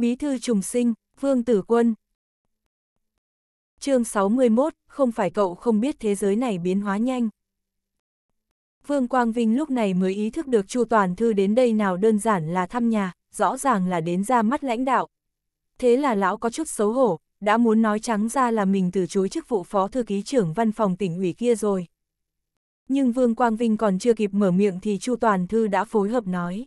Bí thư trùng sinh, Vương Tử Quân. chương 61, không phải cậu không biết thế giới này biến hóa nhanh. Vương Quang Vinh lúc này mới ý thức được Chu Toàn Thư đến đây nào đơn giản là thăm nhà, rõ ràng là đến ra mắt lãnh đạo. Thế là lão có chút xấu hổ, đã muốn nói trắng ra là mình từ chối chức vụ phó thư ký trưởng văn phòng tỉnh ủy kia rồi. Nhưng Vương Quang Vinh còn chưa kịp mở miệng thì Chu Toàn Thư đã phối hợp nói.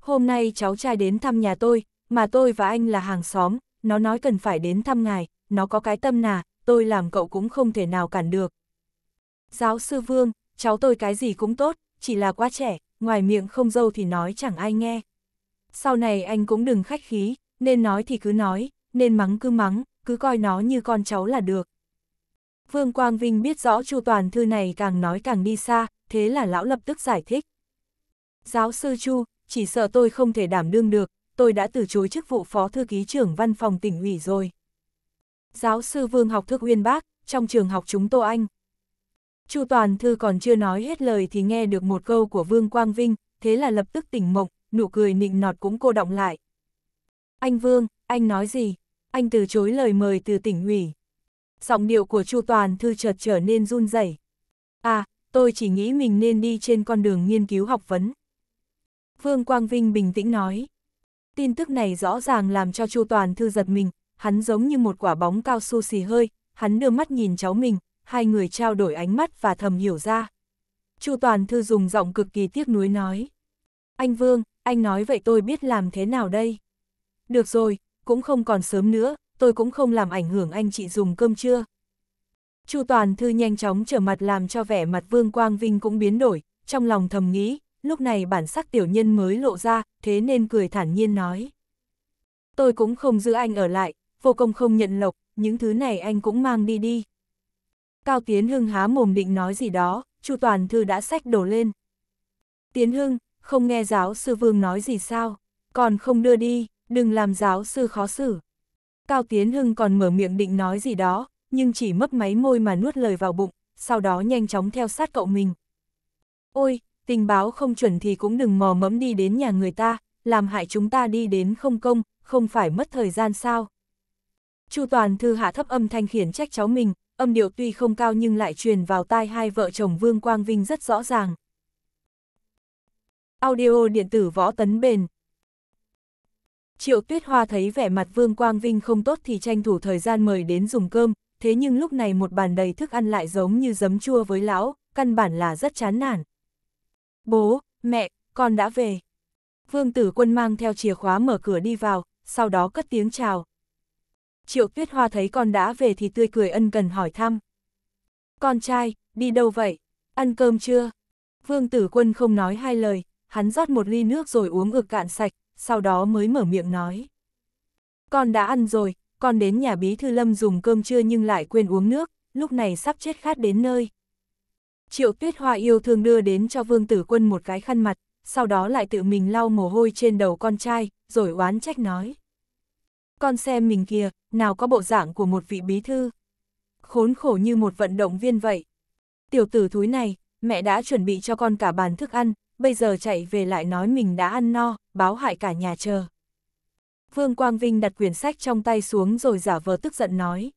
Hôm nay cháu trai đến thăm nhà tôi, mà tôi và anh là hàng xóm, nó nói cần phải đến thăm ngài, nó có cái tâm nà, tôi làm cậu cũng không thể nào cản được. Giáo sư Vương, cháu tôi cái gì cũng tốt, chỉ là quá trẻ, ngoài miệng không dâu thì nói chẳng ai nghe. Sau này anh cũng đừng khách khí, nên nói thì cứ nói, nên mắng cứ mắng, cứ coi nó như con cháu là được. Vương Quang Vinh biết rõ Chu Toàn Thư này càng nói càng đi xa, thế là lão lập tức giải thích. Giáo sư Chu, chỉ sợ tôi không thể đảm đương được, tôi đã từ chối chức vụ phó thư ký trưởng văn phòng tỉnh ủy rồi. Giáo sư Vương học thức uyên bác, trong trường học chúng tôi Anh. Chu Toàn Thư còn chưa nói hết lời thì nghe được một câu của Vương Quang Vinh, thế là lập tức tỉnh mộng, nụ cười nịnh nọt cũng cô động lại. Anh Vương, anh nói gì? Anh từ chối lời mời từ tỉnh ủy. Giọng điệu của Chu Toàn Thư chợt trở nên run rẩy. À, tôi chỉ nghĩ mình nên đi trên con đường nghiên cứu học vấn. Vương Quang Vinh bình tĩnh nói, Tin tức này rõ ràng làm cho Chu Toàn Thư giật mình, hắn giống như một quả bóng cao su xì hơi, hắn đưa mắt nhìn cháu mình, hai người trao đổi ánh mắt và thầm hiểu ra. Chu Toàn Thư dùng giọng cực kỳ tiếc nuối nói. Anh Vương, anh nói vậy tôi biết làm thế nào đây? Được rồi, cũng không còn sớm nữa, tôi cũng không làm ảnh hưởng anh chị dùng cơm trưa. Chu Toàn Thư nhanh chóng trở mặt làm cho vẻ mặt Vương Quang Vinh cũng biến đổi, trong lòng thầm nghĩ, lúc này bản sắc tiểu nhân mới lộ ra, thế nên cười thản nhiên nói. Tôi cũng không giữ anh ở lại, vô công không nhận lộc, những thứ này anh cũng mang đi đi. Cao Tiến Hưng há mồm định nói gì đó, Chu Toàn Thư đã sách đổ lên. Tiến Hưng, không nghe giáo sư Vương nói gì sao, còn không đưa đi, đừng làm giáo sư khó xử. Cao Tiến Hưng còn mở miệng định nói gì đó, nhưng chỉ mấp máy môi mà nuốt lời vào bụng, sau đó nhanh chóng theo sát cậu mình. Ôi, tình báo không chuẩn thì cũng đừng mò mẫm đi đến nhà người ta, làm hại chúng ta đi đến không công, không phải mất thời gian sao. Chu Toàn Thư hạ thấp âm thanh khiển trách cháu mình, âm điệu tuy không cao nhưng lại truyền vào tai hai vợ chồng Vương Quang Vinh rất rõ ràng. Audio điện tử võ tấn bền Triệu Tuyết Hoa thấy vẻ mặt Vương Quang Vinh không tốt thì tranh thủ thời gian mời đến dùng cơm, thế nhưng lúc này một bàn đầy thức ăn lại giống như giấm chua với lão, căn bản là rất chán nản. Bố, mẹ, con đã về. Vương tử quân mang theo chìa khóa mở cửa đi vào, sau đó cất tiếng chào. Triệu tuyết hoa thấy con đã về thì tươi cười ân cần hỏi thăm. Con trai, đi đâu vậy? Ăn cơm chưa? Vương tử quân không nói hai lời, hắn rót một ly nước rồi uống ực cạn sạch, sau đó mới mở miệng nói. Con đã ăn rồi, con đến nhà bí thư lâm dùng cơm trưa nhưng lại quên uống nước, lúc này sắp chết khát đến nơi. Triệu Tuyết Hoa yêu thương đưa đến cho Vương Tử Quân một cái khăn mặt, sau đó lại tự mình lau mồ hôi trên đầu con trai, rồi oán trách nói. Con xem mình kìa, nào có bộ dạng của một vị bí thư. Khốn khổ như một vận động viên vậy. Tiểu tử thúi này, mẹ đã chuẩn bị cho con cả bàn thức ăn, bây giờ chạy về lại nói mình đã ăn no, báo hại cả nhà chờ. Vương Quang Vinh đặt quyển sách trong tay xuống rồi giả vờ tức giận nói.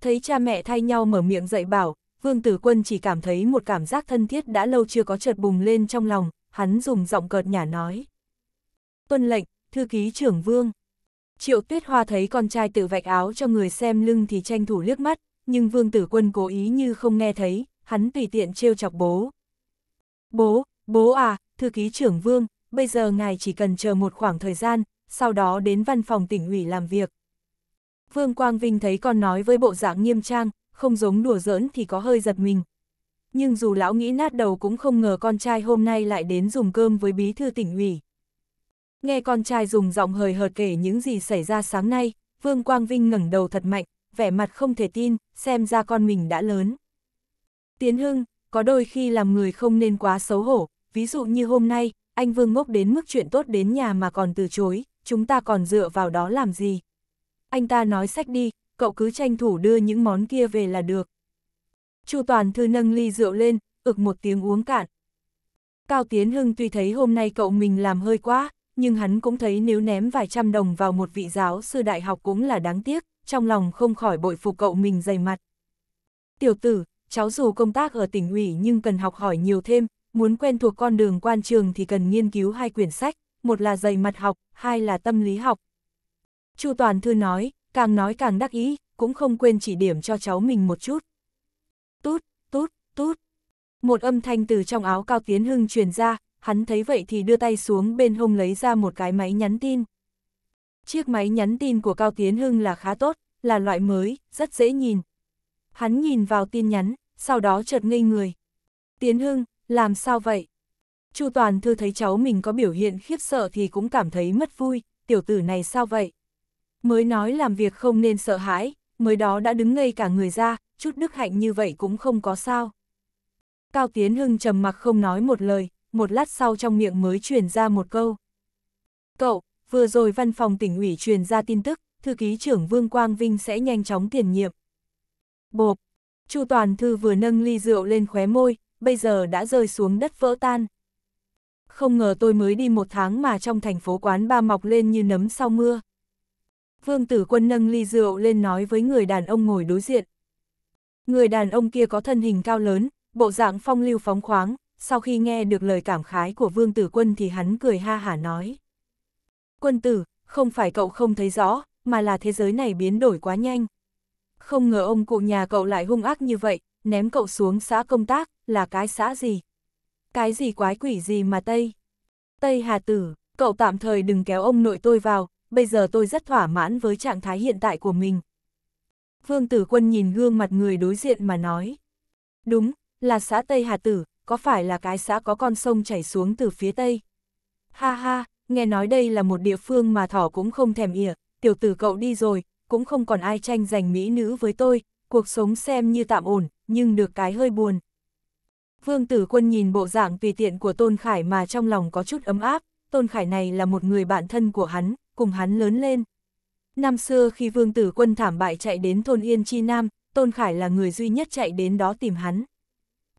Thấy cha mẹ thay nhau mở miệng dạy bảo, Vương Tử Quân chỉ cảm thấy một cảm giác thân thiết đã lâu chưa có chợt bùng lên trong lòng, hắn dùng giọng cợt nhả nói. Tuân lệnh, thư ký trưởng Vương. Triệu Tuyết Hoa thấy con trai tự vạch áo cho người xem lưng thì tranh thủ liếc mắt, nhưng Vương Tử Quân cố ý như không nghe thấy, hắn tùy tiện trêu chọc bố. Bố, bố à, thư ký trưởng Vương, bây giờ ngài chỉ cần chờ một khoảng thời gian, sau đó đến văn phòng tỉnh ủy làm việc. Vương Quang Vinh thấy con nói với bộ dạng nghiêm trang, không giống đùa giỡn thì có hơi giật mình. Nhưng dù lão nghĩ nát đầu cũng không ngờ con trai hôm nay lại đến dùng cơm với bí thư tỉnh ủy. Nghe con trai dùng giọng hời hợt kể những gì xảy ra sáng nay, Vương Quang Vinh ngẩng đầu thật mạnh, vẻ mặt không thể tin, xem ra con mình đã lớn. Tiến Hưng, có đôi khi làm người không nên quá xấu hổ, ví dụ như hôm nay, anh Vương ngốc đến mức chuyện tốt đến nhà mà còn từ chối, chúng ta còn dựa vào đó làm gì. Anh ta nói sách đi, cậu cứ tranh thủ đưa những món kia về là được. Chu Toàn Thư nâng ly rượu lên, ực một tiếng uống cạn. Cao Tiến Hưng tuy thấy hôm nay cậu mình làm hơi quá, nhưng hắn cũng thấy nếu ném vài trăm đồng vào một vị giáo sư đại học cũng là đáng tiếc, trong lòng không khỏi bội phục cậu mình dày mặt. Tiểu tử, cháu dù công tác ở tỉnh ủy nhưng cần học hỏi nhiều thêm, muốn quen thuộc con đường quan trường thì cần nghiên cứu hai quyển sách, một là dày mặt học, hai là tâm lý học. Chu Toàn Thư nói, càng nói càng đắc ý, cũng không quên chỉ điểm cho cháu mình một chút. Tút, tút, tút. Một âm thanh từ trong áo Cao Tiến Hưng truyền ra, hắn thấy vậy thì đưa tay xuống bên hông lấy ra một cái máy nhắn tin. Chiếc máy nhắn tin của Cao Tiến Hưng là khá tốt, là loại mới, rất dễ nhìn. Hắn nhìn vào tin nhắn, sau đó chợt ngây người. Tiến Hưng, làm sao vậy? Chu Toàn Thư thấy cháu mình có biểu hiện khiếp sợ thì cũng cảm thấy mất vui, tiểu tử này sao vậy? mới nói làm việc không nên sợ hãi, mới đó đã đứng ngây cả người ra, chút đức hạnh như vậy cũng không có sao. Cao Tiến Hưng trầm mặc không nói một lời, một lát sau trong miệng mới truyền ra một câu. Cậu, vừa rồi văn phòng tỉnh ủy truyền ra tin tức, thư ký trưởng Vương Quang Vinh sẽ nhanh chóng tiền nhiệm. Bộp, Chu Toàn Thư vừa nâng ly rượu lên khóe môi, bây giờ đã rơi xuống đất vỡ tan. Không ngờ tôi mới đi một tháng mà trong thành phố quán ba mọc lên như nấm sau mưa. Vương tử quân nâng ly rượu lên nói với người đàn ông ngồi đối diện. Người đàn ông kia có thân hình cao lớn, bộ dạng phong lưu phóng khoáng, sau khi nghe được lời cảm khái của vương tử quân thì hắn cười ha hả nói. Quân tử, không phải cậu không thấy rõ, mà là thế giới này biến đổi quá nhanh. Không ngờ ông cụ nhà cậu lại hung ác như vậy, ném cậu xuống xã công tác, là cái xã gì? Cái gì quái quỷ gì mà Tây? Tây Hà Tử, cậu tạm thời đừng kéo ông nội tôi vào, bây giờ tôi rất thỏa mãn với trạng thái hiện tại của mình. Vương Tử Quân nhìn gương mặt người đối diện mà nói. Đúng, là xã Tây Hà Tử, có phải là cái xã có con sông chảy xuống từ phía Tây? Ha ha, nghe nói đây là một địa phương mà thỏ cũng không thèm ỉa, tiểu tử cậu đi rồi, cũng không còn ai tranh giành mỹ nữ với tôi, cuộc sống xem như tạm ổn, nhưng được cái hơi buồn. Vương Tử Quân nhìn bộ dạng tùy tiện của Tôn Khải mà trong lòng có chút ấm áp, Tôn Khải này là một người bạn thân của hắn, cùng hắn lớn lên. Năm xưa khi vương tử quân thảm bại chạy đến thôn Yên Chi Nam, Tôn Khải là người duy nhất chạy đến đó tìm hắn.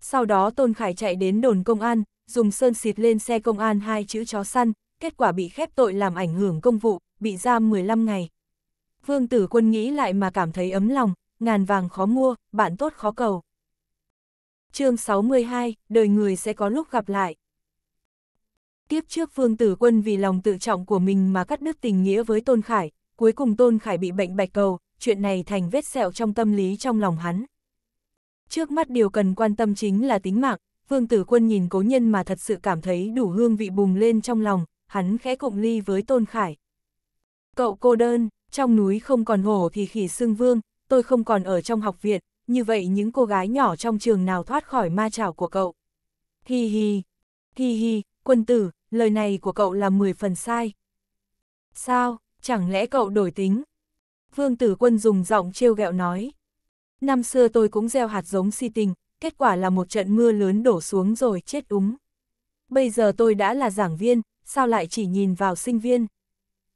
Sau đó Tôn Khải chạy đến đồn công an, dùng sơn xịt lên xe công an hai chữ chó săn, kết quả bị khép tội làm ảnh hưởng công vụ, bị giam 15 ngày. Vương tử quân nghĩ lại mà cảm thấy ấm lòng, ngàn vàng khó mua, bạn tốt khó cầu. chương 62, đời người sẽ có lúc gặp lại. Tiếp trước Vương Tử Quân vì lòng tự trọng của mình mà cắt đứt tình nghĩa với Tôn Khải, cuối cùng Tôn Khải bị bệnh bạch cầu, chuyện này thành vết sẹo trong tâm lý trong lòng hắn. Trước mắt điều cần quan tâm chính là tính mạng, Vương Tử Quân nhìn cố nhân mà thật sự cảm thấy đủ hương vị bùng lên trong lòng, hắn khẽ cộng ly với Tôn Khải. Cậu cô đơn, trong núi không còn hổ thì khỉ xương vương, tôi không còn ở trong học viện, như vậy những cô gái nhỏ trong trường nào thoát khỏi ma trảo của cậu. Hi hi, hi hi, quân tử, lời này của cậu là 10 phần sai. Sao, chẳng lẽ cậu đổi tính? Vương tử quân dùng giọng trêu ghẹo nói. Năm xưa tôi cũng gieo hạt giống si tình, kết quả là một trận mưa lớn đổ xuống rồi chết úng. Bây giờ tôi đã là giảng viên, sao lại chỉ nhìn vào sinh viên?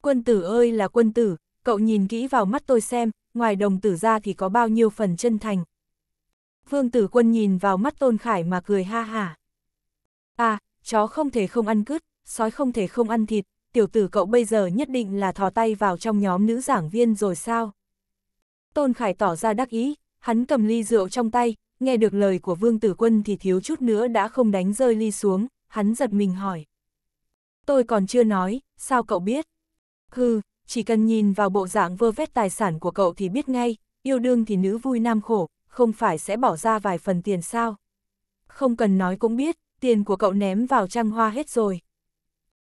Quân tử ơi là quân tử, cậu nhìn kỹ vào mắt tôi xem, ngoài đồng tử ra thì có bao nhiêu phần chân thành. Vương tử quân nhìn vào mắt Tôn Khải mà cười ha hả. À, chó không thể không ăn cứt, sói không thể không ăn thịt, tiểu tử cậu bây giờ nhất định là thò tay vào trong nhóm nữ giảng viên rồi sao? Tôn Khải tỏ ra đắc ý, hắn cầm ly rượu trong tay, nghe được lời của Vương Tử Quân thì thiếu chút nữa đã không đánh rơi ly xuống, hắn giật mình hỏi. Tôi còn chưa nói, sao cậu biết? Hừ, chỉ cần nhìn vào bộ dạng vơ vét tài sản của cậu thì biết ngay, yêu đương thì nữ vui nam khổ, không phải sẽ bỏ ra vài phần tiền sao? Không cần nói cũng biết, tiền của cậu ném vào trăng hoa hết rồi.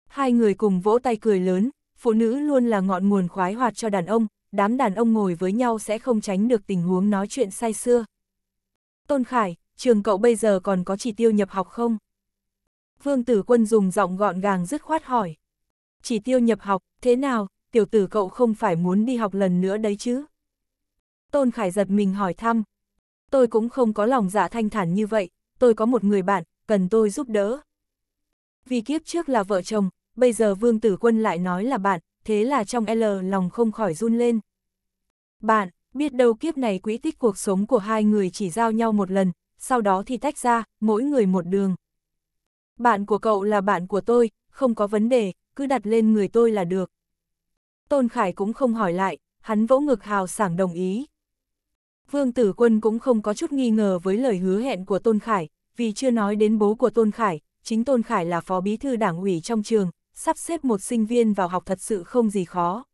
Hai người cùng vỗ tay cười lớn, phụ nữ luôn là ngọn nguồn khoái hoạt cho đàn ông, đám đàn ông ngồi với nhau sẽ không tránh được tình huống nói chuyện say xưa. Tôn Khải, trường cậu bây giờ còn có chỉ tiêu nhập học không? Vương Tử Quân dùng giọng gọn gàng dứt khoát hỏi. Chỉ tiêu nhập học, thế nào, tiểu tử cậu không phải muốn đi học lần nữa đấy chứ? Tôn Khải giật mình hỏi thăm. Tôi cũng không có lòng dạ thanh thản như vậy, tôi có một người bạn, cần tôi giúp đỡ. Vì kiếp trước là vợ chồng, bây giờ Vương Tử Quân lại nói là bạn, thế là trong L lòng không khỏi run lên. Bạn, biết đâu kiếp này quỹ tích cuộc sống của hai người chỉ giao nhau một lần, sau đó thì tách ra, mỗi người một đường. Bạn của cậu là bạn của tôi, không có vấn đề, cứ đặt lên người tôi là được. Tôn Khải cũng không hỏi lại, hắn vỗ ngực hào sảng đồng ý. Vương Tử Quân cũng không có chút nghi ngờ với lời hứa hẹn của Tôn Khải, vì chưa nói đến bố của Tôn Khải, chính Tôn Khải là phó bí thư đảng ủy trong trường, sắp xếp một sinh viên vào học thật sự không gì khó.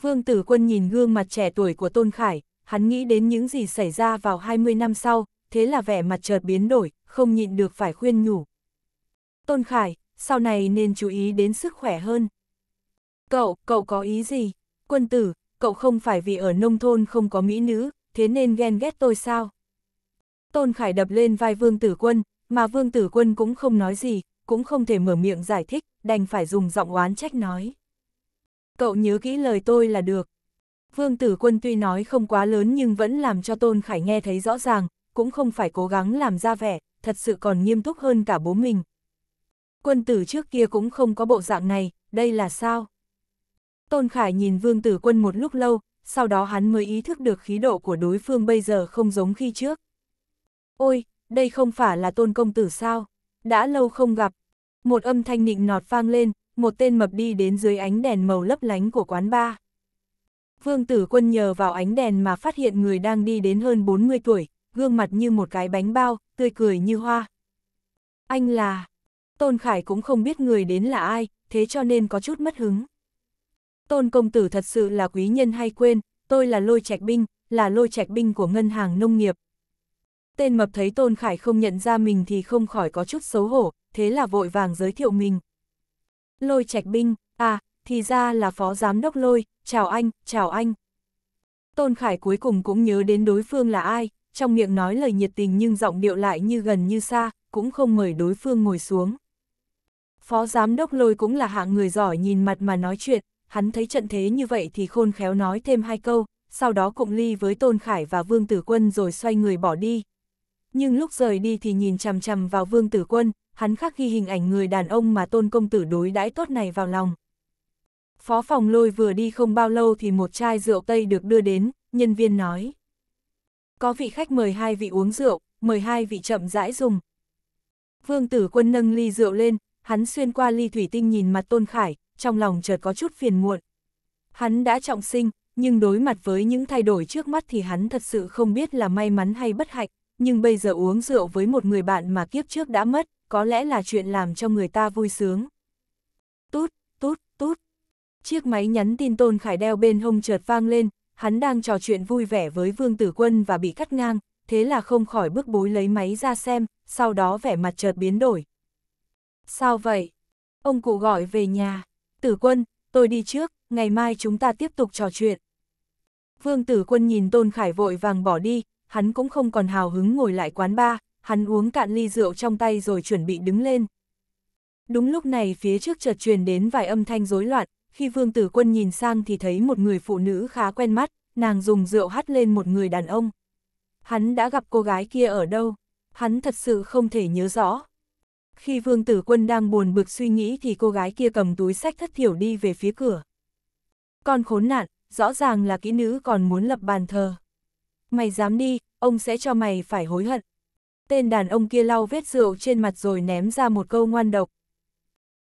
Vương Tử Quân nhìn gương mặt trẻ tuổi của Tôn Khải, hắn nghĩ đến những gì xảy ra vào 20 năm sau, thế là vẻ mặt chợt biến đổi, không nhịn được phải khuyên nhủ. Tôn Khải, sau này nên chú ý đến sức khỏe hơn. Cậu, cậu có ý gì? Quân tử, cậu không phải vì ở nông thôn không có mỹ nữ, thế nên ghen ghét tôi sao? Tôn Khải đập lên vai Vương Tử Quân, mà Vương Tử Quân cũng không nói gì, cũng không thể mở miệng giải thích, đành phải dùng giọng oán trách nói. Cậu nhớ kỹ lời tôi là được. Vương Tử Quân tuy nói không quá lớn nhưng vẫn làm cho Tôn Khải nghe thấy rõ ràng, cũng không phải cố gắng làm ra vẻ, thật sự còn nghiêm túc hơn cả bố mình. Quân tử trước kia cũng không có bộ dạng này, đây là sao? Tôn Khải nhìn Vương Tử Quân một lúc lâu, sau đó hắn mới ý thức được khí độ của đối phương bây giờ không giống khi trước. Ôi, đây không phải là tôn công tử sao? Đã lâu không gặp. Một âm thanh nịnh nọt vang lên, một tên mập đi đến dưới ánh đèn màu lấp lánh của quán ba Vương tử quân nhờ vào ánh đèn mà phát hiện người đang đi đến hơn 40 tuổi, gương mặt như một cái bánh bao, tươi cười như hoa. Anh là... Tôn Khải cũng không biết người đến là ai, thế cho nên có chút mất hứng. Tôn công tử thật sự là quý nhân hay quên, tôi là lôi trạch binh, là lôi trạch binh của ngân hàng nông nghiệp, Tên mập thấy Tôn Khải không nhận ra mình thì không khỏi có chút xấu hổ, thế là vội vàng giới thiệu mình. Lôi trạch binh, à, thì ra là phó giám đốc lôi, chào anh, chào anh. Tôn Khải cuối cùng cũng nhớ đến đối phương là ai, trong miệng nói lời nhiệt tình nhưng giọng điệu lại như gần như xa, cũng không mời đối phương ngồi xuống. Phó giám đốc lôi cũng là hạng người giỏi nhìn mặt mà nói chuyện, hắn thấy trận thế như vậy thì khôn khéo nói thêm hai câu, sau đó cụng ly với Tôn Khải và Vương Tử Quân rồi xoay người bỏ đi, nhưng lúc rời đi thì nhìn chằm chằm vào vương tử quân, hắn khắc ghi hình ảnh người đàn ông mà tôn công tử đối đãi tốt này vào lòng. Phó phòng lôi vừa đi không bao lâu thì một chai rượu Tây được đưa đến, nhân viên nói. Có vị khách mời hai vị uống rượu, mời hai vị chậm rãi dùng. Vương tử quân nâng ly rượu lên, hắn xuyên qua ly thủy tinh nhìn mặt tôn khải, trong lòng chợt có chút phiền muộn. Hắn đã trọng sinh, nhưng đối mặt với những thay đổi trước mắt thì hắn thật sự không biết là may mắn hay bất hạnh nhưng bây giờ uống rượu với một người bạn mà kiếp trước đã mất, có lẽ là chuyện làm cho người ta vui sướng. Tút, tút, tút. Chiếc máy nhắn tin Tôn Khải đeo bên hông chợt vang lên, hắn đang trò chuyện vui vẻ với Vương Tử Quân và bị cắt ngang, thế là không khỏi bước bối lấy máy ra xem, sau đó vẻ mặt chợt biến đổi. Sao vậy? Ông cụ gọi về nhà. Tử Quân, tôi đi trước, ngày mai chúng ta tiếp tục trò chuyện. Vương Tử Quân nhìn Tôn Khải vội vàng bỏ đi, hắn cũng không còn hào hứng ngồi lại quán ba, hắn uống cạn ly rượu trong tay rồi chuẩn bị đứng lên. Đúng lúc này phía trước chợt truyền đến vài âm thanh rối loạn, khi vương tử quân nhìn sang thì thấy một người phụ nữ khá quen mắt, nàng dùng rượu hắt lên một người đàn ông. Hắn đã gặp cô gái kia ở đâu, hắn thật sự không thể nhớ rõ. Khi vương tử quân đang buồn bực suy nghĩ thì cô gái kia cầm túi sách thất thiểu đi về phía cửa. Con khốn nạn, rõ ràng là kỹ nữ còn muốn lập bàn thờ mày dám đi, ông sẽ cho mày phải hối hận. Tên đàn ông kia lau vết rượu trên mặt rồi ném ra một câu ngoan độc.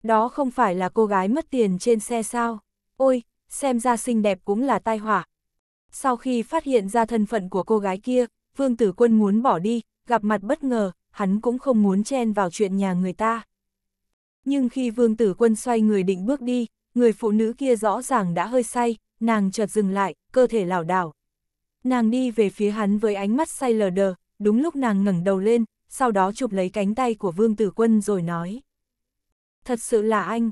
Đó không phải là cô gái mất tiền trên xe sao? Ôi, xem ra xinh đẹp cũng là tai họa. Sau khi phát hiện ra thân phận của cô gái kia, Vương Tử Quân muốn bỏ đi, gặp mặt bất ngờ, hắn cũng không muốn chen vào chuyện nhà người ta. Nhưng khi Vương Tử Quân xoay người định bước đi, người phụ nữ kia rõ ràng đã hơi say, nàng chợt dừng lại, cơ thể lảo đảo, Nàng đi về phía hắn với ánh mắt say lờ đờ, đúng lúc nàng ngẩng đầu lên, sau đó chụp lấy cánh tay của Vương Tử Quân rồi nói. Thật sự là anh.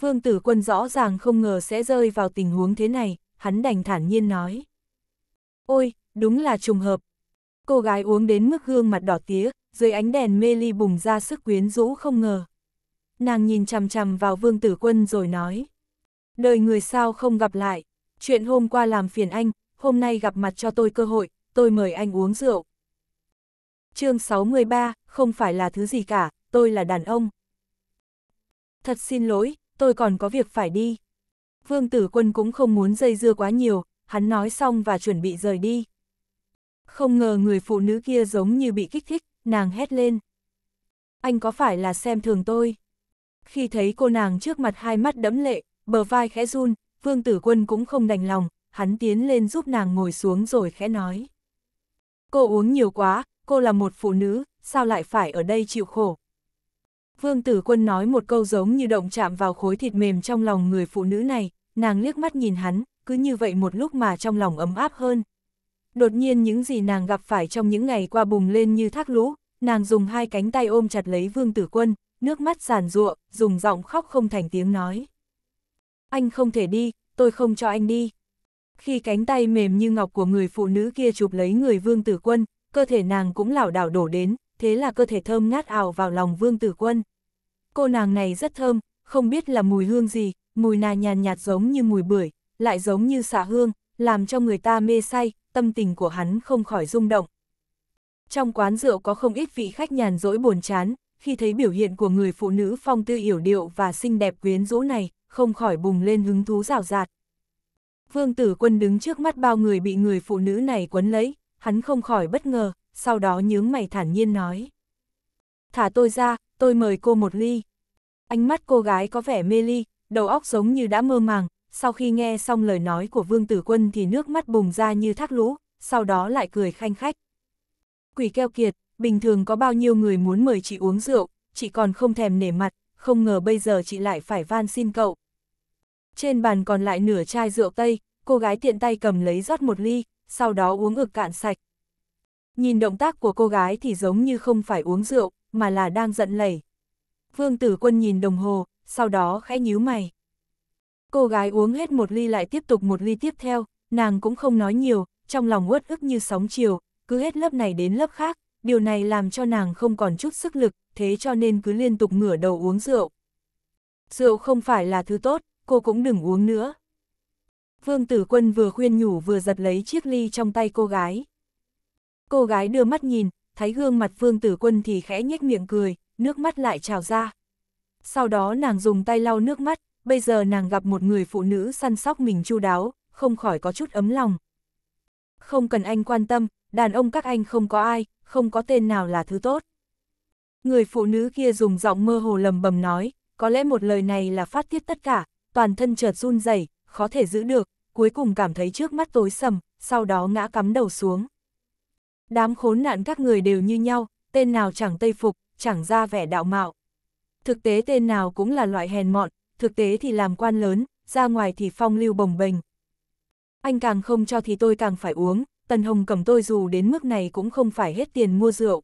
Vương Tử Quân rõ ràng không ngờ sẽ rơi vào tình huống thế này, hắn đành thản nhiên nói. Ôi, đúng là trùng hợp. Cô gái uống đến mức gương mặt đỏ tía, dưới ánh đèn mê ly bùng ra sức quyến rũ không ngờ. Nàng nhìn chằm chằm vào Vương Tử Quân rồi nói. Đời người sao không gặp lại, chuyện hôm qua làm phiền anh, hôm nay gặp mặt cho tôi cơ hội, tôi mời anh uống rượu. chương 63, không phải là thứ gì cả, tôi là đàn ông. Thật xin lỗi, tôi còn có việc phải đi. Vương tử quân cũng không muốn dây dưa quá nhiều, hắn nói xong và chuẩn bị rời đi. Không ngờ người phụ nữ kia giống như bị kích thích, nàng hét lên. Anh có phải là xem thường tôi? Khi thấy cô nàng trước mặt hai mắt đẫm lệ, bờ vai khẽ run, vương tử quân cũng không đành lòng, hắn tiến lên giúp nàng ngồi xuống rồi khẽ nói. Cô uống nhiều quá, cô là một phụ nữ, sao lại phải ở đây chịu khổ? Vương tử quân nói một câu giống như động chạm vào khối thịt mềm trong lòng người phụ nữ này, nàng liếc mắt nhìn hắn, cứ như vậy một lúc mà trong lòng ấm áp hơn. Đột nhiên những gì nàng gặp phải trong những ngày qua bùng lên như thác lũ, nàng dùng hai cánh tay ôm chặt lấy vương tử quân, nước mắt giàn ruộng, dùng giọng khóc không thành tiếng nói. Anh không thể đi, tôi không cho anh đi. Khi cánh tay mềm như ngọc của người phụ nữ kia chụp lấy người vương tử quân, cơ thể nàng cũng lảo đảo đổ đến, thế là cơ thể thơm ngát ảo vào lòng vương tử quân. Cô nàng này rất thơm, không biết là mùi hương gì, mùi nà nhàn nhạt giống như mùi bưởi, lại giống như xạ hương, làm cho người ta mê say, tâm tình của hắn không khỏi rung động. Trong quán rượu có không ít vị khách nhàn rỗi buồn chán, khi thấy biểu hiện của người phụ nữ phong tư yểu điệu và xinh đẹp quyến rũ này, không khỏi bùng lên hứng thú rào rạt. Vương tử quân đứng trước mắt bao người bị người phụ nữ này quấn lấy, hắn không khỏi bất ngờ, sau đó nhướng mày thản nhiên nói. Thả tôi ra, tôi mời cô một ly. Ánh mắt cô gái có vẻ mê ly, đầu óc giống như đã mơ màng, sau khi nghe xong lời nói của vương tử quân thì nước mắt bùng ra như thác lũ, sau đó lại cười khanh khách. Quỷ keo kiệt, bình thường có bao nhiêu người muốn mời chị uống rượu, chị còn không thèm nể mặt, không ngờ bây giờ chị lại phải van xin cậu, trên bàn còn lại nửa chai rượu tây, cô gái tiện tay cầm lấy rót một ly, sau đó uống ực cạn sạch. Nhìn động tác của cô gái thì giống như không phải uống rượu, mà là đang giận lẩy. Vương tử quân nhìn đồng hồ, sau đó khẽ nhíu mày. Cô gái uống hết một ly lại tiếp tục một ly tiếp theo, nàng cũng không nói nhiều, trong lòng uất ức như sóng chiều, cứ hết lớp này đến lớp khác, điều này làm cho nàng không còn chút sức lực, thế cho nên cứ liên tục ngửa đầu uống rượu. Rượu không phải là thứ tốt, cô cũng đừng uống nữa. Vương tử quân vừa khuyên nhủ vừa giật lấy chiếc ly trong tay cô gái. Cô gái đưa mắt nhìn, thấy gương mặt vương tử quân thì khẽ nhếch miệng cười, nước mắt lại trào ra. Sau đó nàng dùng tay lau nước mắt, bây giờ nàng gặp một người phụ nữ săn sóc mình chu đáo, không khỏi có chút ấm lòng. Không cần anh quan tâm, đàn ông các anh không có ai, không có tên nào là thứ tốt. Người phụ nữ kia dùng giọng mơ hồ lầm bầm nói, có lẽ một lời này là phát tiết tất cả, toàn thân chợt run rẩy, khó thể giữ được, cuối cùng cảm thấy trước mắt tối sầm, sau đó ngã cắm đầu xuống. Đám khốn nạn các người đều như nhau, tên nào chẳng tây phục, chẳng ra vẻ đạo mạo. Thực tế tên nào cũng là loại hèn mọn, thực tế thì làm quan lớn, ra ngoài thì phong lưu bồng bềnh. Anh càng không cho thì tôi càng phải uống, Tần Hồng cầm tôi dù đến mức này cũng không phải hết tiền mua rượu.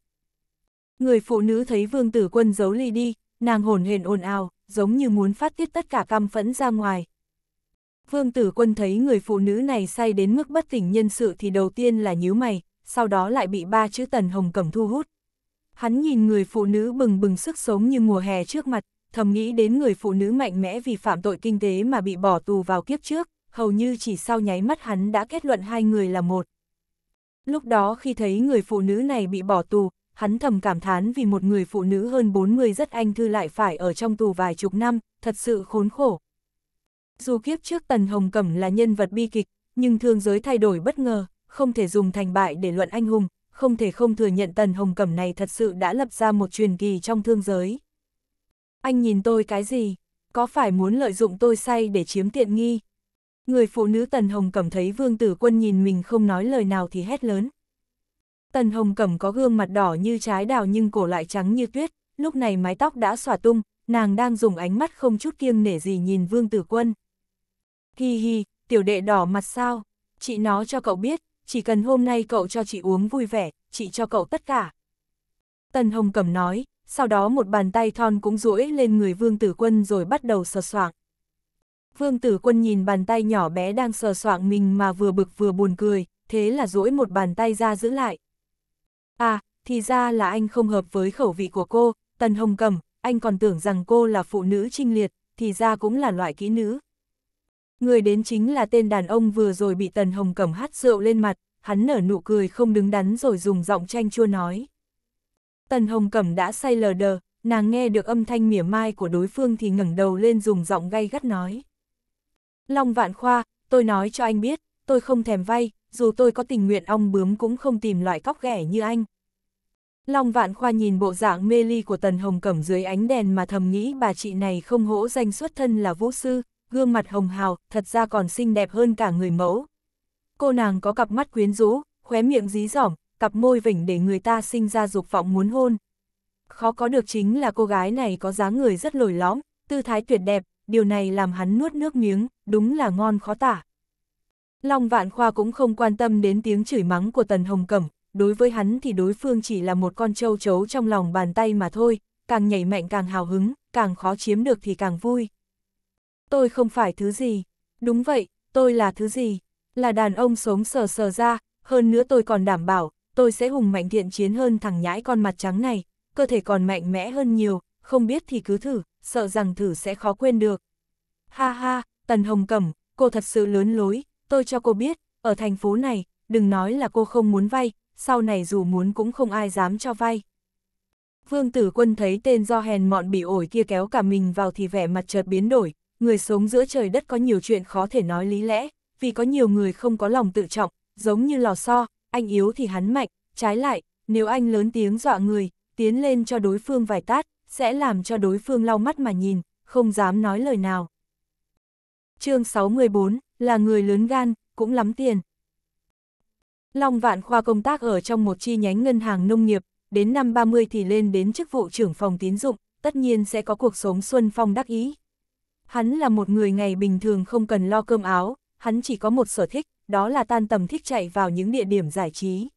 Người phụ nữ thấy vương tử quân giấu ly đi, nàng hồn hển ồn ào, giống như muốn phát tiết tất cả căm phẫn ra ngoài. Vương tử quân thấy người phụ nữ này say đến mức bất tỉnh nhân sự thì đầu tiên là nhíu mày, sau đó lại bị ba chữ tần hồng cẩm thu hút. Hắn nhìn người phụ nữ bừng bừng sức sống như mùa hè trước mặt, thầm nghĩ đến người phụ nữ mạnh mẽ vì phạm tội kinh tế mà bị bỏ tù vào kiếp trước, hầu như chỉ sau nháy mắt hắn đã kết luận hai người là một. Lúc đó khi thấy người phụ nữ này bị bỏ tù, hắn thầm cảm thán vì một người phụ nữ hơn 40 rất anh thư lại phải ở trong tù vài chục năm, thật sự khốn khổ. Dù kiếp trước Tần Hồng Cẩm là nhân vật bi kịch, nhưng thương giới thay đổi bất ngờ, không thể dùng thành bại để luận anh hùng, không thể không thừa nhận Tần Hồng Cẩm này thật sự đã lập ra một truyền kỳ trong thương giới. Anh nhìn tôi cái gì? Có phải muốn lợi dụng tôi say để chiếm tiện nghi? Người phụ nữ Tần Hồng Cẩm thấy Vương Tử Quân nhìn mình không nói lời nào thì hét lớn, Tần Hồng Cẩm có gương mặt đỏ như trái đào nhưng cổ lại trắng như tuyết, lúc này mái tóc đã xòa tung, nàng đang dùng ánh mắt không chút kiêng nể gì nhìn Vương Tử Quân. Hi hi, tiểu đệ đỏ mặt sao? Chị nói cho cậu biết, chỉ cần hôm nay cậu cho chị uống vui vẻ, chị cho cậu tất cả. Tần Hồng Cẩm nói, sau đó một bàn tay thon cũng duỗi lên người Vương Tử Quân rồi bắt đầu sờ soạng. Vương Tử Quân nhìn bàn tay nhỏ bé đang sờ soạng mình mà vừa bực vừa buồn cười, thế là duỗi một bàn tay ra giữ lại. À, thì ra là anh không hợp với khẩu vị của cô, Tần Hồng Cẩm anh còn tưởng rằng cô là phụ nữ trinh liệt, thì ra cũng là loại kỹ nữ. Người đến chính là tên đàn ông vừa rồi bị Tần Hồng Cẩm hát rượu lên mặt, hắn nở nụ cười không đứng đắn rồi dùng giọng chanh chua nói. Tần Hồng Cẩm đã say lờ đờ, nàng nghe được âm thanh mỉa mai của đối phương thì ngẩng đầu lên dùng giọng gay gắt nói. Long Vạn Khoa, tôi nói cho anh biết, tôi không thèm vay, dù tôi có tình nguyện ong bướm cũng không tìm loại cóc ghẻ như anh. Long Vạn Khoa nhìn bộ dạng mê ly của Tần Hồng Cẩm dưới ánh đèn mà thầm nghĩ bà chị này không hỗ danh xuất thân là vũ sư, gương mặt hồng hào, thật ra còn xinh đẹp hơn cả người mẫu. Cô nàng có cặp mắt quyến rũ, khóe miệng dí dỏm, cặp môi vỉnh để người ta sinh ra dục vọng muốn hôn. Khó có được chính là cô gái này có dáng người rất lồi lõm, tư thái tuyệt đẹp, điều này làm hắn nuốt nước miếng, đúng là ngon khó tả. Long Vạn Khoa cũng không quan tâm đến tiếng chửi mắng của Tần Hồng Cẩm, đối với hắn thì đối phương chỉ là một con trâu chấu trong lòng bàn tay mà thôi, càng nhảy mạnh càng hào hứng, càng khó chiếm được thì càng vui. Tôi không phải thứ gì. Đúng vậy, tôi là thứ gì? Là đàn ông sống sờ sờ ra, hơn nữa tôi còn đảm bảo, tôi sẽ hùng mạnh thiện chiến hơn thằng nhãi con mặt trắng này, cơ thể còn mạnh mẽ hơn nhiều, không biết thì cứ thử, sợ rằng thử sẽ khó quên được. Ha ha, Tần Hồng Cẩm, cô thật sự lớn lối, tôi cho cô biết, ở thành phố này, đừng nói là cô không muốn vay, sau này dù muốn cũng không ai dám cho vay. Vương tử quân thấy tên do hèn mọn bị ổi kia kéo cả mình vào thì vẻ mặt chợt biến đổi, người sống giữa trời đất có nhiều chuyện khó thể nói lý lẽ, vì có nhiều người không có lòng tự trọng, giống như lò xo, anh yếu thì hắn mạnh, trái lại, nếu anh lớn tiếng dọa người, tiến lên cho đối phương vài tát, sẽ làm cho đối phương lau mắt mà nhìn, không dám nói lời nào chương 614, là người lớn gan, cũng lắm tiền. Long Vạn Khoa công tác ở trong một chi nhánh ngân hàng nông nghiệp, đến năm 30 thì lên đến chức vụ trưởng phòng tín dụng, tất nhiên sẽ có cuộc sống xuân phong đắc ý. Hắn là một người ngày bình thường không cần lo cơm áo, hắn chỉ có một sở thích, đó là tan tầm thích chạy vào những địa điểm giải trí.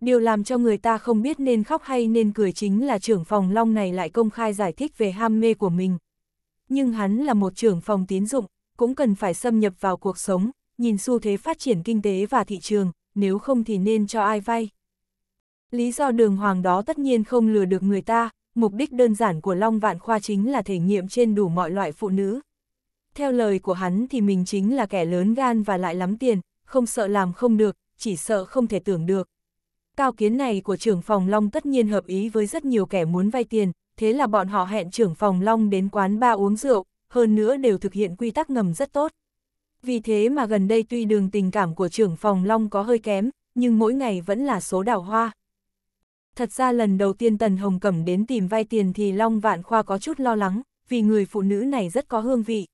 Điều làm cho người ta không biết nên khóc hay nên cười chính là trưởng phòng Long này lại công khai giải thích về ham mê của mình. Nhưng hắn là một trưởng phòng tín dụng, cũng cần phải xâm nhập vào cuộc sống, nhìn xu thế phát triển kinh tế và thị trường, nếu không thì nên cho ai vay. Lý do đường hoàng đó tất nhiên không lừa được người ta, mục đích đơn giản của Long Vạn Khoa chính là thể nghiệm trên đủ mọi loại phụ nữ. Theo lời của hắn thì mình chính là kẻ lớn gan và lại lắm tiền, không sợ làm không được, chỉ sợ không thể tưởng được. Cao kiến này của trưởng phòng Long tất nhiên hợp ý với rất nhiều kẻ muốn vay tiền, thế là bọn họ hẹn trưởng phòng Long đến quán ba uống rượu, hơn nữa đều thực hiện quy tắc ngầm rất tốt. Vì thế mà gần đây tuy đường tình cảm của trưởng phòng Long có hơi kém, nhưng mỗi ngày vẫn là số đào hoa. Thật ra lần đầu tiên Tần Hồng Cẩm đến tìm vay tiền thì Long Vạn Khoa có chút lo lắng, vì người phụ nữ này rất có hương vị.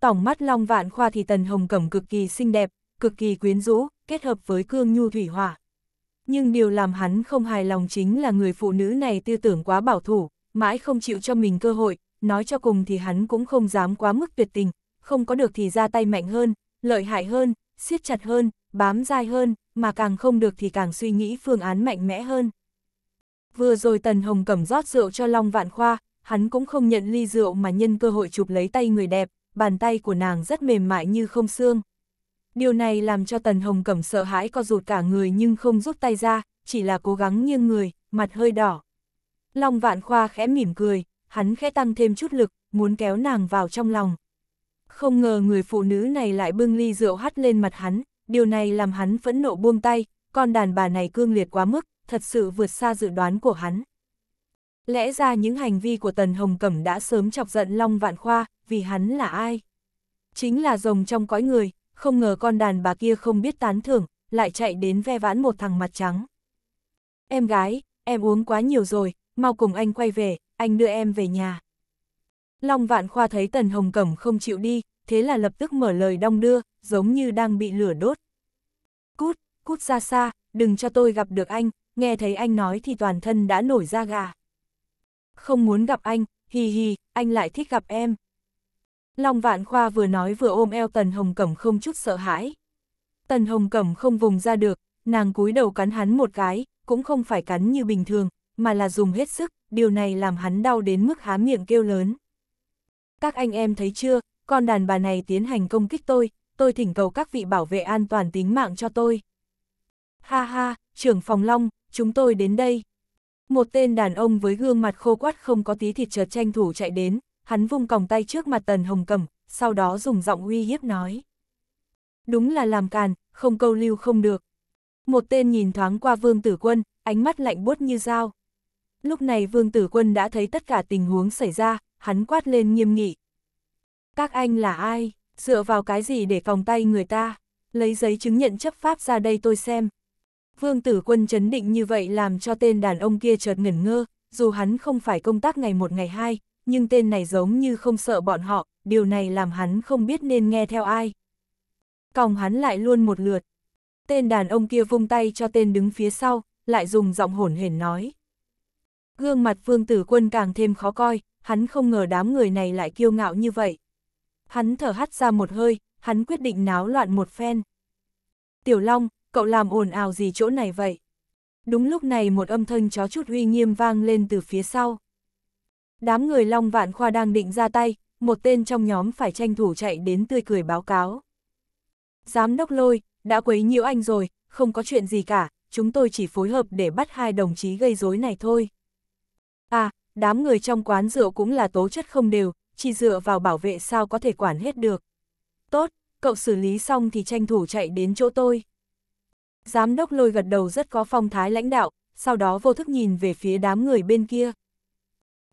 Tổng mắt Long Vạn Khoa thì Tần Hồng Cẩm cực kỳ xinh đẹp, cực kỳ quyến rũ, kết hợp với cương nhu thủy hỏa. Nhưng điều làm hắn không hài lòng chính là người phụ nữ này tư tưởng quá bảo thủ, mãi không chịu cho mình cơ hội, nói cho cùng thì hắn cũng không dám quá mức tuyệt tình, không có được thì ra tay mạnh hơn, lợi hại hơn, siết chặt hơn, bám dai hơn, mà càng không được thì càng suy nghĩ phương án mạnh mẽ hơn. Vừa rồi Tần Hồng cầm rót rượu cho Long Vạn Khoa, hắn cũng không nhận ly rượu mà nhân cơ hội chụp lấy tay người đẹp, bàn tay của nàng rất mềm mại như không xương. Điều này làm cho Tần Hồng Cẩm sợ hãi co rụt cả người nhưng không rút tay ra, chỉ là cố gắng nghiêng người, mặt hơi đỏ. Long Vạn Khoa khẽ mỉm cười, hắn khẽ tăng thêm chút lực, muốn kéo nàng vào trong lòng. Không ngờ người phụ nữ này lại bưng ly rượu hắt lên mặt hắn, điều này làm hắn phẫn nộ buông tay, con đàn bà này cương liệt quá mức, thật sự vượt xa dự đoán của hắn. Lẽ ra những hành vi của Tần Hồng Cẩm đã sớm chọc giận Long Vạn Khoa, vì hắn là ai? Chính là rồng trong cõi người, không ngờ con đàn bà kia không biết tán thưởng, lại chạy đến ve vãn một thằng mặt trắng. Em gái, em uống quá nhiều rồi, mau cùng anh quay về, anh đưa em về nhà. Long Vạn Khoa thấy Tần Hồng Cẩm không chịu đi, thế là lập tức mở lời đong đưa, giống như đang bị lửa đốt. Cút, cút ra xa, đừng cho tôi gặp được anh, nghe thấy anh nói thì toàn thân đã nổi da gà. Không muốn gặp anh, hì hì, anh lại thích gặp em. Long Vạn Khoa vừa nói vừa ôm eo Tần Hồng Cẩm không chút sợ hãi. Tần Hồng Cẩm không vùng ra được, nàng cúi đầu cắn hắn một cái, cũng không phải cắn như bình thường, mà là dùng hết sức, điều này làm hắn đau đến mức há miệng kêu lớn. Các anh em thấy chưa, con đàn bà này tiến hành công kích tôi, tôi thỉnh cầu các vị bảo vệ an toàn tính mạng cho tôi. Ha ha, trưởng phòng long, chúng tôi đến đây. Một tên đàn ông với gương mặt khô quắt không có tí thịt chợt tranh thủ chạy đến, hắn vung còng tay trước mặt tần hồng cầm, sau đó dùng giọng uy hiếp nói. Đúng là làm càn, không câu lưu không được. Một tên nhìn thoáng qua vương tử quân, ánh mắt lạnh buốt như dao lúc này Vương Tử Quân đã thấy tất cả tình huống xảy ra, hắn quát lên nghiêm nghị. Các anh là ai? Dựa vào cái gì để phòng tay người ta? Lấy giấy chứng nhận chấp pháp ra đây tôi xem. Vương Tử Quân chấn định như vậy làm cho tên đàn ông kia chợt ngẩn ngơ, dù hắn không phải công tác ngày một ngày hai, nhưng tên này giống như không sợ bọn họ, điều này làm hắn không biết nên nghe theo ai. Còng hắn lại luôn một lượt. Tên đàn ông kia vung tay cho tên đứng phía sau, lại dùng giọng hổn hển nói. Gương mặt vương tử quân càng thêm khó coi, hắn không ngờ đám người này lại kiêu ngạo như vậy. Hắn thở hắt ra một hơi, hắn quyết định náo loạn một phen. Tiểu Long, cậu làm ồn ào gì chỗ này vậy? Đúng lúc này một âm thanh chó chút uy nghiêm vang lên từ phía sau. Đám người Long Vạn Khoa đang định ra tay, một tên trong nhóm phải tranh thủ chạy đến tươi cười báo cáo. Giám đốc lôi, đã quấy nhiễu anh rồi, không có chuyện gì cả, chúng tôi chỉ phối hợp để bắt hai đồng chí gây rối này thôi. À, đám người trong quán rượu cũng là tố chất không đều, chỉ dựa vào bảo vệ sao có thể quản hết được. Tốt, cậu xử lý xong thì tranh thủ chạy đến chỗ tôi. Giám đốc lôi gật đầu rất có phong thái lãnh đạo, sau đó vô thức nhìn về phía đám người bên kia.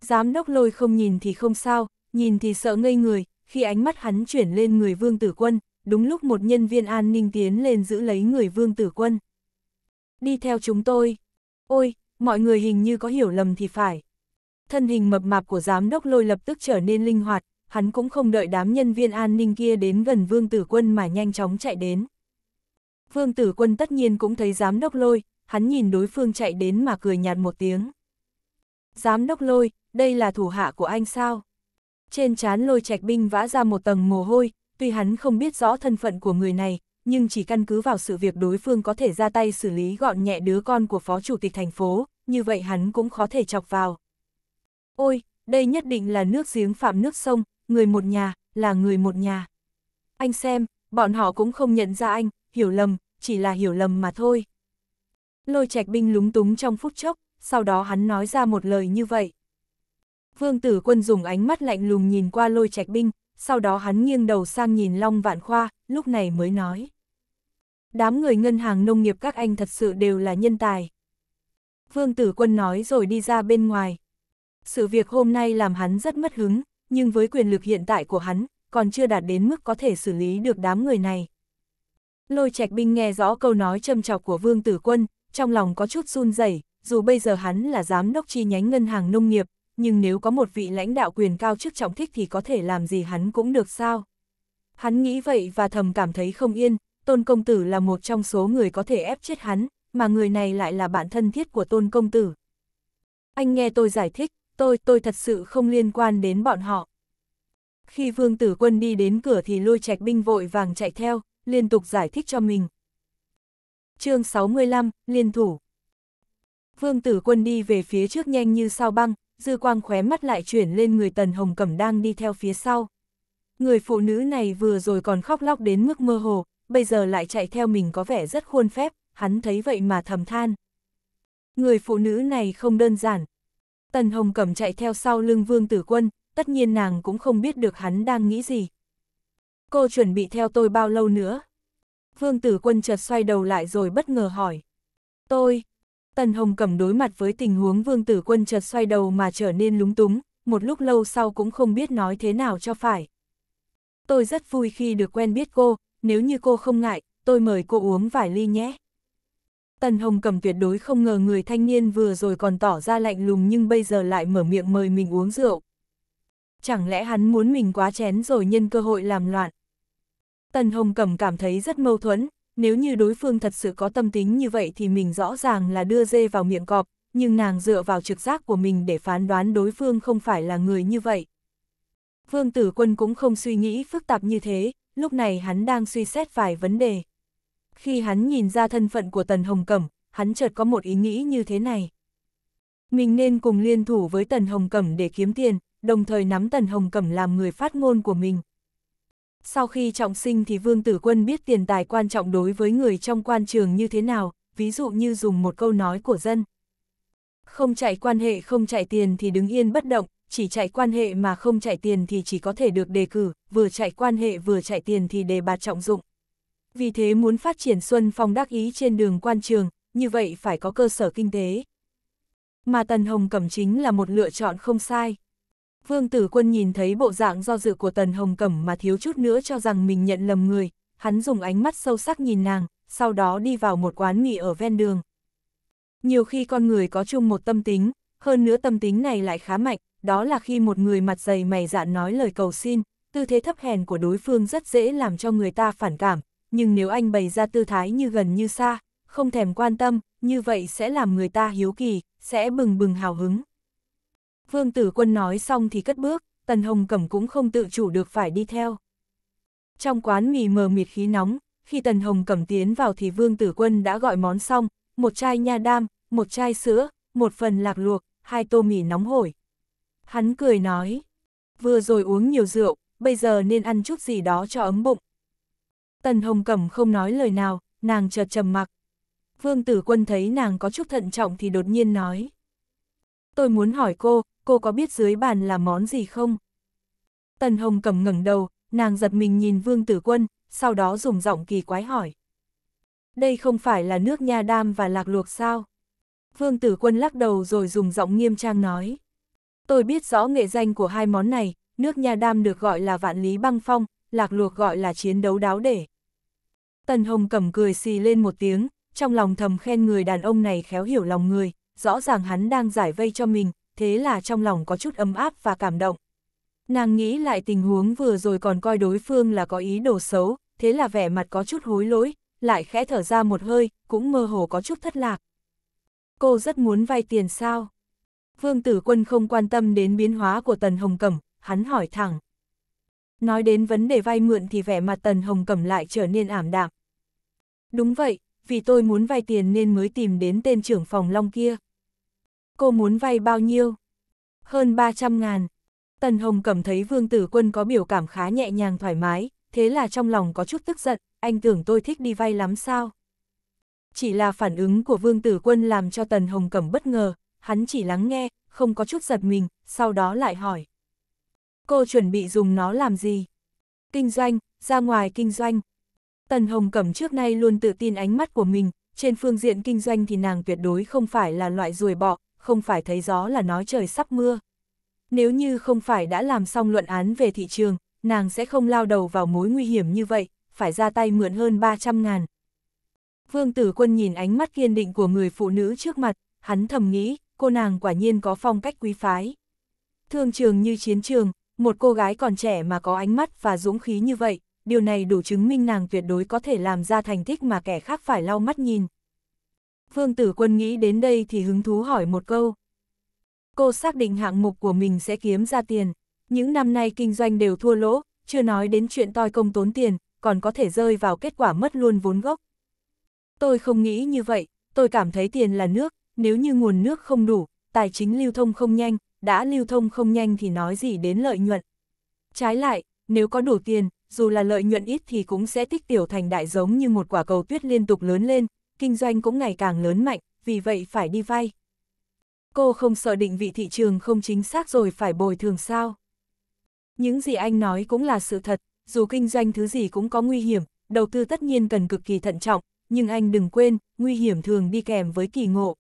Giám đốc lôi không nhìn thì không sao, nhìn thì sợ ngây người, khi ánh mắt hắn chuyển lên người vương tử quân, đúng lúc một nhân viên an ninh tiến lên giữ lấy người vương tử quân. Đi theo chúng tôi. Ôi, mọi người hình như có hiểu lầm thì phải thân hình mập mạp của giám đốc lôi lập tức trở nên linh hoạt, hắn cũng không đợi đám nhân viên an ninh kia đến gần Vương Tử Quân mà nhanh chóng chạy đến. Vương Tử Quân tất nhiên cũng thấy giám đốc lôi, hắn nhìn đối phương chạy đến mà cười nhạt một tiếng. Giám đốc lôi, đây là thủ hạ của anh sao? Trên trán lôi trạch binh vã ra một tầng mồ hôi, tuy hắn không biết rõ thân phận của người này, nhưng chỉ căn cứ vào sự việc đối phương có thể ra tay xử lý gọn nhẹ đứa con của phó chủ tịch thành phố, như vậy hắn cũng khó thể chọc vào. Ôi, đây nhất định là nước giếng phạm nước sông, người một nhà, là người một nhà. Anh xem, bọn họ cũng không nhận ra anh, hiểu lầm, chỉ là hiểu lầm mà thôi. Lôi trạch binh lúng túng trong phút chốc, sau đó hắn nói ra một lời như vậy. Vương tử quân dùng ánh mắt lạnh lùng nhìn qua lôi trạch binh, sau đó hắn nghiêng đầu sang nhìn Long Vạn Khoa, lúc này mới nói. Đám người ngân hàng nông nghiệp các anh thật sự đều là nhân tài. Vương tử quân nói rồi đi ra bên ngoài, sự việc hôm nay làm hắn rất mất hứng, nhưng với quyền lực hiện tại của hắn, còn chưa đạt đến mức có thể xử lý được đám người này. Lôi trạch binh nghe rõ câu nói châm chọc của Vương Tử Quân, trong lòng có chút run rẩy. dù bây giờ hắn là giám đốc chi nhánh ngân hàng nông nghiệp, nhưng nếu có một vị lãnh đạo quyền cao chức trọng thích thì có thể làm gì hắn cũng được sao. Hắn nghĩ vậy và thầm cảm thấy không yên, Tôn Công Tử là một trong số người có thể ép chết hắn, mà người này lại là bạn thân thiết của Tôn Công Tử. Anh nghe tôi giải thích, tôi, tôi thật sự không liên quan đến bọn họ. Khi vương tử quân đi đến cửa thì lôi trạch binh vội vàng chạy theo, liên tục giải thích cho mình. chương 65, Liên thủ Vương tử quân đi về phía trước nhanh như sao băng, dư quang khóe mắt lại chuyển lên người tần hồng cẩm đang đi theo phía sau. Người phụ nữ này vừa rồi còn khóc lóc đến mức mơ hồ, bây giờ lại chạy theo mình có vẻ rất khuôn phép, hắn thấy vậy mà thầm than. Người phụ nữ này không đơn giản, Tần Hồng Cẩm chạy theo sau lưng Vương Tử Quân, tất nhiên nàng cũng không biết được hắn đang nghĩ gì. Cô chuẩn bị theo tôi bao lâu nữa? Vương Tử Quân chợt xoay đầu lại rồi bất ngờ hỏi. Tôi, Tần Hồng Cẩm đối mặt với tình huống Vương Tử Quân chợt xoay đầu mà trở nên lúng túng, một lúc lâu sau cũng không biết nói thế nào cho phải. Tôi rất vui khi được quen biết cô, nếu như cô không ngại, tôi mời cô uống vài ly nhé. Tần Hồng cầm tuyệt đối không ngờ người thanh niên vừa rồi còn tỏ ra lạnh lùng nhưng bây giờ lại mở miệng mời mình uống rượu. Chẳng lẽ hắn muốn mình quá chén rồi nhân cơ hội làm loạn? Tần Hồng cầm cảm thấy rất mâu thuẫn, nếu như đối phương thật sự có tâm tính như vậy thì mình rõ ràng là đưa dê vào miệng cọp, nhưng nàng dựa vào trực giác của mình để phán đoán đối phương không phải là người như vậy. Vương Tử Quân cũng không suy nghĩ phức tạp như thế, lúc này hắn đang suy xét vài vấn đề khi hắn nhìn ra thân phận của Tần Hồng Cẩm, hắn chợt có một ý nghĩ như thế này. Mình nên cùng liên thủ với Tần Hồng Cẩm để kiếm tiền, đồng thời nắm Tần Hồng Cẩm làm người phát ngôn của mình. Sau khi trọng sinh thì Vương Tử Quân biết tiền tài quan trọng đối với người trong quan trường như thế nào, ví dụ như dùng một câu nói của dân. Không chạy quan hệ không chạy tiền thì đứng yên bất động, chỉ chạy quan hệ mà không chạy tiền thì chỉ có thể được đề cử, vừa chạy quan hệ vừa chạy tiền thì đề bạt trọng dụng vì thế muốn phát triển Xuân Phong đắc ý trên đường quan trường, như vậy phải có cơ sở kinh tế. Mà Tần Hồng Cẩm chính là một lựa chọn không sai. Vương Tử Quân nhìn thấy bộ dạng do dự của Tần Hồng Cẩm mà thiếu chút nữa cho rằng mình nhận lầm người, hắn dùng ánh mắt sâu sắc nhìn nàng, sau đó đi vào một quán nghỉ ở ven đường. Nhiều khi con người có chung một tâm tính, hơn nữa tâm tính này lại khá mạnh, đó là khi một người mặt dày mày dạn nói lời cầu xin, tư thế thấp hèn của đối phương rất dễ làm cho người ta phản cảm, nhưng nếu anh bày ra tư thái như gần như xa, không thèm quan tâm, như vậy sẽ làm người ta hiếu kỳ, sẽ bừng bừng hào hứng. Vương Tử Quân nói xong thì cất bước, Tần Hồng Cẩm cũng không tự chủ được phải đi theo. Trong quán mì mờ mịt khí nóng, khi Tần Hồng Cẩm tiến vào thì Vương Tử Quân đã gọi món xong, một chai nha đam, một chai sữa, một phần lạc luộc, hai tô mì nóng hổi. Hắn cười nói, vừa rồi uống nhiều rượu, bây giờ nên ăn chút gì đó cho ấm bụng. Tần Hồng Cẩm không nói lời nào, nàng chợt trầm mặc. Vương Tử Quân thấy nàng có chút thận trọng thì đột nhiên nói. Tôi muốn hỏi cô, cô có biết dưới bàn là món gì không? Tần Hồng Cẩm ngẩng đầu, nàng giật mình nhìn Vương Tử Quân, sau đó dùng giọng kỳ quái hỏi. Đây không phải là nước nha đam và lạc luộc sao? Vương Tử Quân lắc đầu rồi dùng giọng nghiêm trang nói. Tôi biết rõ nghệ danh của hai món này, nước nha đam được gọi là vạn lý băng phong, lạc luộc gọi là chiến đấu đáo để. Tần Hồng cầm cười xì lên một tiếng, trong lòng thầm khen người đàn ông này khéo hiểu lòng người, rõ ràng hắn đang giải vây cho mình, thế là trong lòng có chút ấm áp và cảm động. Nàng nghĩ lại tình huống vừa rồi còn coi đối phương là có ý đồ xấu, thế là vẻ mặt có chút hối lỗi, lại khẽ thở ra một hơi, cũng mơ hồ có chút thất lạc. Cô rất muốn vay tiền sao? Vương Tử Quân không quan tâm đến biến hóa của Tần Hồng Cẩm, hắn hỏi thẳng. Nói đến vấn đề vay mượn thì vẻ mặt Tần Hồng Cẩm lại trở nên ảm đạm. Đúng vậy, vì tôi muốn vay tiền nên mới tìm đến tên trưởng phòng Long kia. Cô muốn vay bao nhiêu? Hơn 300 ngàn. Tần Hồng Cẩm thấy Vương Tử Quân có biểu cảm khá nhẹ nhàng thoải mái, thế là trong lòng có chút tức giận, anh tưởng tôi thích đi vay lắm sao? Chỉ là phản ứng của Vương Tử Quân làm cho Tần Hồng Cẩm bất ngờ, hắn chỉ lắng nghe, không có chút giật mình, sau đó lại hỏi cô chuẩn bị dùng nó làm gì? Kinh doanh, ra ngoài kinh doanh. Tần Hồng Cẩm trước nay luôn tự tin ánh mắt của mình, trên phương diện kinh doanh thì nàng tuyệt đối không phải là loại ruồi bọ, không phải thấy gió là nói trời sắp mưa. Nếu như không phải đã làm xong luận án về thị trường, nàng sẽ không lao đầu vào mối nguy hiểm như vậy, phải ra tay mượn hơn 300 ngàn. Vương Tử Quân nhìn ánh mắt kiên định của người phụ nữ trước mặt, hắn thầm nghĩ, cô nàng quả nhiên có phong cách quý phái. Thương trường như chiến trường, một cô gái còn trẻ mà có ánh mắt và dũng khí như vậy, điều này đủ chứng minh nàng tuyệt đối có thể làm ra thành tích mà kẻ khác phải lau mắt nhìn. Phương Tử Quân nghĩ đến đây thì hứng thú hỏi một câu. Cô xác định hạng mục của mình sẽ kiếm ra tiền, những năm nay kinh doanh đều thua lỗ, chưa nói đến chuyện toi công tốn tiền, còn có thể rơi vào kết quả mất luôn vốn gốc. Tôi không nghĩ như vậy, tôi cảm thấy tiền là nước, nếu như nguồn nước không đủ, tài chính lưu thông không nhanh, đã lưu thông không nhanh thì nói gì đến lợi nhuận. Trái lại, nếu có đủ tiền, dù là lợi nhuận ít thì cũng sẽ tích tiểu thành đại giống như một quả cầu tuyết liên tục lớn lên, kinh doanh cũng ngày càng lớn mạnh, vì vậy phải đi vay. Cô không sợ định vị thị trường không chính xác rồi phải bồi thường sao? Những gì anh nói cũng là sự thật, dù kinh doanh thứ gì cũng có nguy hiểm, đầu tư tất nhiên cần cực kỳ thận trọng, nhưng anh đừng quên, nguy hiểm thường đi kèm với kỳ ngộ,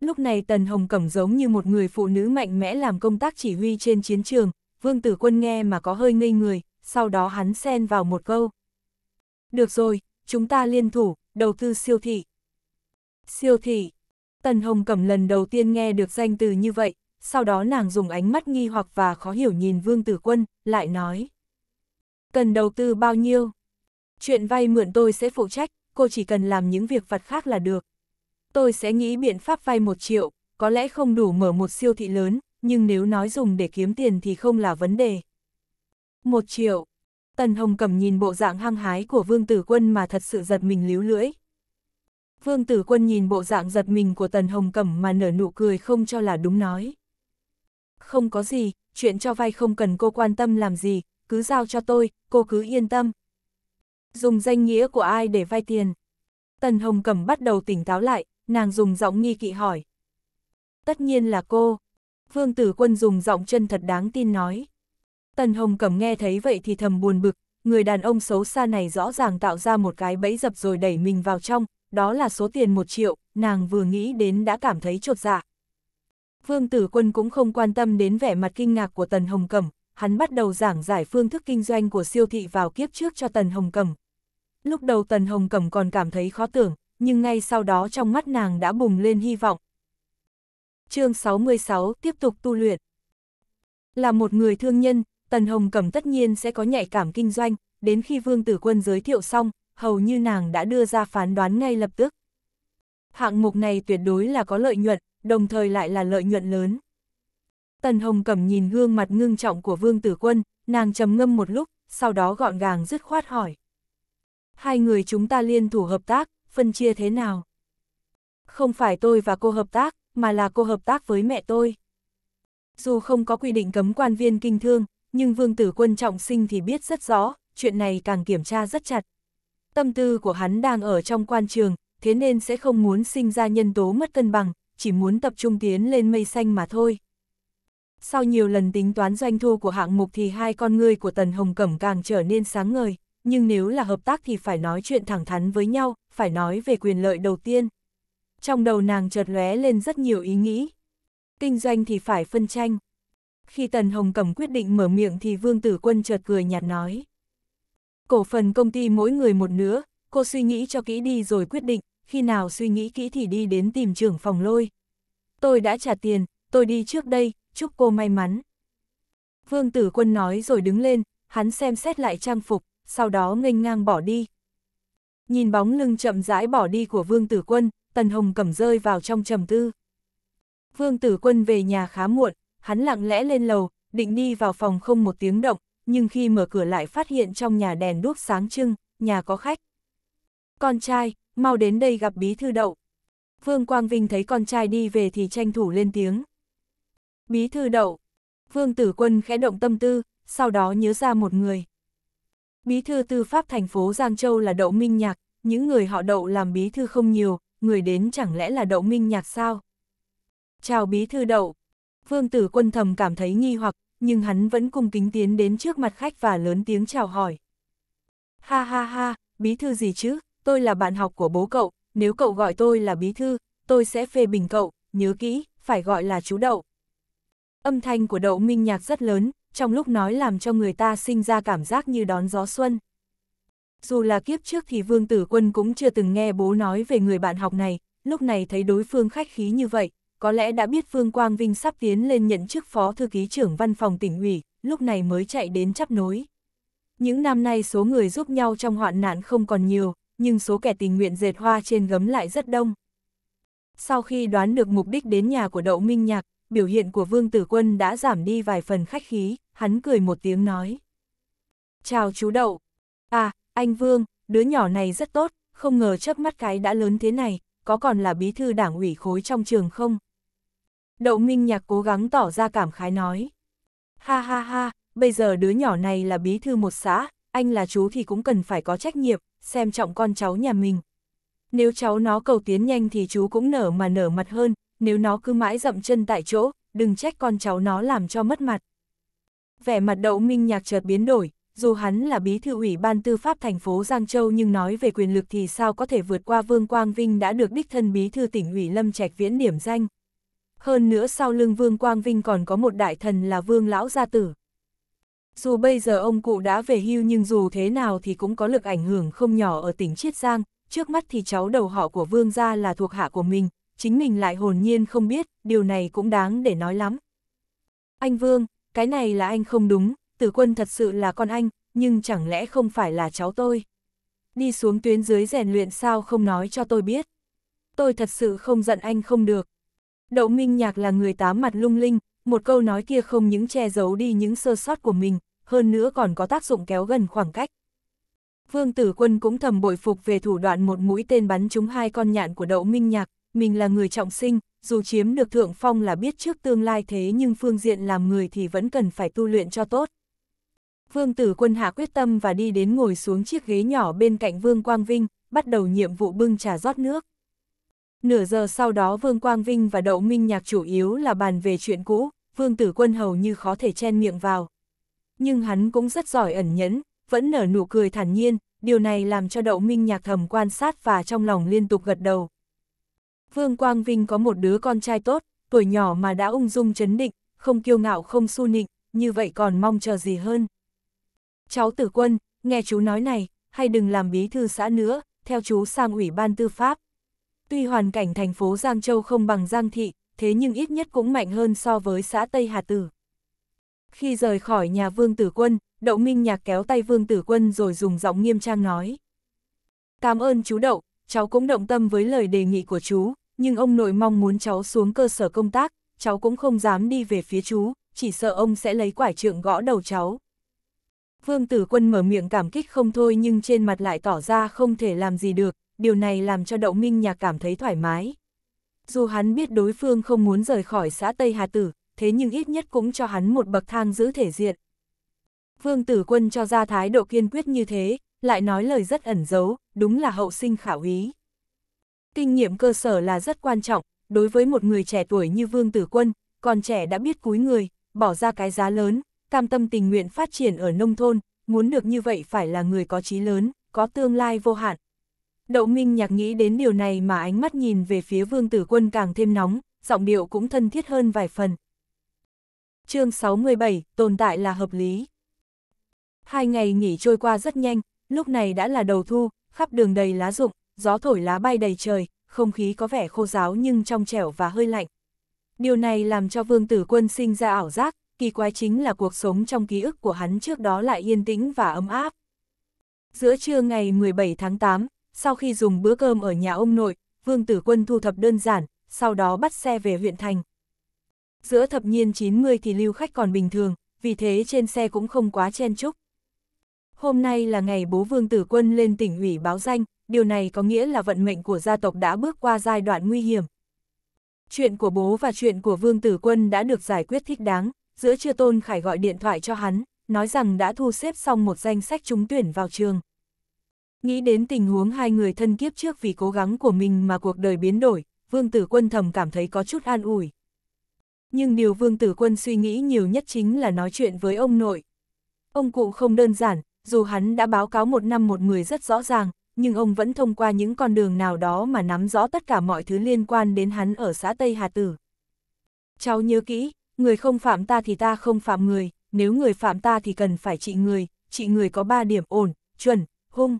Lúc này Tần Hồng Cẩm giống như một người phụ nữ mạnh mẽ làm công tác chỉ huy trên chiến trường, Vương Tử Quân nghe mà có hơi ngây người, sau đó hắn xen vào một câu. Được rồi, chúng ta liên thủ, đầu tư siêu thị. Siêu thị. Tần Hồng Cẩm lần đầu tiên nghe được danh từ như vậy, sau đó nàng dùng ánh mắt nghi hoặc và khó hiểu nhìn Vương Tử Quân, lại nói. Cần đầu tư bao nhiêu? Chuyện vay mượn tôi sẽ phụ trách, cô chỉ cần làm những việc vặt khác là được tôi sẽ nghĩ biện pháp vay một triệu, có lẽ không đủ mở một siêu thị lớn, nhưng nếu nói dùng để kiếm tiền thì không là vấn đề. Một triệu. Tần Hồng cầm nhìn bộ dạng hăng hái của Vương Tử Quân mà thật sự giật mình líu lưỡi. Vương Tử Quân nhìn bộ dạng giật mình của Tần Hồng Cẩm mà nở nụ cười không cho là đúng nói. Không có gì, chuyện cho vay không cần cô quan tâm làm gì, cứ giao cho tôi, cô cứ yên tâm. Dùng danh nghĩa của ai để vay tiền? Tần Hồng Cẩm bắt đầu tỉnh táo lại, nàng dùng giọng nghi kỵ hỏi. Tất nhiên là cô. Vương tử quân dùng giọng chân thật đáng tin nói. Tần Hồng Cẩm nghe thấy vậy thì thầm buồn bực, người đàn ông xấu xa này rõ ràng tạo ra một cái bẫy dập rồi đẩy mình vào trong, đó là số tiền một triệu, nàng vừa nghĩ đến đã cảm thấy chột dạ. Vương tử quân cũng không quan tâm đến vẻ mặt kinh ngạc của Tần Hồng Cẩm, hắn bắt đầu giảng giải phương thức kinh doanh của siêu thị vào kiếp trước cho Tần Hồng Cẩm. Lúc đầu Tần Hồng Cẩm còn cảm thấy khó tưởng, nhưng ngay sau đó trong mắt nàng đã bùng lên hy vọng. chương 66 tiếp tục tu luyện. Là một người thương nhân, Tần Hồng Cẩm tất nhiên sẽ có nhạy cảm kinh doanh, đến khi Vương Tử Quân giới thiệu xong, hầu như nàng đã đưa ra phán đoán ngay lập tức. Hạng mục này tuyệt đối là có lợi nhuận, đồng thời lại là lợi nhuận lớn. Tần Hồng Cẩm nhìn gương mặt ngưng trọng của Vương Tử Quân, nàng trầm ngâm một lúc, sau đó gọn gàng dứt khoát hỏi. Hai người chúng ta liên thủ hợp tác, phân chia thế nào. Không phải tôi và cô hợp tác, mà là cô hợp tác với mẹ tôi. Dù không có quy định cấm quan viên kinh thương, nhưng vương tử quân trọng sinh thì biết rất rõ, chuyện này càng kiểm tra rất chặt. Tâm tư của hắn đang ở trong quan trường, thế nên sẽ không muốn sinh ra nhân tố mất cân bằng, chỉ muốn tập trung tiến lên mây xanh mà thôi. Sau nhiều lần tính toán doanh thu của hạng mục thì hai con người của Tần Hồng Cẩm càng trở nên sáng ngời, nhưng nếu là hợp tác thì phải nói chuyện thẳng thắn với nhau, phải nói về quyền lợi đầu tiên. Trong đầu nàng chợt lóe lên rất nhiều ý nghĩ. Kinh doanh thì phải phân tranh. Khi Tần Hồng Cẩm quyết định mở miệng thì Vương Tử Quân chợt cười nhạt nói. Cổ phần công ty mỗi người một nửa, cô suy nghĩ cho kỹ đi rồi quyết định, khi nào suy nghĩ kỹ thì đi đến tìm trưởng phòng lôi. Tôi đã trả tiền, tôi đi trước đây, chúc cô may mắn. Vương Tử Quân nói rồi đứng lên, hắn xem xét lại trang phục, sau đó nghênh ngang bỏ đi. Nhìn bóng lưng chậm rãi bỏ đi của Vương Tử Quân, Tần Hồng Cẩm rơi vào trong trầm tư. Vương Tử Quân về nhà khá muộn, hắn lặng lẽ lên lầu, định đi vào phòng không một tiếng động, nhưng khi mở cửa lại phát hiện trong nhà đèn đuốc sáng trưng, nhà có khách. Con trai, mau đến đây gặp bí thư đậu. Vương Quang Vinh thấy con trai đi về thì tranh thủ lên tiếng. Bí thư đậu. Vương Tử Quân khẽ động tâm tư, sau đó nhớ ra một người. Bí thư tư pháp thành phố Giang Châu là Đậu Minh Nhạc, những người họ Đậu làm bí thư không nhiều, người đến chẳng lẽ là Đậu Minh Nhạc sao? Chào bí thư Đậu. Vương tử quân thầm cảm thấy nghi hoặc, nhưng hắn vẫn cung kính tiến đến trước mặt khách và lớn tiếng chào hỏi. Ha ha ha, bí thư gì chứ, tôi là bạn học của bố cậu, nếu cậu gọi tôi là bí thư, tôi sẽ phê bình cậu, nhớ kỹ, phải gọi là chú Đậu. Âm thanh của Đậu Minh Nhạc rất lớn, trong lúc nói làm cho người ta sinh ra cảm giác như đón gió xuân. Dù là kiếp trước thì Vương Tử Quân cũng chưa từng nghe bố nói về người bạn học này, lúc này thấy đối phương khách khí như vậy, có lẽ đã biết Vương Quang Vinh sắp tiến lên nhận chức phó thư ký trưởng văn phòng tỉnh ủy, lúc này mới chạy đến chấp nối. Những năm nay số người giúp nhau trong hoạn nạn không còn nhiều, nhưng số kẻ tình nguyện dệt hoa trên gấm lại rất đông. Sau khi đoán được mục đích đến nhà của Đậu Minh Nhạc, biểu hiện của Vương Tử Quân đã giảm đi vài phần khách khí, hắn cười một tiếng nói. Chào chú đậu. À, anh Vương, đứa nhỏ này rất tốt, không ngờ chớp mắt cái đã lớn thế này, có còn là bí thư đảng ủy khối trong trường không? Đậu Minh Nhạc cố gắng tỏ ra cảm khái nói. Ha ha ha, bây giờ đứa nhỏ này là bí thư một xã, anh là chú thì cũng cần phải có trách nhiệm, xem trọng con cháu nhà mình. Nếu cháu nó cầu tiến nhanh thì chú cũng nở mà nở mặt hơn, nếu nó cứ mãi dậm chân tại chỗ, đừng trách con cháu nó làm cho mất mặt. Vẻ mặt đậu minh nhạc chợt biến đổi, dù hắn là bí thư ủy ban tư pháp thành phố Giang Châu nhưng nói về quyền lực thì sao có thể vượt qua Vương Quang Vinh đã được đích thân bí thư tỉnh ủy Lâm Trạch Viễn điểm danh. Hơn nữa sau lưng Vương Quang Vinh còn có một đại thần là Vương Lão Gia Tử. Dù bây giờ ông cụ đã về hưu nhưng dù thế nào thì cũng có lực ảnh hưởng không nhỏ ở tỉnh Chiết Giang, trước mắt thì cháu đầu họ của Vương Gia là thuộc hạ của mình, chính mình lại hồn nhiên không biết, điều này cũng đáng để nói lắm. Anh Vương, cái này là anh không đúng, tử quân thật sự là con anh, nhưng chẳng lẽ không phải là cháu tôi. Đi xuống tuyến dưới rèn luyện sao không nói cho tôi biết. Tôi thật sự không giận anh không được. Đậu Minh Nhạc là người tám mặt lung linh, một câu nói kia không những che giấu đi những sơ sót của mình, hơn nữa còn có tác dụng kéo gần khoảng cách. Vương Tử Quân cũng thầm bội phục về thủ đoạn một mũi tên bắn trúng hai con nhạn của Đậu Minh Nhạc, mình là người trọng sinh, dù chiếm được thượng phong là biết trước tương lai thế nhưng phương diện làm người thì vẫn cần phải tu luyện cho tốt. Vương Tử Quân hạ quyết tâm và đi đến ngồi xuống chiếc ghế nhỏ bên cạnh Vương Quang Vinh, bắt đầu nhiệm vụ bưng trà rót nước. Nửa giờ sau đó Vương Quang Vinh và Đậu Minh Nhạc chủ yếu là bàn về chuyện cũ, Vương Tử Quân hầu như khó thể chen miệng vào. Nhưng hắn cũng rất giỏi ẩn nhẫn, vẫn nở nụ cười thản nhiên, điều này làm cho Đậu Minh Nhạc thầm quan sát và trong lòng liên tục gật đầu. Vương Quang Vinh có một đứa con trai tốt, tuổi nhỏ mà đã ung dung chấn định, không kiêu ngạo không su nịnh, như vậy còn mong chờ gì hơn. Cháu tử quân, nghe chú nói này, hay đừng làm bí thư xã nữa, theo chú sang ủy ban tư pháp. Tuy hoàn cảnh thành phố Giang Châu không bằng Giang Thị, thế nhưng ít nhất cũng mạnh hơn so với xã Tây Hà Tử. Khi rời khỏi nhà Vương Tử Quân, Đậu Minh Nhạc kéo tay Vương Tử Quân rồi dùng giọng nghiêm trang nói. Cảm ơn chú Đậu, cháu cũng động tâm với lời đề nghị của chú, nhưng ông nội mong muốn cháu xuống cơ sở công tác, cháu cũng không dám đi về phía chú, chỉ sợ ông sẽ lấy quải trượng gõ đầu cháu. Vương Tử Quân mở miệng cảm kích không thôi nhưng trên mặt lại tỏ ra không thể làm gì được, điều này làm cho Đậu Minh Nhạc cảm thấy thoải mái. Dù hắn biết đối phương không muốn rời khỏi xã Tây Hà Tử, thế nhưng ít nhất cũng cho hắn một bậc thang giữ thể diện. Vương Tử Quân cho ra thái độ kiên quyết như thế, lại nói lời rất ẩn giấu, đúng là hậu sinh khảo ý. Kinh nghiệm cơ sở là rất quan trọng, đối với một người trẻ tuổi như Vương Tử Quân, còn trẻ đã biết cúi người, bỏ ra cái giá lớn, cam tâm tình nguyện phát triển ở nông thôn, muốn được như vậy phải là người có trí lớn, có tương lai vô hạn. Đậu Minh Nhạc nghĩ đến điều này mà ánh mắt nhìn về phía Vương Tử Quân càng thêm nóng, giọng điệu cũng thân thiết hơn vài phần. chương 67, tồn tại là hợp lý. Hai ngày nghỉ trôi qua rất nhanh, lúc này đã là đầu thu, khắp đường đầy lá rụng, gió thổi lá bay đầy trời, không khí có vẻ khô giáo nhưng trong trẻo và hơi lạnh. Điều này làm cho Vương Tử Quân sinh ra ảo giác, kỳ quái chính là cuộc sống trong ký ức của hắn trước đó lại yên tĩnh và ấm áp. Giữa trưa ngày 17 tháng 8, sau khi dùng bữa cơm ở nhà ông nội, Vương Tử Quân thu thập đơn giản, sau đó bắt xe về huyện thành. Giữa thập niên 90 thì lưu khách còn bình thường, vì thế trên xe cũng không quá chen chúc. Hôm nay là ngày bố Vương Tử Quân lên tỉnh ủy báo danh, điều này có nghĩa là vận mệnh của gia tộc đã bước qua giai đoạn nguy hiểm. Chuyện của bố và chuyện của Vương Tử Quân đã được giải quyết thích đáng, giữa trưa Tôn Khải gọi điện thoại cho hắn, nói rằng đã thu xếp xong một danh sách trúng tuyển vào trường. Nghĩ đến tình huống hai người thân kiếp trước vì cố gắng của mình mà cuộc đời biến đổi, Vương Tử Quân thầm cảm thấy có chút an ủi. Nhưng điều Vương Tử Quân suy nghĩ nhiều nhất chính là nói chuyện với ông nội. Ông cụ không đơn giản, dù hắn đã báo cáo một năm một người rất rõ ràng, nhưng ông vẫn thông qua những con đường nào đó mà nắm rõ tất cả mọi thứ liên quan đến hắn ở xã Tây Hà Tử. Cháu nhớ kỹ, người không phạm ta thì ta không phạm người, nếu người phạm ta thì cần phải trị người, trị người có 3 điểm ổn, chuẩn, hung.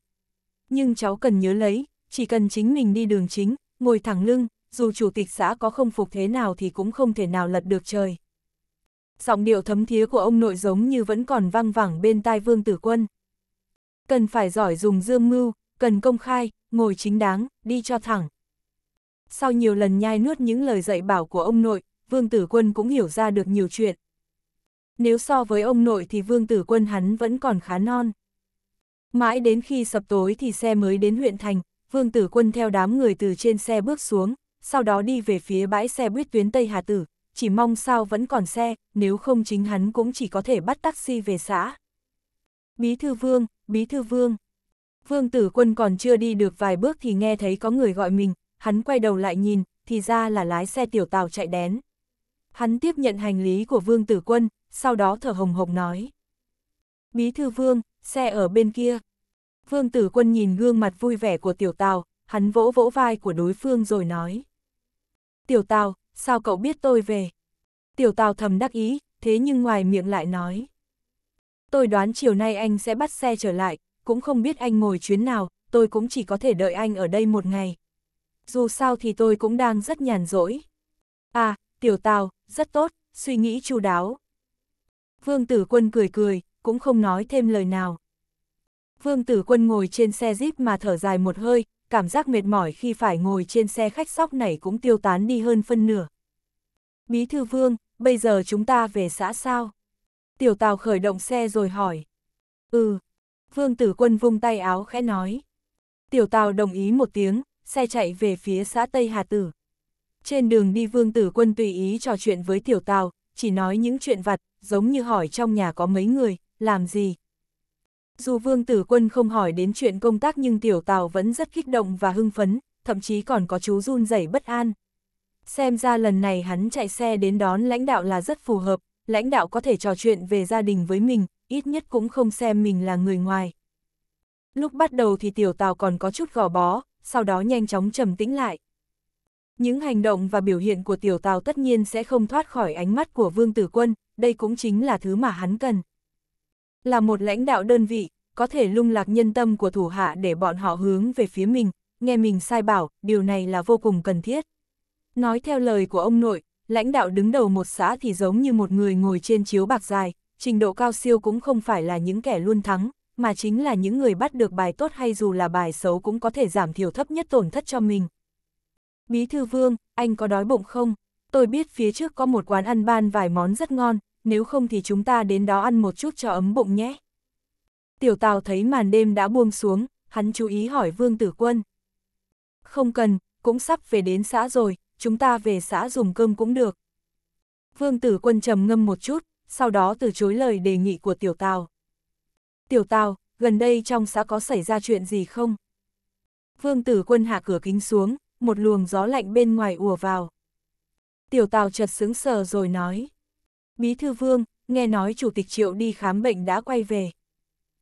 Nhưng cháu cần nhớ lấy, chỉ cần chính mình đi đường chính, ngồi thẳng lưng, dù chủ tịch xã có không phục thế nào thì cũng không thể nào lật được trời. Giọng điệu thấm thía của ông nội giống như vẫn còn vang vẳng bên tai vương tử quân. Cần phải giỏi dùng dương mưu, cần công khai, ngồi chính đáng, đi cho thẳng. Sau nhiều lần nhai nuốt những lời dạy bảo của ông nội, Vương Tử Quân cũng hiểu ra được nhiều chuyện. Nếu so với ông nội thì Vương Tử Quân hắn vẫn còn khá non. Mãi đến khi sập tối thì xe mới đến huyện thành, Vương Tử Quân theo đám người từ trên xe bước xuống, sau đó đi về phía bãi xe buýt tuyến Tây Hà Tử, chỉ mong sao vẫn còn xe, nếu không chính hắn cũng chỉ có thể bắt taxi về xã. Bí thư Vương, Bí thư Vương. Vương tử quân còn chưa đi được vài bước thì nghe thấy có người gọi mình, hắn quay đầu lại nhìn, thì ra là lái xe tiểu tàu chạy đến. Hắn tiếp nhận hành lý của vương tử quân, sau đó thở hồng hộc nói. Bí thư vương, xe ở bên kia. Vương tử quân nhìn gương mặt vui vẻ của tiểu tàu, hắn vỗ vỗ vai của đối phương rồi nói. Tiểu tàu, sao cậu biết tôi về? Tiểu tàu thầm đắc ý, thế nhưng ngoài miệng lại nói. Tôi đoán chiều nay anh sẽ bắt xe trở lại, cũng không biết anh ngồi chuyến nào, tôi cũng chỉ có thể đợi anh ở đây một ngày. Dù sao thì tôi cũng đang rất nhàn rỗi. À, tiểu tào, rất tốt, suy nghĩ chu đáo. Vương tử quân cười cười, cũng không nói thêm lời nào. Vương tử quân ngồi trên xe jeep mà thở dài một hơi, cảm giác mệt mỏi khi phải ngồi trên xe khách sóc này cũng tiêu tán đi hơn phân nửa. Bí thư vương, bây giờ chúng ta về xã sao? Tiểu tào khởi động xe rồi hỏi. Ừ, Vương Tử Quân vung tay áo khẽ nói. Tiểu Tào đồng ý một tiếng, xe chạy về phía xã Tây Hà Tử. Trên đường đi Vương Tử Quân tùy ý trò chuyện với Tiểu Tào, chỉ nói những chuyện vặt, giống như hỏi trong nhà có mấy người, làm gì. Dù Vương Tử Quân không hỏi đến chuyện công tác nhưng Tiểu Tào vẫn rất kích động và hưng phấn, thậm chí còn có chú run rẩy bất an. Xem ra lần này hắn chạy xe đến đón lãnh đạo là rất phù hợp, lãnh đạo có thể trò chuyện về gia đình với mình, ít nhất cũng không xem mình là người ngoài. Lúc bắt đầu thì tiểu tào còn có chút gò bó, sau đó nhanh chóng trầm tĩnh lại. Những hành động và biểu hiện của tiểu tào tất nhiên sẽ không thoát khỏi ánh mắt của Vương Tử Quân, đây cũng chính là thứ mà hắn cần. Là một lãnh đạo đơn vị, có thể lung lạc nhân tâm của thủ hạ để bọn họ hướng về phía mình, nghe mình sai bảo, điều này là vô cùng cần thiết. Nói theo lời của ông nội, lãnh đạo đứng đầu một xã thì giống như một người ngồi trên chiếu bạc dài, trình độ cao siêu cũng không phải là những kẻ luôn thắng, mà chính là những người bắt được bài tốt hay dù là bài xấu cũng có thể giảm thiểu thấp nhất tổn thất cho mình. Bí thư vương, anh có đói bụng không? Tôi biết phía trước có một quán ăn ban vài món rất ngon, nếu không thì chúng ta đến đó ăn một chút cho ấm bụng nhé. Tiểu Tào thấy màn đêm đã buông xuống, hắn chú ý hỏi Vương Tử Quân. Không cần, cũng sắp về đến xã rồi, chúng ta về xã dùng cơm cũng được. Vương Tử Quân trầm ngâm một chút, sau đó từ chối lời đề nghị của Tiểu Tào. Tiểu Tào, gần đây trong xã có xảy ra chuyện gì không? Vương tử quân hạ cửa kính xuống, một luồng gió lạnh bên ngoài ùa vào. Tiểu Tào chợt sững sờ rồi nói. Bí thư vương, nghe nói chủ tịch triệu đi khám bệnh đã quay về.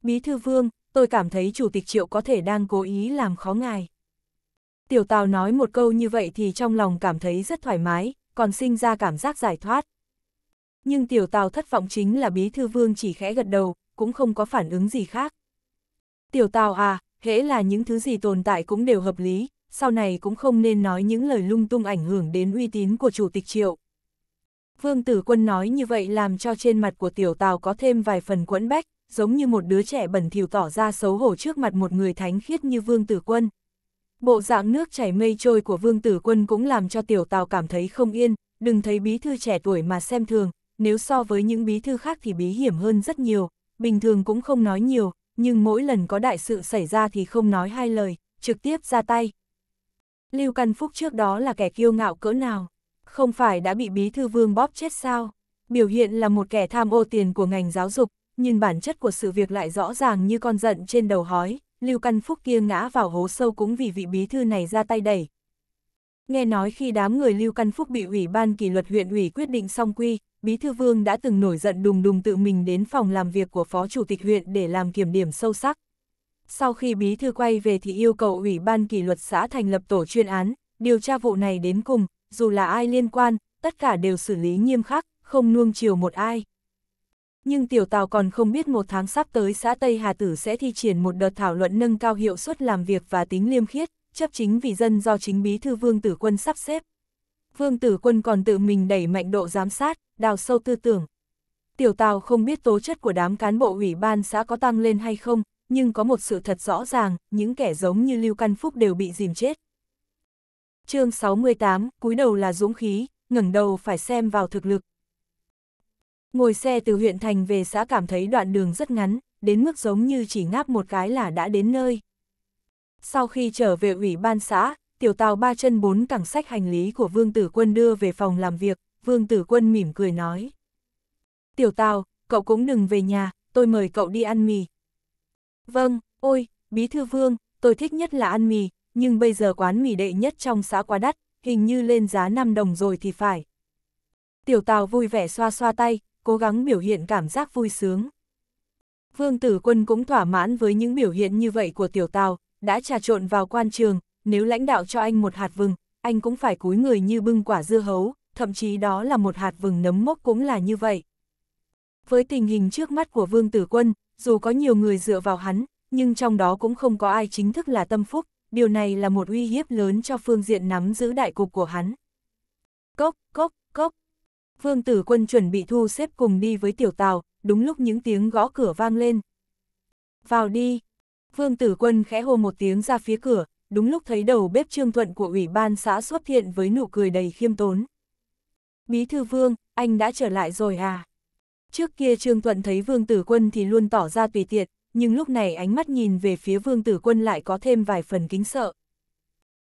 Bí thư vương, tôi cảm thấy chủ tịch triệu có thể đang cố ý làm khó ngài. Tiểu Tào nói một câu như vậy thì trong lòng cảm thấy rất thoải mái, còn sinh ra cảm giác giải thoát nhưng tiểu tào thất vọng chính là bí thư vương chỉ khẽ gật đầu, cũng không có phản ứng gì khác. Tiểu tào à, hễ là những thứ gì tồn tại cũng đều hợp lý, sau này cũng không nên nói những lời lung tung ảnh hưởng đến uy tín của chủ tịch triệu. Vương tử quân nói như vậy làm cho trên mặt của tiểu tào có thêm vài phần quẫn bách, giống như một đứa trẻ bẩn thỉu tỏ ra xấu hổ trước mặt một người thánh khiết như vương tử quân. Bộ dạng nước chảy mây trôi của vương tử quân cũng làm cho tiểu tào cảm thấy không yên, đừng thấy bí thư trẻ tuổi mà xem thường, nếu so với những bí thư khác thì bí hiểm hơn rất nhiều, bình thường cũng không nói nhiều, nhưng mỗi lần có đại sự xảy ra thì không nói hai lời, trực tiếp ra tay. Lưu Căn Phúc trước đó là kẻ kiêu ngạo cỡ nào, không phải đã bị bí thư vương bóp chết sao, biểu hiện là một kẻ tham ô tiền của ngành giáo dục, nhưng bản chất của sự việc lại rõ ràng như con giận trên đầu hói, Lưu Căn Phúc kia ngã vào hố sâu cũng vì vị bí thư này ra tay đẩy. Nghe nói khi đám người Lưu Căn Phúc bị Ủy ban kỷ luật huyện ủy quyết định xong quy, Bí Thư Vương đã từng nổi giận đùng đùng tự mình đến phòng làm việc của Phó Chủ tịch huyện để làm kiểm điểm sâu sắc. Sau khi Bí Thư quay về thì yêu cầu Ủy ban kỷ luật xã thành lập tổ chuyên án, điều tra vụ này đến cùng, dù là ai liên quan, tất cả đều xử lý nghiêm khắc, không nuông chiều một ai. Nhưng Tiểu Tào còn không biết một tháng sắp tới xã Tây Hà Tử sẽ thi triển một đợt thảo luận nâng cao hiệu suất làm việc và tính liêm khiết, chấp chính vì dân do chính Bí Thư Vương Tử Quân sắp xếp. Vương Tử Quân còn tự mình đẩy mạnh độ giám sát, đào sâu tư tưởng. Tiểu Tào không biết tố chất của đám cán bộ ủy ban xã có tăng lên hay không, nhưng có một sự thật rõ ràng, những kẻ giống như Lưu Căn Phúc đều bị dìm chết. chương 68, cúi đầu là dũng khí, ngẩng đầu phải xem vào thực lực. Ngồi xe từ huyện thành về xã cảm thấy đoạn đường rất ngắn, đến mức giống như chỉ ngáp một cái là đã đến nơi. Sau khi trở về ủy ban xã, tiểu tàu ba chân bốn cẳng sách hành lý của Vương Tử Quân đưa về phòng làm việc, Vương Tử Quân mỉm cười nói. Tiểu tàu, cậu cũng đừng về nhà, tôi mời cậu đi ăn mì. Vâng, ôi, Bí Thư Vương, tôi thích nhất là ăn mì, nhưng bây giờ quán mì đệ nhất trong xã quá đắt, hình như lên giá 5 đồng rồi thì phải. Tiểu tàu vui vẻ xoa xoa tay, cố gắng biểu hiện cảm giác vui sướng. Vương Tử Quân cũng thỏa mãn với những biểu hiện như vậy của tiểu tàu, đã trà trộn vào quan trường, nếu lãnh đạo cho anh một hạt vừng, anh cũng phải cúi người như bưng quả dưa hấu, thậm chí đó là một hạt vừng nấm mốc cũng là như vậy. Với tình hình trước mắt của Vương Tử Quân, dù có nhiều người dựa vào hắn, nhưng trong đó cũng không có ai chính thức là tâm phúc, điều này là một uy hiếp lớn cho phương diện nắm giữ đại cục của hắn. Cốc, cốc, cốc. Vương Tử Quân chuẩn bị thu xếp cùng đi với tiểu tào, đúng lúc những tiếng gõ cửa vang lên. Vào đi. Vương Tử Quân khẽ hô một tiếng ra phía cửa, đúng lúc thấy đầu bếp Trương Thuận của Ủy ban xã xuất hiện với nụ cười đầy khiêm tốn. Bí thư Vương, anh đã trở lại rồi à? Trước kia Trương Thuận thấy Vương Tử Quân thì luôn tỏ ra tùy tiện, nhưng lúc này ánh mắt nhìn về phía Vương Tử Quân lại có thêm vài phần kính sợ.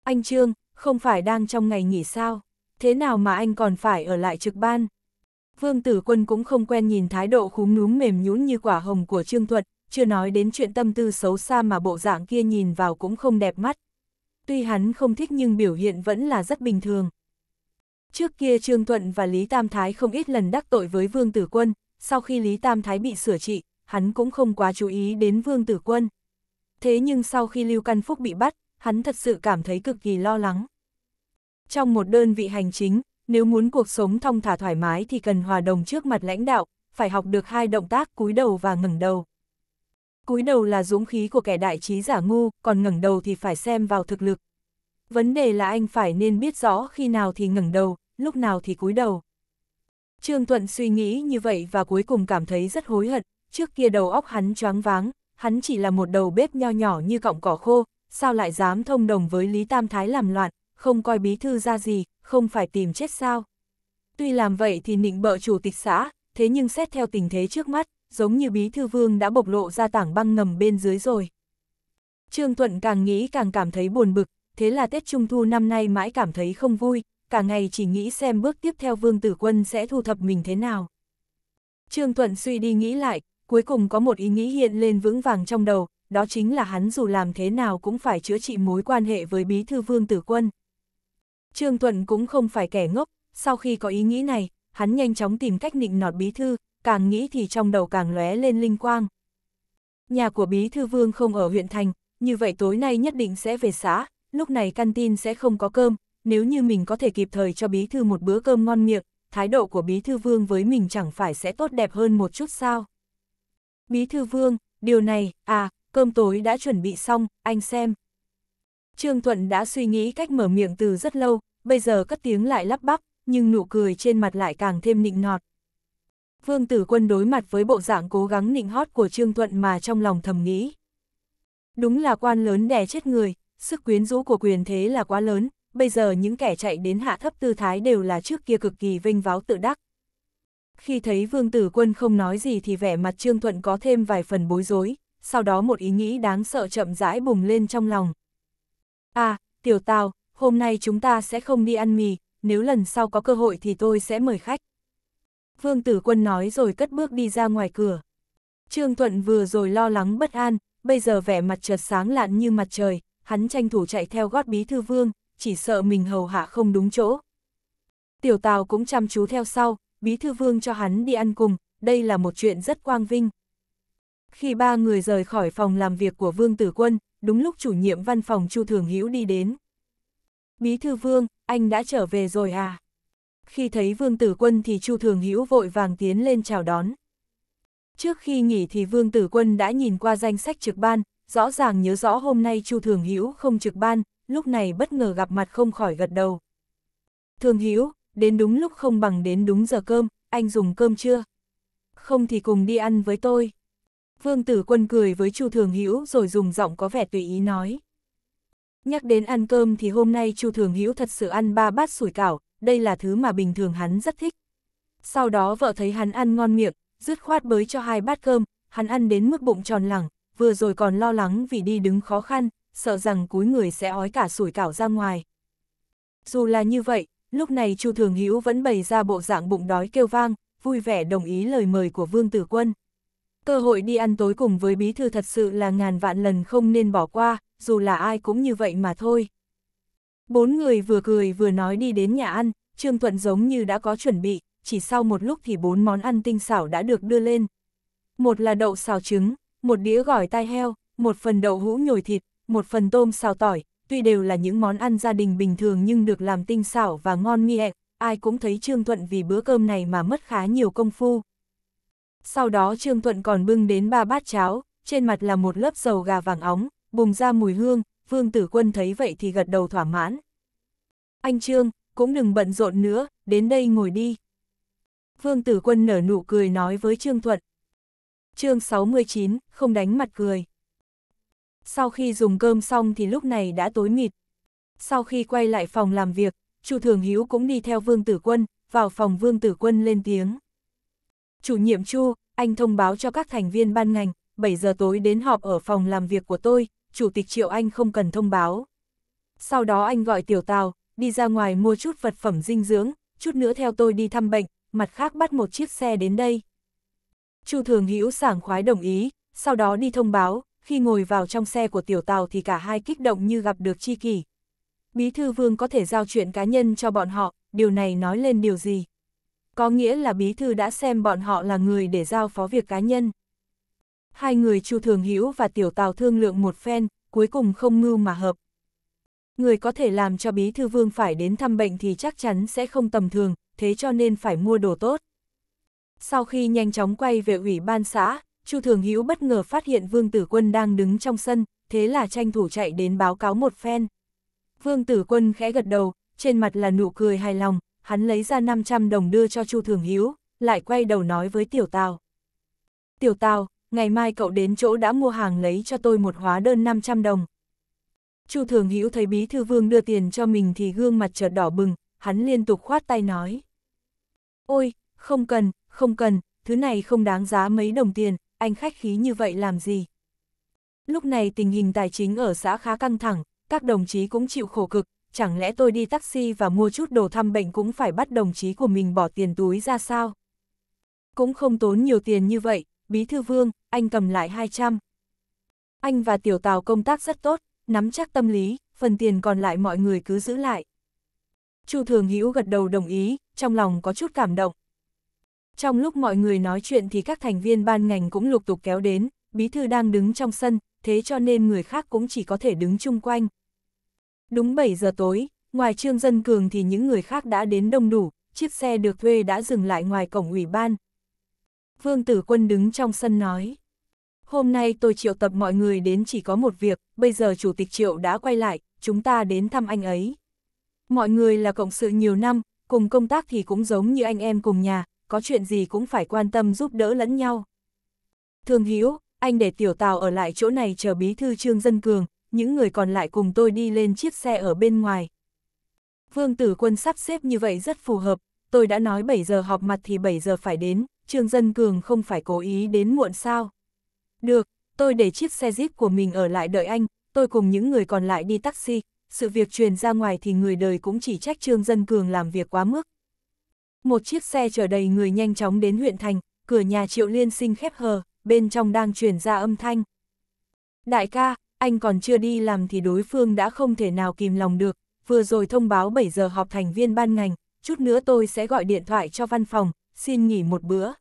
Anh Trương, không phải đang trong ngày nghỉ sao? Thế nào mà anh còn phải ở lại trực ban? Vương Tử Quân cũng không quen nhìn thái độ khúm núm mềm nhũn như quả hồng của Trương Thuận, chưa nói đến chuyện tâm tư xấu xa mà bộ dạng kia nhìn vào cũng không đẹp mắt tuy hắn không thích nhưng biểu hiện vẫn là rất bình thường. Trước kia Trương Thuận và Lý Tam Thái không ít lần đắc tội với Vương Tử Quân, sau khi Lý Tam Thái bị sửa trị, hắn cũng không quá chú ý đến Vương Tử Quân. Thế nhưng sau khi Lưu Căn Phúc bị bắt, hắn thật sự cảm thấy cực kỳ lo lắng. Trong một đơn vị hành chính, nếu muốn cuộc sống thong thả thoải mái thì cần hòa đồng trước mặt lãnh đạo, phải học được hai động tác cúi đầu và ngẩng đầu cúi đầu là dũng khí của kẻ đại trí giả ngu, còn ngẩng đầu thì phải xem vào thực lực. Vấn đề là anh phải nên biết rõ khi nào thì ngẩng đầu, lúc nào thì cúi đầu. Trương Thuận suy nghĩ như vậy và cuối cùng cảm thấy rất hối hận, trước kia đầu óc hắn choáng váng, hắn chỉ là một đầu bếp nho nhỏ như cọng cỏ khô, sao lại dám thông đồng với Lý Tam Thái làm loạn, không coi bí thư ra gì, không phải tìm chết sao. Tuy làm vậy thì nịnh bợ chủ tịch xã, thế nhưng xét theo tình thế trước mắt, giống như bí thư vương đã bộc lộ ra tảng băng ngầm bên dưới rồi. Trương Thuận càng nghĩ càng cảm thấy buồn bực, thế là Tết Trung Thu năm nay mãi cảm thấy không vui, cả ngày chỉ nghĩ xem bước tiếp theo Vương Tử Quân sẽ thu thập mình thế nào. Trương Thuận suy đi nghĩ lại, cuối cùng có một ý nghĩ hiện lên vững vàng trong đầu, đó chính là hắn dù làm thế nào cũng phải chữa trị mối quan hệ với bí thư Vương Tử Quân. Trương Thuận cũng không phải kẻ ngốc, sau khi có ý nghĩ này, hắn nhanh chóng tìm cách nịnh nọt bí thư, càng nghĩ thì trong đầu càng lóe lên linh quang. Nhà của Bí Thư Vương không ở huyện thành, như vậy tối nay nhất định sẽ về xã, lúc này căn tin sẽ không có cơm, nếu như mình có thể kịp thời cho Bí Thư một bữa cơm ngon miệng, thái độ của Bí Thư Vương với mình chẳng phải sẽ tốt đẹp hơn một chút sao. Bí Thư Vương, điều này, à, cơm tối đã chuẩn bị xong, anh xem. Trương Thuận đã suy nghĩ cách mở miệng từ rất lâu, bây giờ cất tiếng lại lắp bắp, nhưng nụ cười trên mặt lại càng thêm nịnh nọt, Vương Tử Quân đối mặt với bộ dạng cố gắng nịnh hót của Trương Thuận mà trong lòng thầm nghĩ. Đúng là quan lớn đè chết người, sức quyến rũ của quyền thế là quá lớn, bây giờ những kẻ chạy đến hạ thấp tư thái đều là trước kia cực kỳ vinh váo tự đắc. Khi thấy Vương Tử Quân không nói gì thì vẻ mặt Trương Thuận có thêm vài phần bối rối, sau đó một ý nghĩ đáng sợ chậm rãi bùng lên trong lòng. À, tiểu tào, hôm nay chúng ta sẽ không đi ăn mì, nếu lần sau có cơ hội thì tôi sẽ mời khách. Vương Tử Quân nói rồi cất bước đi ra ngoài cửa. Trương Thuận vừa rồi lo lắng bất an, bây giờ vẻ mặt chợt sáng lạn như mặt trời, hắn tranh thủ chạy theo gót bí thư vương, chỉ sợ mình hầu hạ không đúng chỗ. Tiểu Tào cũng chăm chú theo sau, bí thư vương cho hắn đi ăn cùng, đây là một chuyện rất quang vinh. Khi ba người rời khỏi phòng làm việc của Vương Tử Quân, đúng lúc chủ nhiệm văn phòng Chu Thường Hữu đi đến. Bí thư vương, anh đã trở về rồi à? khi thấy Vương Tử Quân thì Chu Thường Hữu vội vàng tiến lên chào đón. Trước khi nghỉ thì Vương Tử Quân đã nhìn qua danh sách trực ban, rõ ràng nhớ rõ hôm nay Chu Thường Hữu không trực ban, lúc này bất ngờ gặp mặt không khỏi gật đầu. Thường Hữu, đến đúng lúc không bằng đến đúng giờ cơm, anh dùng cơm chưa? Không thì cùng đi ăn với tôi. Vương Tử Quân cười với Chu Thường Hữu rồi dùng giọng có vẻ tùy ý nói. Nhắc đến ăn cơm thì hôm nay Chu Thường Hữu thật sự ăn ba bát sủi cảo, đây là thứ mà bình thường hắn rất thích. Sau đó vợ thấy hắn ăn ngon miệng, dứt khoát bới cho hai bát cơm, hắn ăn đến mức bụng tròn lẳng, vừa rồi còn lo lắng vì đi đứng khó khăn, sợ rằng cúi người sẽ ói cả sủi cảo ra ngoài. Dù là như vậy, lúc này Chu Thường Hữu vẫn bày ra bộ dạng bụng đói kêu vang, vui vẻ đồng ý lời mời của Vương Tử Quân. Cơ hội đi ăn tối cùng với bí thư thật sự là ngàn vạn lần không nên bỏ qua, dù là ai cũng như vậy mà thôi. Bốn người vừa cười vừa nói đi đến nhà ăn, Trương Thuận giống như đã có chuẩn bị, chỉ sau một lúc thì bốn món ăn tinh xảo đã được đưa lên. Một là đậu xào trứng, một đĩa gỏi tai heo, một phần đậu hũ nhồi thịt, một phần tôm xào tỏi, tuy đều là những món ăn gia đình bình thường nhưng được làm tinh xảo và ngon miệng, ai cũng thấy Trương Thuận vì bữa cơm này mà mất khá nhiều công phu. Sau đó Trương Thuận còn bưng đến ba bát cháo, trên mặt là một lớp dầu gà vàng óng, bùng ra mùi hương, Vương Tử Quân thấy vậy thì gật đầu thỏa mãn. Anh Trương, cũng đừng bận rộn nữa, đến đây ngồi đi. Vương Tử Quân nở nụ cười nói với Trương Thuận. chương 69, không đánh mặt cười. Sau khi dùng cơm xong thì lúc này đã tối mịt. Sau khi quay lại phòng làm việc, Chu Thường Hiếu cũng đi theo Vương Tử Quân, vào phòng Vương Tử Quân lên tiếng. Chủ nhiệm Chu, anh thông báo cho các thành viên ban ngành, 7 giờ tối đến họp ở phòng làm việc của tôi, Chủ tịch Triệu Anh không cần thông báo. Sau đó anh gọi Tiểu Tào, đi ra ngoài mua chút vật phẩm dinh dưỡng, chút nữa theo tôi đi thăm bệnh, mặt khác bắt một chiếc xe đến đây. Chu Thường Hữu sảng khoái đồng ý, sau đó đi thông báo, khi ngồi vào trong xe của Tiểu Tào thì cả hai kích động như gặp được chi kỷ. Bí thư Vương có thể giao chuyện cá nhân cho bọn họ, điều này nói lên điều gì? Có nghĩa là bí thư đã xem bọn họ là người để giao phó việc cá nhân hai người Chu Thường Hữu và Tiểu Tào thương lượng một phen, cuối cùng không mưu mà hợp. Người có thể làm cho Bí Thư Vương phải đến thăm bệnh thì chắc chắn sẽ không tầm thường, thế cho nên phải mua đồ tốt. Sau khi nhanh chóng quay về ủy ban xã, Chu Thường Hữu bất ngờ phát hiện Vương Tử Quân đang đứng trong sân, thế là tranh thủ chạy đến báo cáo một phen. Vương Tử Quân khẽ gật đầu, trên mặt là nụ cười hài lòng, hắn lấy ra 500 đồng đưa cho Chu Thường Hữu, lại quay đầu nói với Tiểu Tào. Tiểu Tào, ngày mai cậu đến chỗ đã mua hàng lấy cho tôi một hóa đơn 500 đồng. Chu Thường Hữu thấy Bí Thư Vương đưa tiền cho mình thì gương mặt chợt đỏ bừng, hắn liên tục khoát tay nói. Ôi, không cần, không cần, thứ này không đáng giá mấy đồng tiền, anh khách khí như vậy làm gì? Lúc này tình hình tài chính ở xã khá căng thẳng, các đồng chí cũng chịu khổ cực, chẳng lẽ tôi đi taxi và mua chút đồ thăm bệnh cũng phải bắt đồng chí của mình bỏ tiền túi ra sao? Cũng không tốn nhiều tiền như vậy, bí thư vương, anh cầm lại 200. Anh và tiểu tào công tác rất tốt, nắm chắc tâm lý, phần tiền còn lại mọi người cứ giữ lại. Chu Thường Hữu gật đầu đồng ý, trong lòng có chút cảm động. Trong lúc mọi người nói chuyện thì các thành viên ban ngành cũng lục tục kéo đến, bí thư đang đứng trong sân, thế cho nên người khác cũng chỉ có thể đứng chung quanh. Đúng 7 giờ tối, ngoài Trương Dân Cường thì những người khác đã đến đông đủ, chiếc xe được thuê đã dừng lại ngoài cổng ủy ban. Vương Tử Quân đứng trong sân nói. Hôm nay tôi triệu tập mọi người đến chỉ có một việc, bây giờ Chủ tịch Triệu đã quay lại, chúng ta đến thăm anh ấy. Mọi người là cộng sự nhiều năm, cùng công tác thì cũng giống như anh em cùng nhà, có chuyện gì cũng phải quan tâm giúp đỡ lẫn nhau. Thương Hiếu, anh để Tiểu Tào ở lại chỗ này chờ bí thư Trương Dân Cường, những người còn lại cùng tôi đi lên chiếc xe ở bên ngoài. Vương Tử Quân sắp xếp như vậy rất phù hợp, tôi đã nói 7 giờ họp mặt thì 7 giờ phải đến, Trương Dân Cường không phải cố ý đến muộn sao. Được, tôi để chiếc xe jeep của mình ở lại đợi anh, tôi cùng những người còn lại đi taxi, sự việc truyền ra ngoài thì người đời cũng chỉ trách Trương Dân Cường làm việc quá mức. Một chiếc xe chở đầy người nhanh chóng đến huyện thành, cửa nhà Triệu Liên Sinh khép hờ, bên trong đang truyền ra âm thanh. Đại ca, anh còn chưa đi làm thì đối phương đã không thể nào kìm lòng được, vừa rồi thông báo 7 giờ họp thành viên ban ngành, chút nữa tôi sẽ gọi điện thoại cho văn phòng, xin nghỉ một bữa.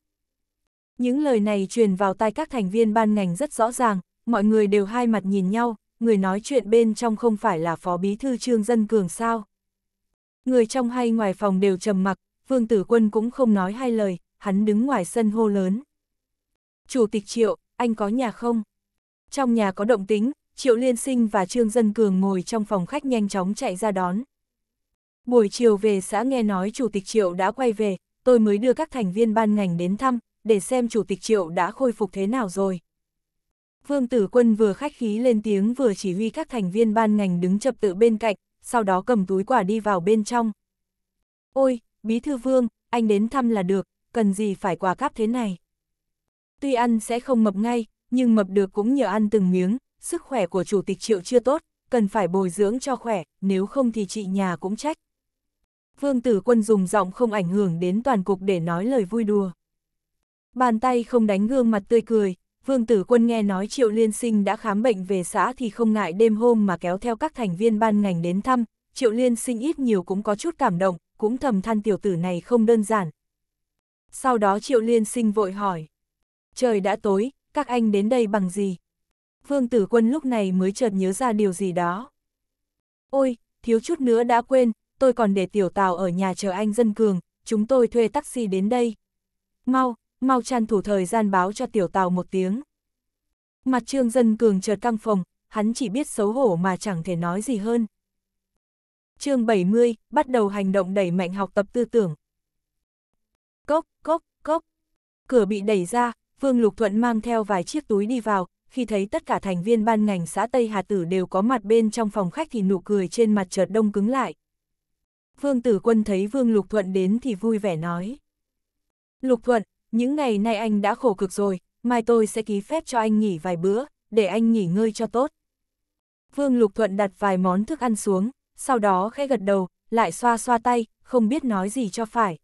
Những lời này truyền vào tai các thành viên ban ngành rất rõ ràng, mọi người đều hai mặt nhìn nhau, người nói chuyện bên trong không phải là phó bí thư trương dân cường sao. Người trong hay ngoài phòng đều trầm mặc, vương tử quân cũng không nói hai lời, hắn đứng ngoài sân hô lớn. Chủ tịch Triệu, anh có nhà không? Trong nhà có động tính, Triệu Liên Sinh và Trương Dân Cường ngồi trong phòng khách nhanh chóng chạy ra đón. Buổi chiều về xã nghe nói Chủ tịch Triệu đã quay về, tôi mới đưa các thành viên ban ngành đến thăm, để xem Chủ tịch Triệu đã khôi phục thế nào rồi. Vương Tử Quân vừa khách khí lên tiếng vừa chỉ huy các thành viên ban ngành đứng chập tự bên cạnh, sau đó cầm túi quả đi vào bên trong. Ôi, Bí Thư Vương, anh đến thăm là được, cần gì phải quà cáp thế này. Tuy ăn sẽ không mập ngay, nhưng mập được cũng nhờ ăn từng miếng, sức khỏe của Chủ tịch Triệu chưa tốt, cần phải bồi dưỡng cho khỏe, nếu không thì chị nhà cũng trách. Vương tử quân dùng giọng không ảnh hưởng đến toàn cục để nói lời vui đùa. Bàn tay không đánh gương mặt tươi cười, vương tử quân nghe nói triệu liên sinh đã khám bệnh về xã thì không ngại đêm hôm mà kéo theo các thành viên ban ngành đến thăm, triệu liên sinh ít nhiều cũng có chút cảm động, cũng thầm than tiểu tử này không đơn giản. Sau đó triệu liên sinh vội hỏi, trời đã tối, các anh đến đây bằng gì? Vương tử quân lúc này mới chợt nhớ ra điều gì đó. Ôi, thiếu chút nữa đã quên, tôi còn để tiểu tào ở nhà chờ anh dân cường, chúng tôi thuê taxi đến đây. Mau, mau chăn thủ thời gian báo cho tiểu tào một tiếng. Mặt trương dân cường chợt căng phòng, hắn chỉ biết xấu hổ mà chẳng thể nói gì hơn. chương 70, bắt đầu hành động đẩy mạnh học tập tư tưởng. Cốc, cốc, cốc. Cửa bị đẩy ra, Vương Lục Thuận mang theo vài chiếc túi đi vào, khi thấy tất cả thành viên ban ngành xã Tây Hà Tử đều có mặt bên trong phòng khách thì nụ cười trên mặt chợt đông cứng lại. Vương Tử Quân thấy Vương Lục Thuận đến thì vui vẻ nói. Lục Thuận, những ngày nay anh đã khổ cực rồi, mai tôi sẽ ký phép cho anh nghỉ vài bữa, để anh nghỉ ngơi cho tốt. Vương Lục Thuận đặt vài món thức ăn xuống, sau đó khẽ gật đầu, lại xoa xoa tay, không biết nói gì cho phải.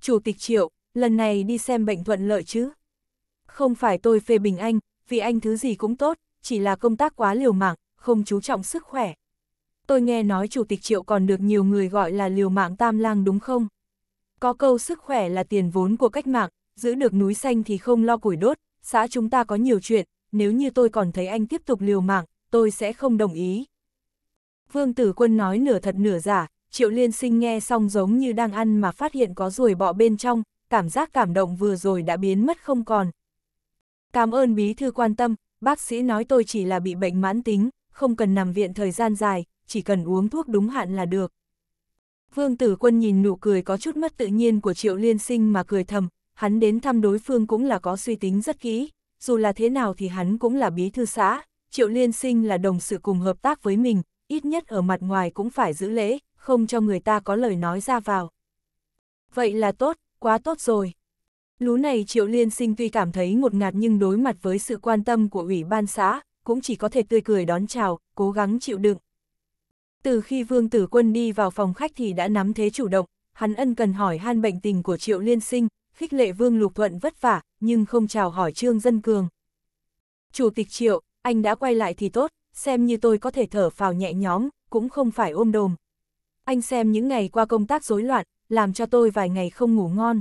Chủ tịch Triệu, lần này đi xem bệnh thuận lợi chứ? Không phải tôi phê bình anh, vì anh thứ gì cũng tốt, chỉ là công tác quá liều mạng, không chú trọng sức khỏe tôi nghe nói Chủ tịch Triệu còn được nhiều người gọi là liều mạng tam lang đúng không? Có câu sức khỏe là tiền vốn của cách mạng, giữ được núi xanh thì không lo củi đốt, xã chúng ta có nhiều chuyện, nếu như tôi còn thấy anh tiếp tục liều mạng, tôi sẽ không đồng ý. Vương Tử Quân nói nửa thật nửa giả, Triệu Liên Sinh nghe xong giống như đang ăn mà phát hiện có ruồi bọ bên trong, cảm giác cảm động vừa rồi đã biến mất không còn. Cảm ơn bí thư quan tâm, bác sĩ nói tôi chỉ là bị bệnh mãn tính, không cần nằm viện thời gian dài, chỉ cần uống thuốc đúng hạn là được. Vương tử quân nhìn nụ cười có chút mất tự nhiên của triệu liên sinh mà cười thầm, hắn đến thăm đối phương cũng là có suy tính rất kỹ, dù là thế nào thì hắn cũng là bí thư xã, triệu liên sinh là đồng sự cùng hợp tác với mình, ít nhất ở mặt ngoài cũng phải giữ lễ, không cho người ta có lời nói ra vào. Vậy là tốt, quá tốt rồi. Lú này triệu liên sinh tuy cảm thấy ngột ngạt nhưng đối mặt với sự quan tâm của ủy ban xã, cũng chỉ có thể tươi cười đón chào, cố gắng chịu đựng. Từ khi Vương Tử Quân đi vào phòng khách thì đã nắm thế chủ động, hắn ân cần hỏi han bệnh tình của Triệu Liên Sinh, khích lệ Vương Lục Thuận vất vả, nhưng không chào hỏi Trương Dân Cường. Chủ tịch Triệu, anh đã quay lại thì tốt, xem như tôi có thể thở phào nhẹ nhõm, cũng không phải ôm đồm. Anh xem những ngày qua công tác rối loạn, làm cho tôi vài ngày không ngủ ngon.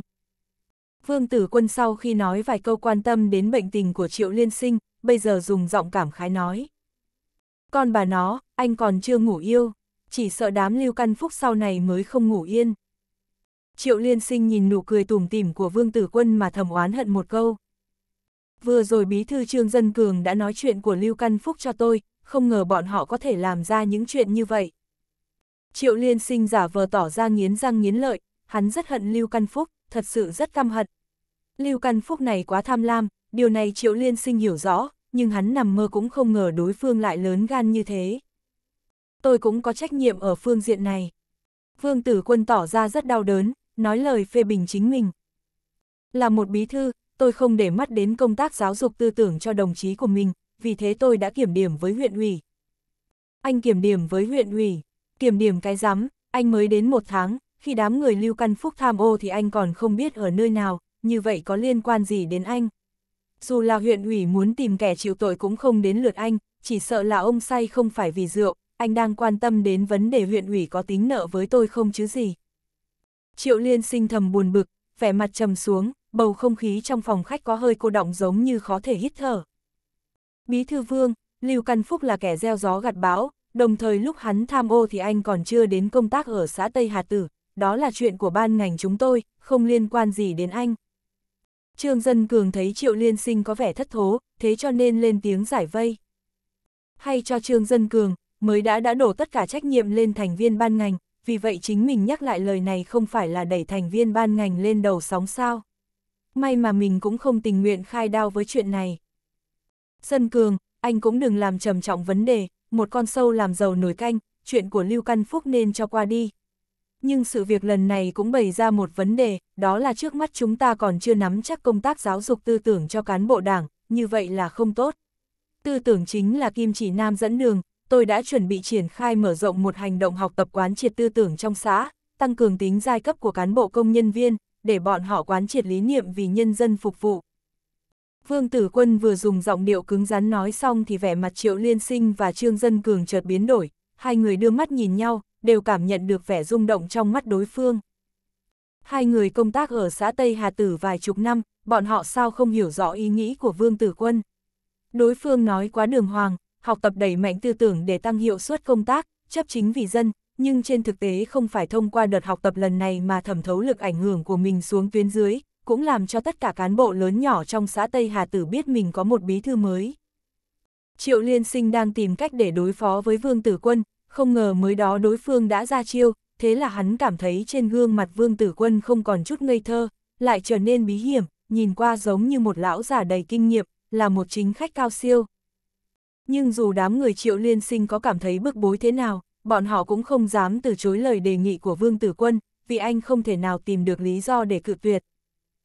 Vương Tử Quân sau khi nói vài câu quan tâm đến bệnh tình của Triệu Liên Sinh, bây giờ dùng giọng cảm khái nói con bà nó, anh còn chưa ngủ yêu, chỉ sợ đám lưu căn phúc sau này mới không ngủ yên. Triệu liên sinh nhìn nụ cười tủm tỉm của Vương Tử Quân mà thầm oán hận một câu. Vừa rồi bí thư Trương Dân Cường đã nói chuyện của Lưu Căn Phúc cho tôi, không ngờ bọn họ có thể làm ra những chuyện như vậy. Triệu liên sinh giả vờ tỏ ra nghiến răng nghiến lợi, hắn rất hận Lưu Căn Phúc, thật sự rất căm hận. Lưu Căn Phúc này quá tham lam, điều này Triệu liên sinh hiểu rõ, nhưng hắn nằm mơ cũng không ngờ đối phương lại lớn gan như thế. Tôi cũng có trách nhiệm ở phương diện này. Vương tử quân tỏ ra rất đau đớn, nói lời phê bình chính mình. Là một bí thư, tôi không để mắt đến công tác giáo dục tư tưởng cho đồng chí của mình, vì thế tôi đã kiểm điểm với huyện ủy. Anh kiểm điểm với huyện ủy, kiểm điểm cái rắm, anh mới đến một tháng, khi đám người lưu căn phúc tham ô thì anh còn không biết ở nơi nào, như vậy có liên quan gì đến anh dù là huyện ủy muốn tìm kẻ chịu tội cũng không đến lượt anh, chỉ sợ là ông say không phải vì rượu, anh đang quan tâm đến vấn đề huyện ủy có tính nợ với tôi không chứ gì. Triệu Liên sinh thầm buồn bực, vẻ mặt trầm xuống, bầu không khí trong phòng khách có hơi cô động giống như khó thể hít thở. Bí thư vương, Lưu Căn Phúc là kẻ gieo gió gặt bão, đồng thời lúc hắn tham ô thì anh còn chưa đến công tác ở xã Tây Hà Tử, đó là chuyện của ban ngành chúng tôi, không liên quan gì đến anh. Trương Dân Cường thấy Triệu Liên Sinh có vẻ thất thố, thế cho nên lên tiếng giải vây. Hay cho Trương Dân Cường, mới đã đã đổ tất cả trách nhiệm lên thành viên ban ngành, vì vậy chính mình nhắc lại lời này không phải là đẩy thành viên ban ngành lên đầu sóng sao. May mà mình cũng không tình nguyện khai đao với chuyện này. Dân Cường, anh cũng đừng làm trầm trọng vấn đề, một con sâu làm giàu nổi canh, chuyện của Lưu Căn Phúc nên cho qua đi, nhưng sự việc lần này cũng bày ra một vấn đề, đó là trước mắt chúng ta còn chưa nắm chắc công tác giáo dục tư tưởng cho cán bộ đảng, như vậy là không tốt. Tư tưởng chính là kim chỉ nam dẫn đường, tôi đã chuẩn bị triển khai mở rộng một hành động học tập quán triệt tư tưởng trong xã, tăng cường tính giai cấp của cán bộ công nhân viên, để bọn họ quán triệt lý niệm vì nhân dân phục vụ. Vương Tử Quân vừa dùng giọng điệu cứng rắn nói xong thì vẻ mặt Triệu Liên Sinh và Trương Dân Cường chợt biến đổi, hai người đưa mắt nhìn nhau, đều cảm nhận được vẻ rung động trong mắt đối phương. Hai người công tác ở xã Tây Hà Tử vài chục năm, bọn họ sao không hiểu rõ ý nghĩ của Vương Tử Quân. Đối phương nói quá đường hoàng, học tập đẩy mạnh tư tưởng để tăng hiệu suất công tác, chấp chính vì dân, nhưng trên thực tế không phải thông qua đợt học tập lần này mà thẩm thấu lực ảnh hưởng của mình xuống tuyến dưới, cũng làm cho tất cả cán bộ lớn nhỏ trong xã Tây Hà Tử biết mình có một bí thư mới. Triệu Liên Sinh đang tìm cách để đối phó với Vương Tử Quân, không ngờ mới đó đối phương đã ra chiêu, thế là hắn cảm thấy trên gương mặt Vương Tử Quân không còn chút ngây thơ, lại trở nên bí hiểm, nhìn qua giống như một lão giả đầy kinh nghiệm, là một chính khách cao siêu. Nhưng dù đám người triệu liên sinh có cảm thấy bức bối thế nào, bọn họ cũng không dám từ chối lời đề nghị của Vương Tử Quân, vì anh không thể nào tìm được lý do để cự tuyệt.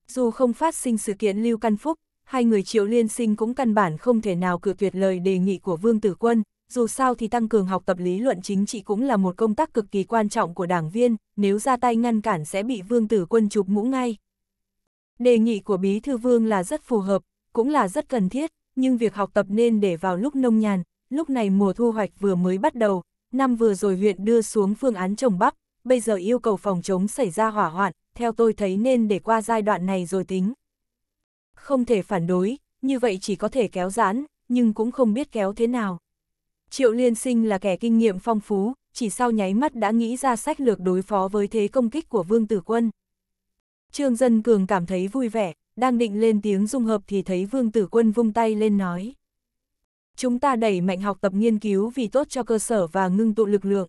Dù không phát sinh sự kiện Lưu Căn Phúc, hai người triệu liên sinh cũng căn bản không thể nào cự tuyệt lời đề nghị của Vương Tử Quân, dù sao thì tăng cường học tập lý luận chính trị cũng là một công tác cực kỳ quan trọng của đảng viên, nếu ra tay ngăn cản sẽ bị vương tử quân chụp mũ ngay. Đề nghị của Bí Thư Vương là rất phù hợp, cũng là rất cần thiết, nhưng việc học tập nên để vào lúc nông nhàn, lúc này mùa thu hoạch vừa mới bắt đầu, năm vừa rồi huyện đưa xuống phương án trồng bắp, bây giờ yêu cầu phòng chống xảy ra hỏa hoạn, theo tôi thấy nên để qua giai đoạn này rồi tính. Không thể phản đối, như vậy chỉ có thể kéo giãn, nhưng cũng không biết kéo thế nào. Triệu Liên Sinh là kẻ kinh nghiệm phong phú, chỉ sau nháy mắt đã nghĩ ra sách lược đối phó với thế công kích của Vương Tử Quân. Trương Dân Cường cảm thấy vui vẻ, đang định lên tiếng dung hợp thì thấy Vương Tử Quân vung tay lên nói. Chúng ta đẩy mạnh học tập nghiên cứu vì tốt cho cơ sở và ngưng tụ lực lượng.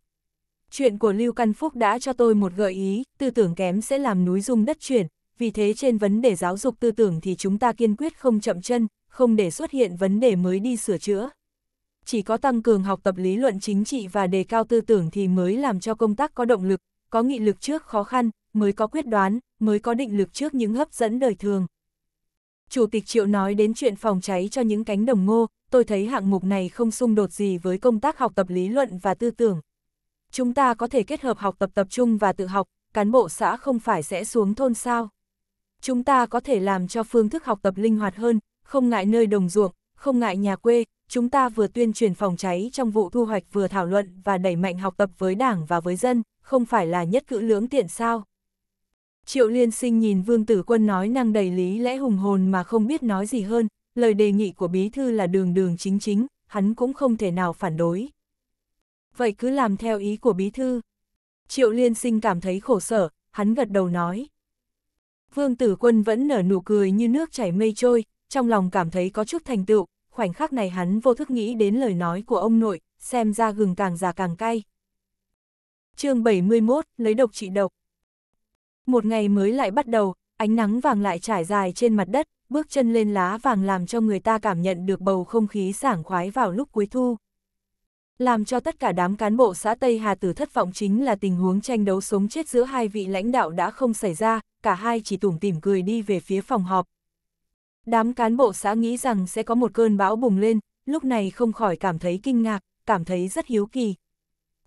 Chuyện của Lưu Căn Phúc đã cho tôi một gợi ý, tư tưởng kém sẽ làm núi rung đất chuyển, vì thế trên vấn đề giáo dục tư tưởng thì chúng ta kiên quyết không chậm chân, không để xuất hiện vấn đề mới đi sửa chữa chỉ có tăng cường học tập lý luận chính trị và đề cao tư tưởng thì mới làm cho công tác có động lực, có nghị lực trước khó khăn, mới có quyết đoán, mới có định lực trước những hấp dẫn đời thường. Chủ tịch Triệu nói đến chuyện phòng cháy cho những cánh đồng ngô, tôi thấy hạng mục này không xung đột gì với công tác học tập lý luận và tư tưởng. Chúng ta có thể kết hợp học tập tập trung và tự học, cán bộ xã không phải sẽ xuống thôn sao. Chúng ta có thể làm cho phương thức học tập linh hoạt hơn, không ngại nơi đồng ruộng, không ngại nhà quê, chúng ta vừa tuyên truyền phòng cháy trong vụ thu hoạch vừa thảo luận và đẩy mạnh học tập với đảng và với dân, không phải là nhất cữ lưỡng tiện sao. Triệu liên sinh nhìn vương tử quân nói năng đầy lý lẽ hùng hồn mà không biết nói gì hơn, lời đề nghị của bí thư là đường đường chính chính, hắn cũng không thể nào phản đối. Vậy cứ làm theo ý của bí thư. Triệu liên sinh cảm thấy khổ sở, hắn gật đầu nói. Vương tử quân vẫn nở nụ cười như nước chảy mây trôi, trong lòng cảm thấy có chút thành tựu, khoảnh khắc này hắn vô thức nghĩ đến lời nói của ông nội, xem ra gừng càng già càng cay. chương 71, lấy độc trị độc. Một ngày mới lại bắt đầu, ánh nắng vàng lại trải dài trên mặt đất, bước chân lên lá vàng làm cho người ta cảm nhận được bầu không khí sảng khoái vào lúc cuối thu. Làm cho tất cả đám cán bộ xã Tây Hà Tử thất vọng chính là tình huống tranh đấu sống chết giữa hai vị lãnh đạo đã không xảy ra, cả hai chỉ tủm tỉm cười đi về phía phòng họp, Đám cán bộ xã nghĩ rằng sẽ có một cơn bão bùng lên, lúc này không khỏi cảm thấy kinh ngạc, cảm thấy rất hiếu kỳ.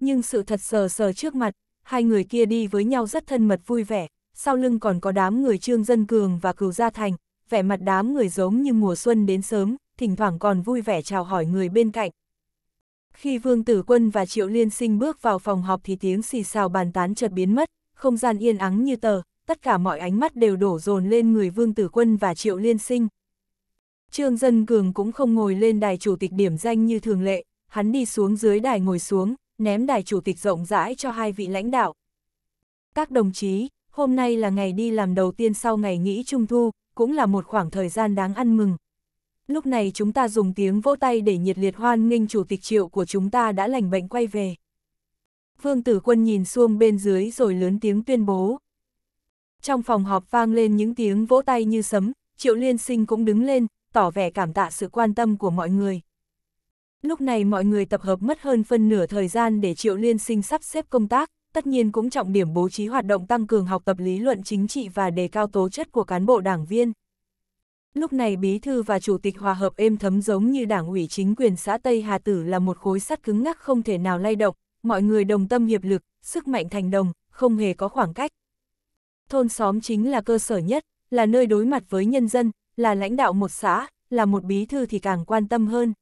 Nhưng sự thật sờ sờ trước mặt, hai người kia đi với nhau rất thân mật vui vẻ, sau lưng còn có đám người Trương Dân Cường và Cửu Gia Thành, vẻ mặt đám người giống như mùa xuân đến sớm, thỉnh thoảng còn vui vẻ chào hỏi người bên cạnh. Khi Vương Tử Quân và Triệu Liên Sinh bước vào phòng họp thì tiếng xì xào bàn tán chợt biến mất, không gian yên ắng như tờ, tất cả mọi ánh mắt đều đổ dồn lên người Vương Tử Quân và Triệu Liên Sinh. Trương Dân Cường cũng không ngồi lên đài chủ tịch điểm danh như thường lệ, hắn đi xuống dưới đài ngồi xuống, ném đài chủ tịch rộng rãi cho hai vị lãnh đạo. Các đồng chí, hôm nay là ngày đi làm đầu tiên sau ngày nghỉ Trung Thu, cũng là một khoảng thời gian đáng ăn mừng. Lúc này chúng ta dùng tiếng vỗ tay để nhiệt liệt hoan nghênh chủ tịch triệu của chúng ta đã lành bệnh quay về. Vương tử quân nhìn xuông bên dưới rồi lớn tiếng tuyên bố trong phòng họp vang lên những tiếng vỗ tay như sấm, Triệu Liên Sinh cũng đứng lên, tỏ vẻ cảm tạ sự quan tâm của mọi người. Lúc này mọi người tập hợp mất hơn phân nửa thời gian để Triệu Liên Sinh sắp xếp công tác, tất nhiên cũng trọng điểm bố trí hoạt động tăng cường học tập lý luận chính trị và đề cao tố chất của cán bộ đảng viên. Lúc này bí thư và chủ tịch hòa hợp êm thấm giống như đảng ủy chính quyền xã Tây Hà Tử là một khối sắt cứng ngắc không thể nào lay động, mọi người đồng tâm hiệp lực, sức mạnh thành đồng, không hề có khoảng cách. Thôn xóm chính là cơ sở nhất, là nơi đối mặt với nhân dân, là lãnh đạo một xã, là một bí thư thì càng quan tâm hơn.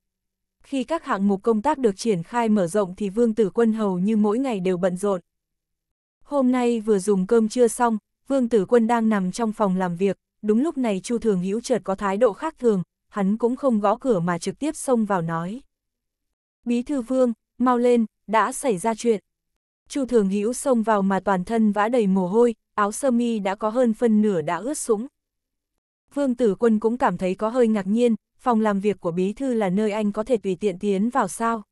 Khi các hạng mục công tác được triển khai mở rộng thì Vương Tử Quân hầu như mỗi ngày đều bận rộn. Hôm nay vừa dùng cơm trưa xong, Vương Tử Quân đang nằm trong phòng làm việc, đúng lúc này Chu Thường Hữu chợt có thái độ khác thường, hắn cũng không gõ cửa mà trực tiếp xông vào nói. Bí thư Vương, mau lên, đã xảy ra chuyện. Chu Thường Hữu xông vào mà toàn thân vã đầy mồ hôi, áo sơ mi đã có hơn phân nửa đã ướt sũng. Vương Tử Quân cũng cảm thấy có hơi ngạc nhiên, phòng làm việc của bí thư là nơi anh có thể tùy tiện tiến vào sao.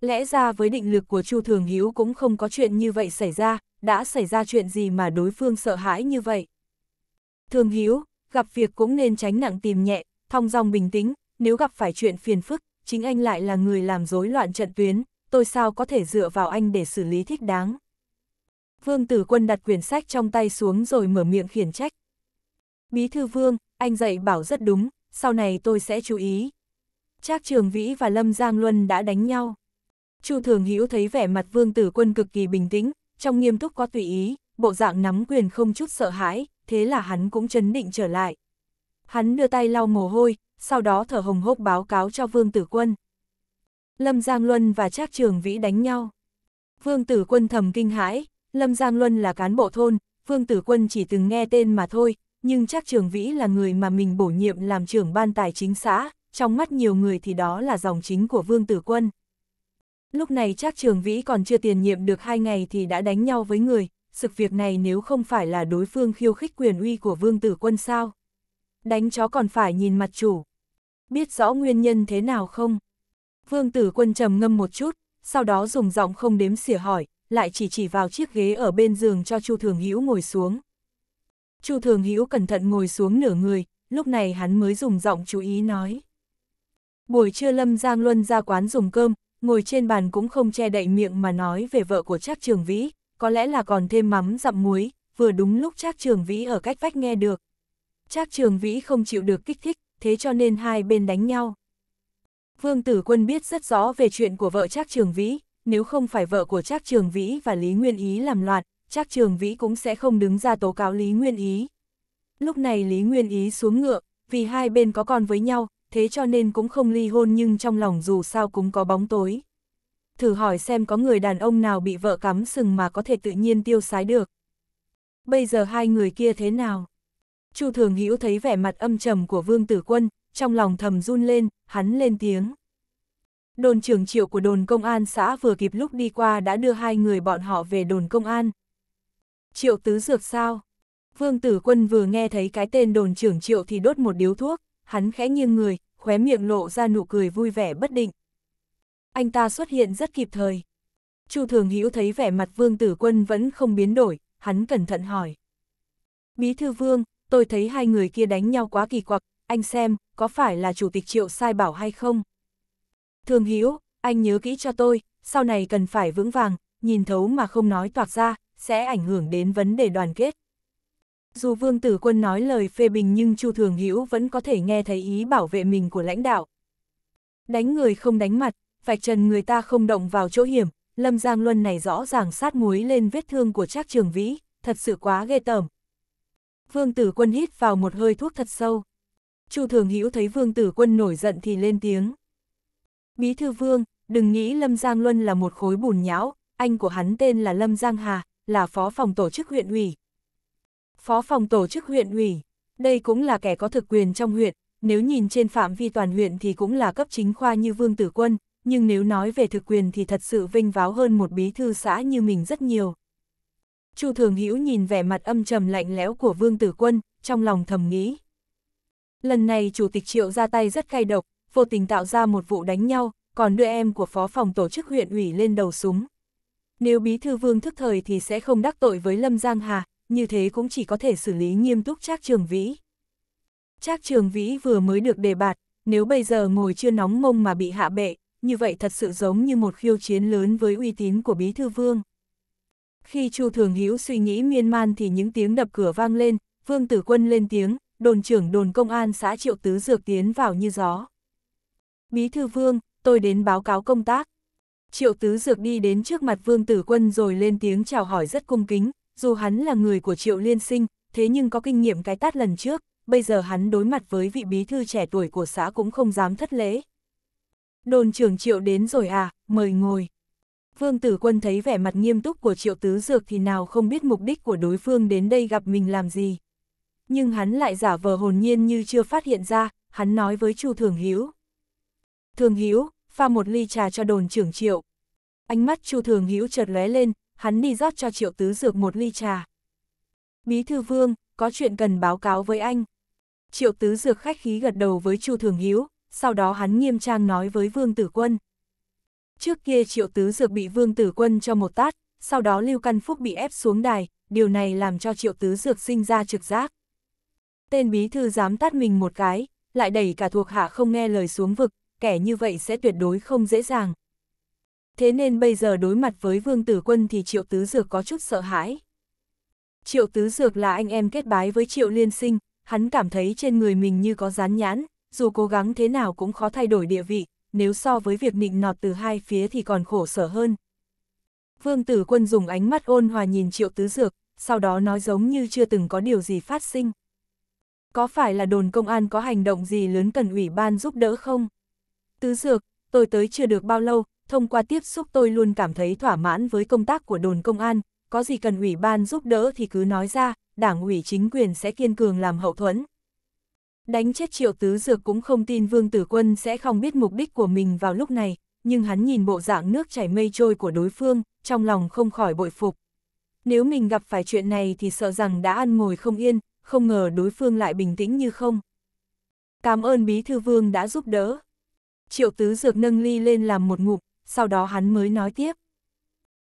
Lẽ ra với định lực của Chu Thường Hiếu cũng không có chuyện như vậy xảy ra, đã xảy ra chuyện gì mà đối phương sợ hãi như vậy. Thường Hiếu, gặp việc cũng nên tránh nặng tìm nhẹ, thong dong bình tĩnh, nếu gặp phải chuyện phiền phức, chính anh lại là người làm rối loạn trận tuyến, tôi sao có thể dựa vào anh để xử lý thích đáng. Vương Tử Quân đặt quyển sách trong tay xuống rồi mở miệng khiển trách. Bí thư Vương, anh dạy bảo rất đúng, sau này tôi sẽ chú ý. Trác Trường Vĩ và Lâm Giang Luân đã đánh nhau. Chu Thường Hữu thấy vẻ mặt Vương Tử Quân cực kỳ bình tĩnh, trong nghiêm túc có tùy ý, bộ dạng nắm quyền không chút sợ hãi, thế là hắn cũng chấn định trở lại. Hắn đưa tay lau mồ hôi, sau đó thở hồng hốc báo cáo cho Vương Tử Quân. Lâm Giang Luân và Trác Trường Vĩ đánh nhau. Vương Tử Quân thầm kinh hãi, Lâm Giang Luân là cán bộ thôn, Vương Tử Quân chỉ từng nghe tên mà thôi, nhưng chắc Trường Vĩ là người mà mình bổ nhiệm làm trưởng ban tài chính xã, trong mắt nhiều người thì đó là dòng chính của Vương Tử Quân. Lúc này chắc Trường Vĩ còn chưa tiền nhiệm được hai ngày thì đã đánh nhau với người, Sự việc này nếu không phải là đối phương khiêu khích quyền uy của Vương Tử Quân sao? Đánh chó còn phải nhìn mặt chủ. Biết rõ nguyên nhân thế nào không? Vương Tử Quân trầm ngâm một chút, sau đó dùng giọng không đếm xỉa hỏi, lại chỉ chỉ vào chiếc ghế ở bên giường cho Chu Thường Hữu ngồi xuống. Chu Thường Hữu cẩn thận ngồi xuống nửa người, lúc này hắn mới dùng giọng chú ý nói. Buổi trưa Lâm Giang Luân ra quán dùng cơm, ngồi trên bàn cũng không che đậy miệng mà nói về vợ của Trác Trường Vĩ, có lẽ là còn thêm mắm dặm muối, vừa đúng lúc Trác Trường Vĩ ở cách vách nghe được. Trác Trường Vĩ không chịu được kích thích, thế cho nên hai bên đánh nhau. Vương Tử Quân biết rất rõ về chuyện của vợ Trác Trường Vĩ, nếu không phải vợ của Trác Trường Vĩ và Lý Nguyên Ý làm loạn, Trác Trường Vĩ cũng sẽ không đứng ra tố cáo Lý Nguyên Ý. Lúc này Lý Nguyên Ý xuống ngựa, vì hai bên có con với nhau, thế cho nên cũng không ly hôn nhưng trong lòng dù sao cũng có bóng tối. Thử hỏi xem có người đàn ông nào bị vợ cắm sừng mà có thể tự nhiên tiêu sái được. Bây giờ hai người kia thế nào? Chu Thường Hữu thấy vẻ mặt âm trầm của Vương Tử Quân, trong lòng thầm run lên, hắn lên tiếng đồn trưởng triệu của đồn công an xã vừa kịp lúc đi qua đã đưa hai người bọn họ về đồn công an. Triệu tứ dược sao? Vương tử quân vừa nghe thấy cái tên đồn trưởng triệu thì đốt một điếu thuốc, hắn khẽ nghiêng người, khóe miệng lộ ra nụ cười vui vẻ bất định. Anh ta xuất hiện rất kịp thời. Chu Thường Hữu thấy vẻ mặt Vương Tử Quân vẫn không biến đổi, hắn cẩn thận hỏi. Bí thư Vương, tôi thấy hai người kia đánh nhau quá kỳ quặc, anh xem, có phải là chủ tịch Triệu sai bảo hay không? Thương Hiếu, anh nhớ kỹ cho tôi, sau này cần phải vững vàng, nhìn thấu mà không nói toạc ra, sẽ ảnh hưởng đến vấn đề đoàn kết. Dù Vương Tử Quân nói lời phê bình nhưng Chu Thường Hữu vẫn có thể nghe thấy ý bảo vệ mình của lãnh đạo. Đánh người không đánh mặt, vạch trần người ta không động vào chỗ hiểm, Lâm Giang Luân này rõ ràng sát muối lên vết thương của Trác Trường Vĩ, thật sự quá ghê tởm. Vương Tử Quân hít vào một hơi thuốc thật sâu. Chu Thường Hữu thấy Vương Tử Quân nổi giận thì lên tiếng. Bí thư vương, đừng nghĩ Lâm Giang Luân là một khối bùn nhão, anh của hắn tên là Lâm Giang Hà, là phó phòng tổ chức huyện ủy. Phó phòng tổ chức huyện ủy, đây cũng là kẻ có thực quyền trong huyện, nếu nhìn trên phạm vi toàn huyện thì cũng là cấp chính khoa như Vương Tử Quân, nhưng nếu nói về thực quyền thì thật sự vinh váo hơn một bí thư xã như mình rất nhiều. Chu Thường Hữu nhìn vẻ mặt âm trầm lạnh lẽo của Vương Tử Quân, trong lòng thầm nghĩ. Lần này chủ tịch Triệu ra tay rất cay độc, vô tình tạo ra một vụ đánh nhau, còn đưa em của phó phòng tổ chức huyện ủy lên đầu súng. Nếu bí thư vương thức thời thì sẽ không đắc tội với Lâm Giang Hà, như thế cũng chỉ có thể xử lý nghiêm túc Trác Trường Vĩ. Trác Trường Vĩ vừa mới được đề bạt, nếu bây giờ ngồi chưa nóng mông mà bị hạ bệ, như vậy thật sự giống như một khiêu chiến lớn với uy tín của bí thư vương. Khi Chu Thường Hữu suy nghĩ miên man thì những tiếng đập cửa vang lên, Vương Tử Quân lên tiếng, đồn trưởng đồn công an xã Triệu Tứ Dược tiến vào như gió. Bí thư vương, tôi đến báo cáo công tác. Triệu tứ dược đi đến trước mặt vương tử quân rồi lên tiếng chào hỏi rất cung kính, dù hắn là người của triệu liên sinh, thế nhưng có kinh nghiệm cái tát lần trước, bây giờ hắn đối mặt với vị bí thư trẻ tuổi của xã cũng không dám thất lễ. Đồn trưởng triệu đến rồi à, mời ngồi. Vương tử quân thấy vẻ mặt nghiêm túc của triệu tứ dược thì nào không biết mục đích của đối phương đến đây gặp mình làm gì. Nhưng hắn lại giả vờ hồn nhiên như chưa phát hiện ra, hắn nói với Chu Thường Hiếu. Thường Hữu pha một ly trà cho đồn trưởng triệu. Ánh mắt Chu Thường Hữu chợt lóe lên, hắn đi rót cho triệu tứ dược một ly trà. Bí thư vương, có chuyện cần báo cáo với anh. Triệu tứ dược khách khí gật đầu với Chu Thường Hữu sau đó hắn nghiêm trang nói với Vương Tử Quân. Trước kia triệu tứ dược bị Vương Tử Quân cho một tát, sau đó Lưu Căn Phúc bị ép xuống đài, điều này làm cho triệu tứ dược sinh ra trực giác. Tên bí thư dám tát mình một cái, lại đẩy cả thuộc hạ không nghe lời xuống vực, kẻ như vậy sẽ tuyệt đối không dễ dàng. Thế nên bây giờ đối mặt với Vương Tử Quân thì Triệu Tứ Dược có chút sợ hãi. Triệu Tứ Dược là anh em kết bái với Triệu Liên Sinh, hắn cảm thấy trên người mình như có rán nhãn, dù cố gắng thế nào cũng khó thay đổi địa vị, nếu so với việc nịnh nọt từ hai phía thì còn khổ sở hơn. Vương Tử Quân dùng ánh mắt ôn hòa nhìn Triệu Tứ Dược, sau đó nói giống như chưa từng có điều gì phát sinh. Có phải là đồn công an có hành động gì lớn cần ủy ban giúp đỡ không? Tứ Dược, tôi tới chưa được bao lâu, thông qua tiếp xúc tôi luôn cảm thấy thỏa mãn với công tác của đồn công an, có gì cần ủy ban giúp đỡ thì cứ nói ra, đảng ủy chính quyền sẽ kiên cường làm hậu thuẫn. Đánh chết triệu tứ dược cũng không tin Vương Tử Quân sẽ không biết mục đích của mình vào lúc này, nhưng hắn nhìn bộ dạng nước chảy mây trôi của đối phương, trong lòng không khỏi bội phục. Nếu mình gặp phải chuyện này thì sợ rằng đã ăn ngồi không yên, không ngờ đối phương lại bình tĩnh như không. Cảm ơn Bí Thư Vương đã giúp đỡ triệu tứ dược nâng ly lên làm một ngụm, sau đó hắn mới nói tiếp.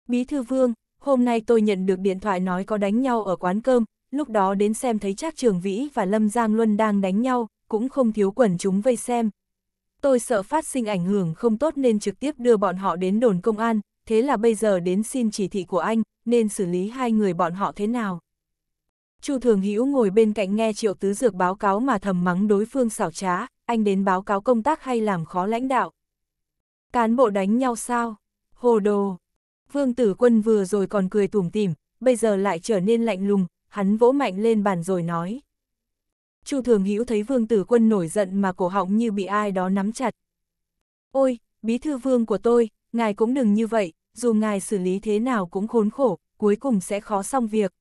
Bí thư vương, hôm nay tôi nhận được điện thoại nói có đánh nhau ở quán cơm, lúc đó đến xem thấy Trác Trường Vĩ và Lâm Giang Luân đang đánh nhau, cũng không thiếu quần chúng vây xem. Tôi sợ phát sinh ảnh hưởng không tốt nên trực tiếp đưa bọn họ đến đồn công an, thế là bây giờ đến xin chỉ thị của anh, nên xử lý hai người bọn họ thế nào. Chu Thường Hữu ngồi bên cạnh nghe Triệu Tứ Dược báo cáo mà thầm mắng đối phương xảo trá, anh đến báo cáo công tác hay làm khó lãnh đạo? Cán bộ đánh nhau sao? Hồ đồ! Vương tử quân vừa rồi còn cười tủm tỉm, bây giờ lại trở nên lạnh lùng, hắn vỗ mạnh lên bàn rồi nói. Chu Thường Hữu thấy Vương Tử Quân nổi giận mà cổ họng như bị ai đó nắm chặt. Ôi, bí thư vương của tôi, ngài cũng đừng như vậy, dù ngài xử lý thế nào cũng khốn khổ, cuối cùng sẽ khó xong việc.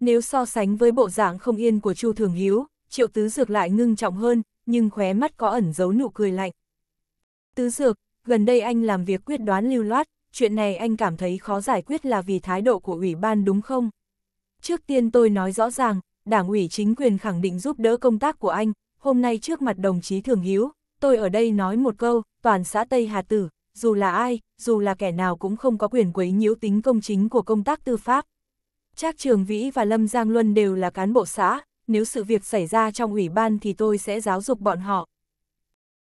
Nếu so sánh với bộ dạng không yên của Chu Thường Hiếu, Triệu Tứ Dược lại ngưng trọng hơn, nhưng khóe mắt có ẩn giấu nụ cười lạnh. Tứ Dược, gần đây anh làm việc quyết đoán lưu loát, chuyện này anh cảm thấy khó giải quyết là vì thái độ của ủy ban đúng không? Trước tiên tôi nói rõ ràng, đảng ủy chính quyền khẳng định giúp đỡ công tác của anh, hôm nay trước mặt đồng chí Thường Hiếu, tôi ở đây nói một câu, toàn xã Tây Hà Tử, dù là ai, dù là kẻ nào cũng không có quyền quấy nhiễu tính công chính của công tác tư pháp. Trác Trường Vĩ và Lâm Giang Luân đều là cán bộ xã, nếu sự việc xảy ra trong ủy ban thì tôi sẽ giáo dục bọn họ.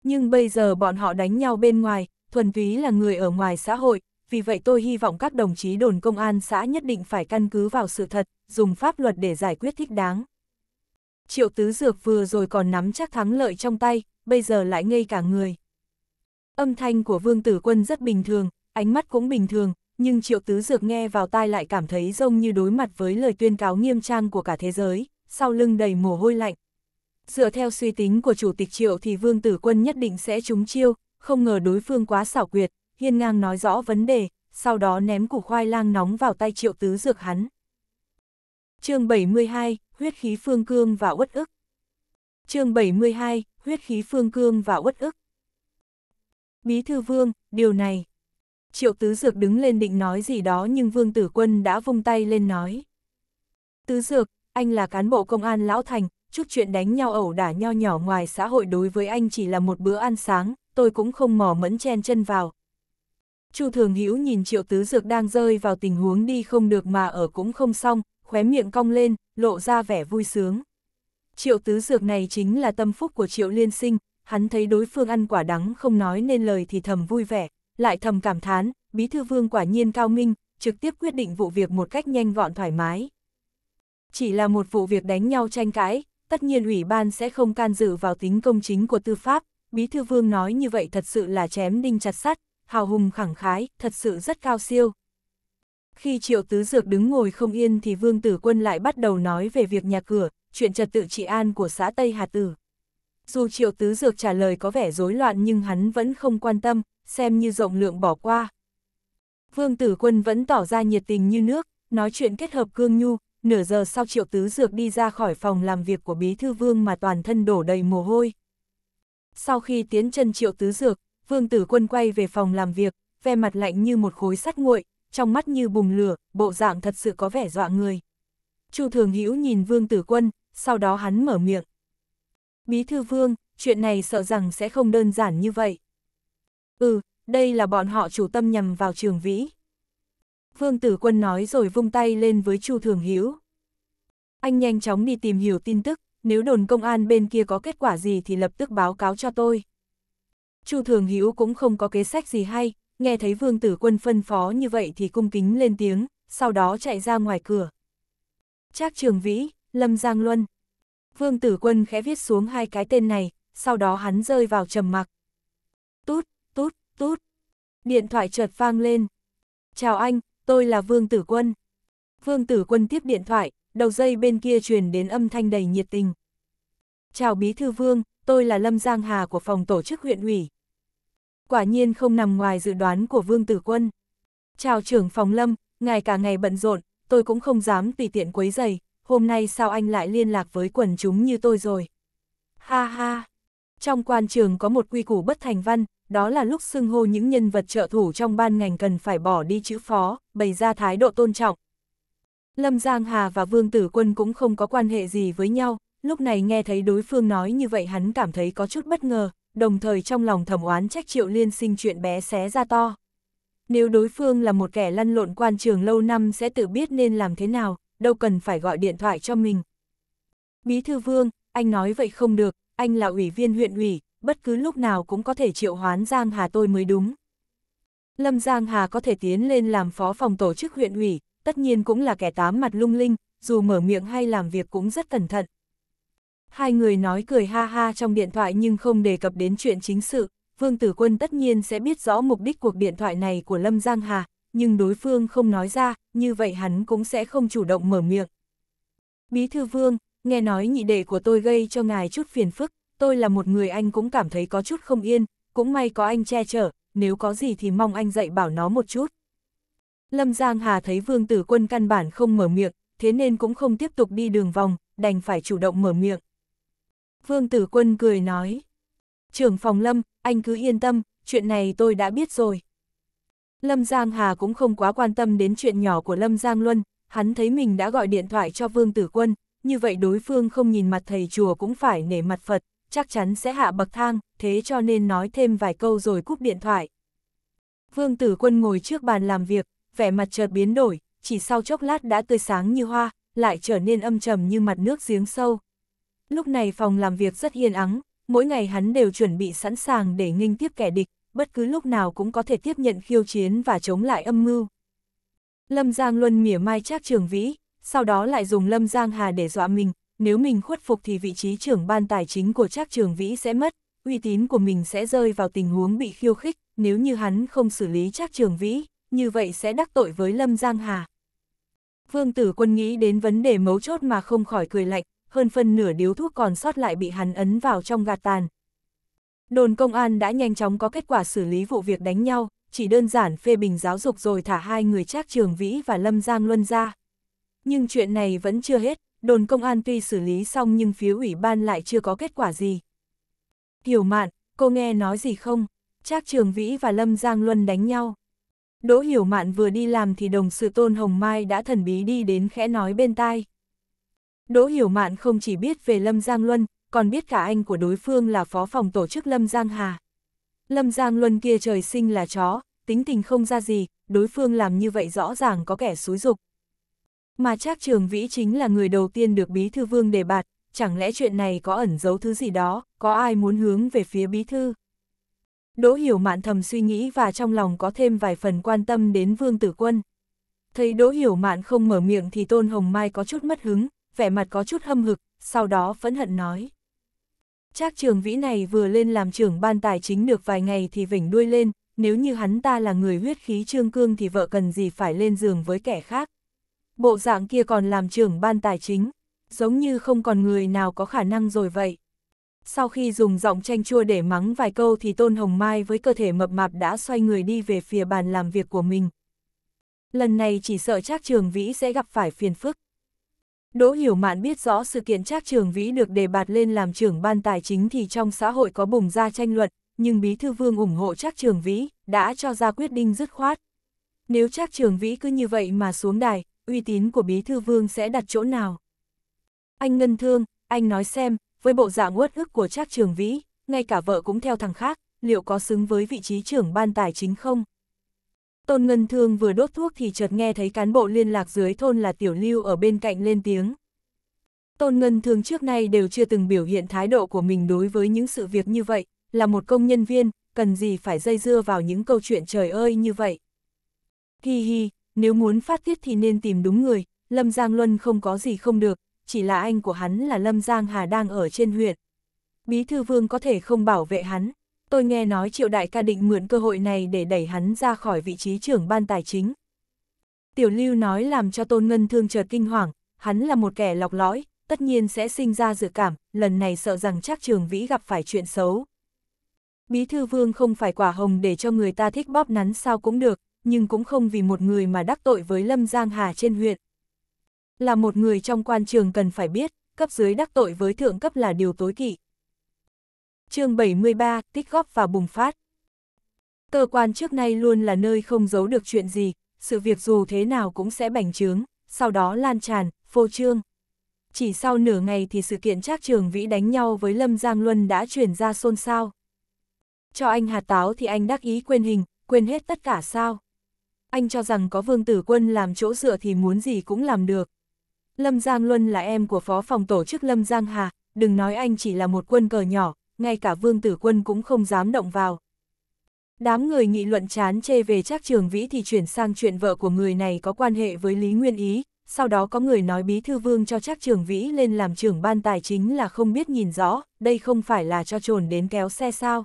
Nhưng bây giờ bọn họ đánh nhau bên ngoài, thuần túy là người ở ngoài xã hội, vì vậy tôi hy vọng các đồng chí đồn công an xã nhất định phải căn cứ vào sự thật, dùng pháp luật để giải quyết thích đáng. Triệu Tứ Dược vừa rồi còn nắm chắc thắng lợi trong tay, bây giờ lại ngây cả người. Âm thanh của Vương Tử Quân rất bình thường, ánh mắt cũng bình thường, nhưng Triệu Tứ Dược nghe vào tai lại cảm thấy giống như đối mặt với lời tuyên cáo nghiêm trang của cả thế giới sau lưng đầy mồ hôi lạnh. Dựa theo suy tính của Chủ tịch Triệu thì Vương Tử Quân nhất định sẽ trúng chiêu, không ngờ đối phương quá xảo quyệt, hiên ngang nói rõ vấn đề, sau đó ném củ khoai lang nóng vào tay Triệu Tứ Dược hắn. chương 72, huyết khí phương cương và uất ức. chương 72, huyết khí phương cương và uất ức. Bí thư vương, điều này. Triệu Tứ Dược đứng lên định nói gì đó nhưng Vương Tử Quân đã vung tay lên nói. Tứ Dược, anh là cán bộ công an Lão Thành, chút chuyện đánh nhau ẩu đả nho nhỏ ngoài xã hội đối với anh chỉ là một bữa ăn sáng, tôi cũng không mò mẫn chen chân vào. Chu Thường Hữu nhìn Triệu Tứ Dược đang rơi vào tình huống đi không được mà ở cũng không xong, khóe miệng cong lên, lộ ra vẻ vui sướng. Triệu Tứ Dược này chính là tâm phúc của Triệu Liên Sinh, hắn thấy đối phương ăn quả đắng không nói nên lời thì thầm vui vẻ, lại thầm cảm thán, Bí Thư Vương quả nhiên cao minh, trực tiếp quyết định vụ việc một cách nhanh gọn thoải mái chỉ là một vụ việc đánh nhau tranh cãi, tất nhiên ủy ban sẽ không can dự vào tính công chính của tư pháp, Bí Thư Vương nói như vậy thật sự là chém đinh chặt sắt, hào hùng khẳng khái, thật sự rất cao siêu. Khi Triệu Tứ Dược đứng ngồi không yên thì Vương Tử Quân lại bắt đầu nói về việc nhà cửa, chuyện trật tự trị an của xã Tây Hà Tử. Dù Triệu Tứ Dược trả lời có vẻ rối loạn nhưng hắn vẫn không quan tâm, xem như rộng lượng bỏ qua. Vương Tử Quân vẫn tỏ ra nhiệt tình như nước, nói chuyện kết hợp cương nhu, nửa giờ sau triệu tứ dược đi ra khỏi phòng làm việc của bí thư vương mà toàn thân đổ đầy mồ hôi. Sau khi tiến chân triệu tứ dược, vương tử quân quay về phòng làm việc, ve mặt lạnh như một khối sắt nguội, trong mắt như bùng lửa, bộ dạng thật sự có vẻ dọa người. Chu Thường Hữu nhìn Vương Tử Quân, sau đó hắn mở miệng. Bí thư Vương, chuyện này sợ rằng sẽ không đơn giản như vậy. Ừ, đây là bọn họ chủ tâm nhằm vào trường vĩ. Vương Tử Quân nói rồi vung tay lên với Chu Thường Hiếu. Anh nhanh chóng đi tìm hiểu tin tức, nếu đồn công an bên kia có kết quả gì thì lập tức báo cáo cho tôi. Chu Thường Hiếu cũng không có kế sách gì hay, nghe thấy Vương Tử Quân phân phó như vậy thì cung kính lên tiếng, sau đó chạy ra ngoài cửa. Trác Trường Vĩ, Lâm Giang Luân. Vương Tử Quân khẽ viết xuống hai cái tên này, sau đó hắn rơi vào trầm mặc. Tút, tút, tút. Điện thoại chợt vang lên. Chào anh, tôi là Vương Tử Quân. Vương Tử Quân tiếp điện thoại, đầu dây bên kia truyền đến âm thanh đầy nhiệt tình. Chào Bí Thư Vương, tôi là Lâm Giang Hà của phòng tổ chức huyện ủy. Quả nhiên không nằm ngoài dự đoán của Vương Tử Quân. Chào trưởng phòng Lâm, ngài cả ngày bận rộn, tôi cũng không dám tùy tiện quấy giày, hôm nay sao anh lại liên lạc với quần chúng như tôi rồi. Ha ha, trong quan trường có một quy củ bất thành văn, đó là lúc xưng hô những nhân vật trợ thủ trong ban ngành cần phải bỏ đi chữ phó, bày ra thái độ tôn trọng. Lâm Giang Hà và Vương Tử Quân cũng không có quan hệ gì với nhau, lúc này nghe thấy đối phương nói như vậy hắn cảm thấy có chút bất ngờ, đồng thời trong lòng thầm oán trách triệu liên sinh chuyện bé xé ra to. Nếu đối phương là một kẻ lăn lộn quan trường lâu năm sẽ tự biết nên làm thế nào, đâu cần phải gọi điện thoại cho mình. Bí thư vương, anh nói vậy không được, anh là ủy viên huyện ủy, bất cứ lúc nào cũng có thể triệu hoán Giang Hà tôi mới đúng. Lâm Giang Hà có thể tiến lên làm phó phòng tổ chức huyện ủy, tất nhiên cũng là kẻ tám mặt lung linh, dù mở miệng hay làm việc cũng rất cẩn thận. Hai người nói cười ha ha trong điện thoại nhưng không đề cập đến chuyện chính sự, Vương Tử Quân tất nhiên sẽ biết rõ mục đích cuộc điện thoại này của Lâm Giang Hà, nhưng đối phương không nói ra, như vậy hắn cũng sẽ không chủ động mở miệng. Bí thư Vương, nghe nói nhị đệ của tôi gây cho ngài chút phiền phức, tôi là một người anh cũng cảm thấy có chút không yên, cũng may có anh che chở, nếu có gì thì mong anh dạy bảo nó một chút. Lâm Giang Hà thấy Vương Tử Quân căn bản không mở miệng, thế nên cũng không tiếp tục đi đường vòng, đành phải chủ động mở miệng. Vương Tử Quân cười nói, trưởng phòng Lâm, anh cứ yên tâm, chuyện này tôi đã biết rồi. Lâm Giang Hà cũng không quá quan tâm đến chuyện nhỏ của Lâm Giang Luân, hắn thấy mình đã gọi điện thoại cho Vương Tử Quân, như vậy đối phương không nhìn mặt thầy chùa cũng phải nể mặt Phật, chắc chắn sẽ hạ bậc thang, thế cho nên nói thêm vài câu rồi cúp điện thoại. Vương tử quân ngồi trước bàn làm việc, vẻ mặt chợt biến đổi, chỉ sau chốc lát đã tươi sáng như hoa, lại trở nên âm trầm như mặt nước giếng sâu. Lúc này phòng làm việc rất yên ắng, mỗi ngày hắn đều chuẩn bị sẵn sàng để nghênh tiếp kẻ địch, bất cứ lúc nào cũng có thể tiếp nhận khiêu chiến và chống lại âm mưu. Lâm Giang Luân mỉa mai Trác Trường Vĩ, sau đó lại dùng Lâm Giang Hà để dọa mình, nếu mình khuất phục thì vị trí trưởng ban tài chính của Trác Trường Vĩ sẽ mất, uy tín của mình sẽ rơi vào tình huống bị khiêu khích, nếu như hắn không xử lý Trác Trường Vĩ, như vậy sẽ đắc tội với Lâm Giang Hà. Vương Tử Quân nghĩ đến vấn đề mấu chốt mà không khỏi cười lạnh, hơn phân nửa điếu thuốc còn sót lại bị hắn ấn vào trong gạt tàn. Đồn công an đã nhanh chóng có kết quả xử lý vụ việc đánh nhau, chỉ đơn giản phê bình giáo dục rồi thả hai người Trác Trường Vĩ và Lâm Giang Luân ra. Nhưng chuyện này vẫn chưa hết, đồn công an tuy xử lý xong nhưng phía ủy ban lại chưa có kết quả gì. Hiểu mạn, cô nghe nói gì không? Trác Trường Vĩ và Lâm Giang Luân đánh nhau. Đỗ Hiểu Mạn vừa đi làm thì đồng sự Tôn Hồng Mai đã thần bí đi đến khẽ nói bên tai. Đỗ Hiểu Mạn không chỉ biết về Lâm Giang Luân, còn biết cả anh của đối phương là phó phòng tổ chức Lâm Giang Hà. Lâm Giang Luân kia trời sinh là chó, tính tình không ra gì, đối phương làm như vậy rõ ràng có kẻ xúi dục, mà Trác Trường Vĩ chính là người đầu tiên được Bí Thư Vương đề bạt, chẳng lẽ chuyện này có ẩn giấu thứ gì đó, có ai muốn hướng về phía Bí Thư? Đỗ Hiểu Mạn thầm suy nghĩ và trong lòng có thêm vài phần quan tâm đến Vương Tử Quân. Thấy Đỗ Hiểu Mạn không mở miệng thì Tôn Hồng Mai có chút mất hứng, vẻ mặt có chút hâm hực, sau đó phẫn hận nói. Trác trường vĩ này vừa lên làm trưởng ban tài chính được vài ngày thì vỉnh đuôi lên, nếu như hắn ta là người huyết khí trương cương thì vợ cần gì phải lên giường với kẻ khác. Bộ dạng kia còn làm trưởng ban tài chính, giống như không còn người nào có khả năng rồi vậy. Sau khi dùng giọng tranh chua để mắng vài câu thì Tôn Hồng Mai với cơ thể mập mạp đã xoay người đi về phía bàn làm việc của mình. Lần này chỉ sợ Trác Trường Vĩ sẽ gặp phải phiền phức. Đỗ Hiểu Mạn biết rõ sự kiện Trác Trường Vĩ được đề bạt lên làm trưởng ban tài chính thì trong xã hội có bùng ra tranh luận, nhưng Bí Thư Vương ủng hộ Trác Trường Vĩ, đã cho ra quyết định dứt khoát. Nếu Trác Trường Vĩ cứ như vậy mà xuống đài, uy tín của Bí Thư Vương sẽ đặt chỗ nào? Anh Ngân Thương, anh nói xem, với bộ dạng uất ức của Trác Trường Vĩ, ngay cả vợ cũng theo thằng khác, liệu có xứng với vị trí trưởng ban tài chính không? Tôn Ngân Thương vừa đốt thuốc thì chợt nghe thấy cán bộ liên lạc dưới thôn là Tiểu Lưu ở bên cạnh lên tiếng. Tôn Ngân Thương trước nay đều chưa từng biểu hiện thái độ của mình đối với những sự việc như vậy, là một công nhân viên, cần gì phải dây dưa vào những câu chuyện trời ơi như vậy. Hi hi, nếu muốn phát tiết thì nên tìm đúng người, Lâm Giang Luân không có gì không được, chỉ là anh của hắn là Lâm Giang Hà đang ở trên huyện. Bí thư vương có thể không bảo vệ hắn. Tôi nghe nói triệu đại ca định mượn cơ hội này để đẩy hắn ra khỏi vị trí trưởng ban tài chính. Tiểu lưu nói làm cho Tôn Ngân thương chợt kinh hoàng, hắn là một kẻ lọc lõi, tất nhiên sẽ sinh ra dự cảm, lần này sợ rằng chắc trường vĩ gặp phải chuyện xấu. Bí thư vương không phải quả hồng để cho người ta thích bóp nắn sao cũng được, nhưng cũng không vì một người mà đắc tội với Lâm Giang Hà trên huyện. Là một người trong quan trường cần phải biết, cấp dưới đắc tội với thượng cấp là điều tối kỵ. chương 73, tích góp và bùng phát. Cơ quan trước nay luôn là nơi không giấu được chuyện gì, sự việc dù thế nào cũng sẽ bành trướng, sau đó lan tràn, phô trương. Chỉ sau nửa ngày thì sự kiện Trác Trường Vĩ đánh nhau với Lâm Giang Luân đã chuyển ra xôn xao. Cho anh hạt táo thì anh đắc ý quên hình, quên hết tất cả sao anh cho rằng có Vương Tử Quân làm chỗ dựa thì muốn gì cũng làm được. Lâm Giang Luân là em của phó phòng tổ chức Lâm Giang Hà, đừng nói anh chỉ là một quân cờ nhỏ, ngay cả Vương Tử Quân cũng không dám động vào. Đám người nghị luận chán chê về chắc Trường Vĩ thì chuyển sang chuyện vợ của người này có quan hệ với Lý Nguyên Ý, sau đó có người nói bí thư vương cho chắc Trường Vĩ lên làm trưởng ban tài chính là không biết nhìn rõ, đây không phải là cho trồn đến kéo xe sao.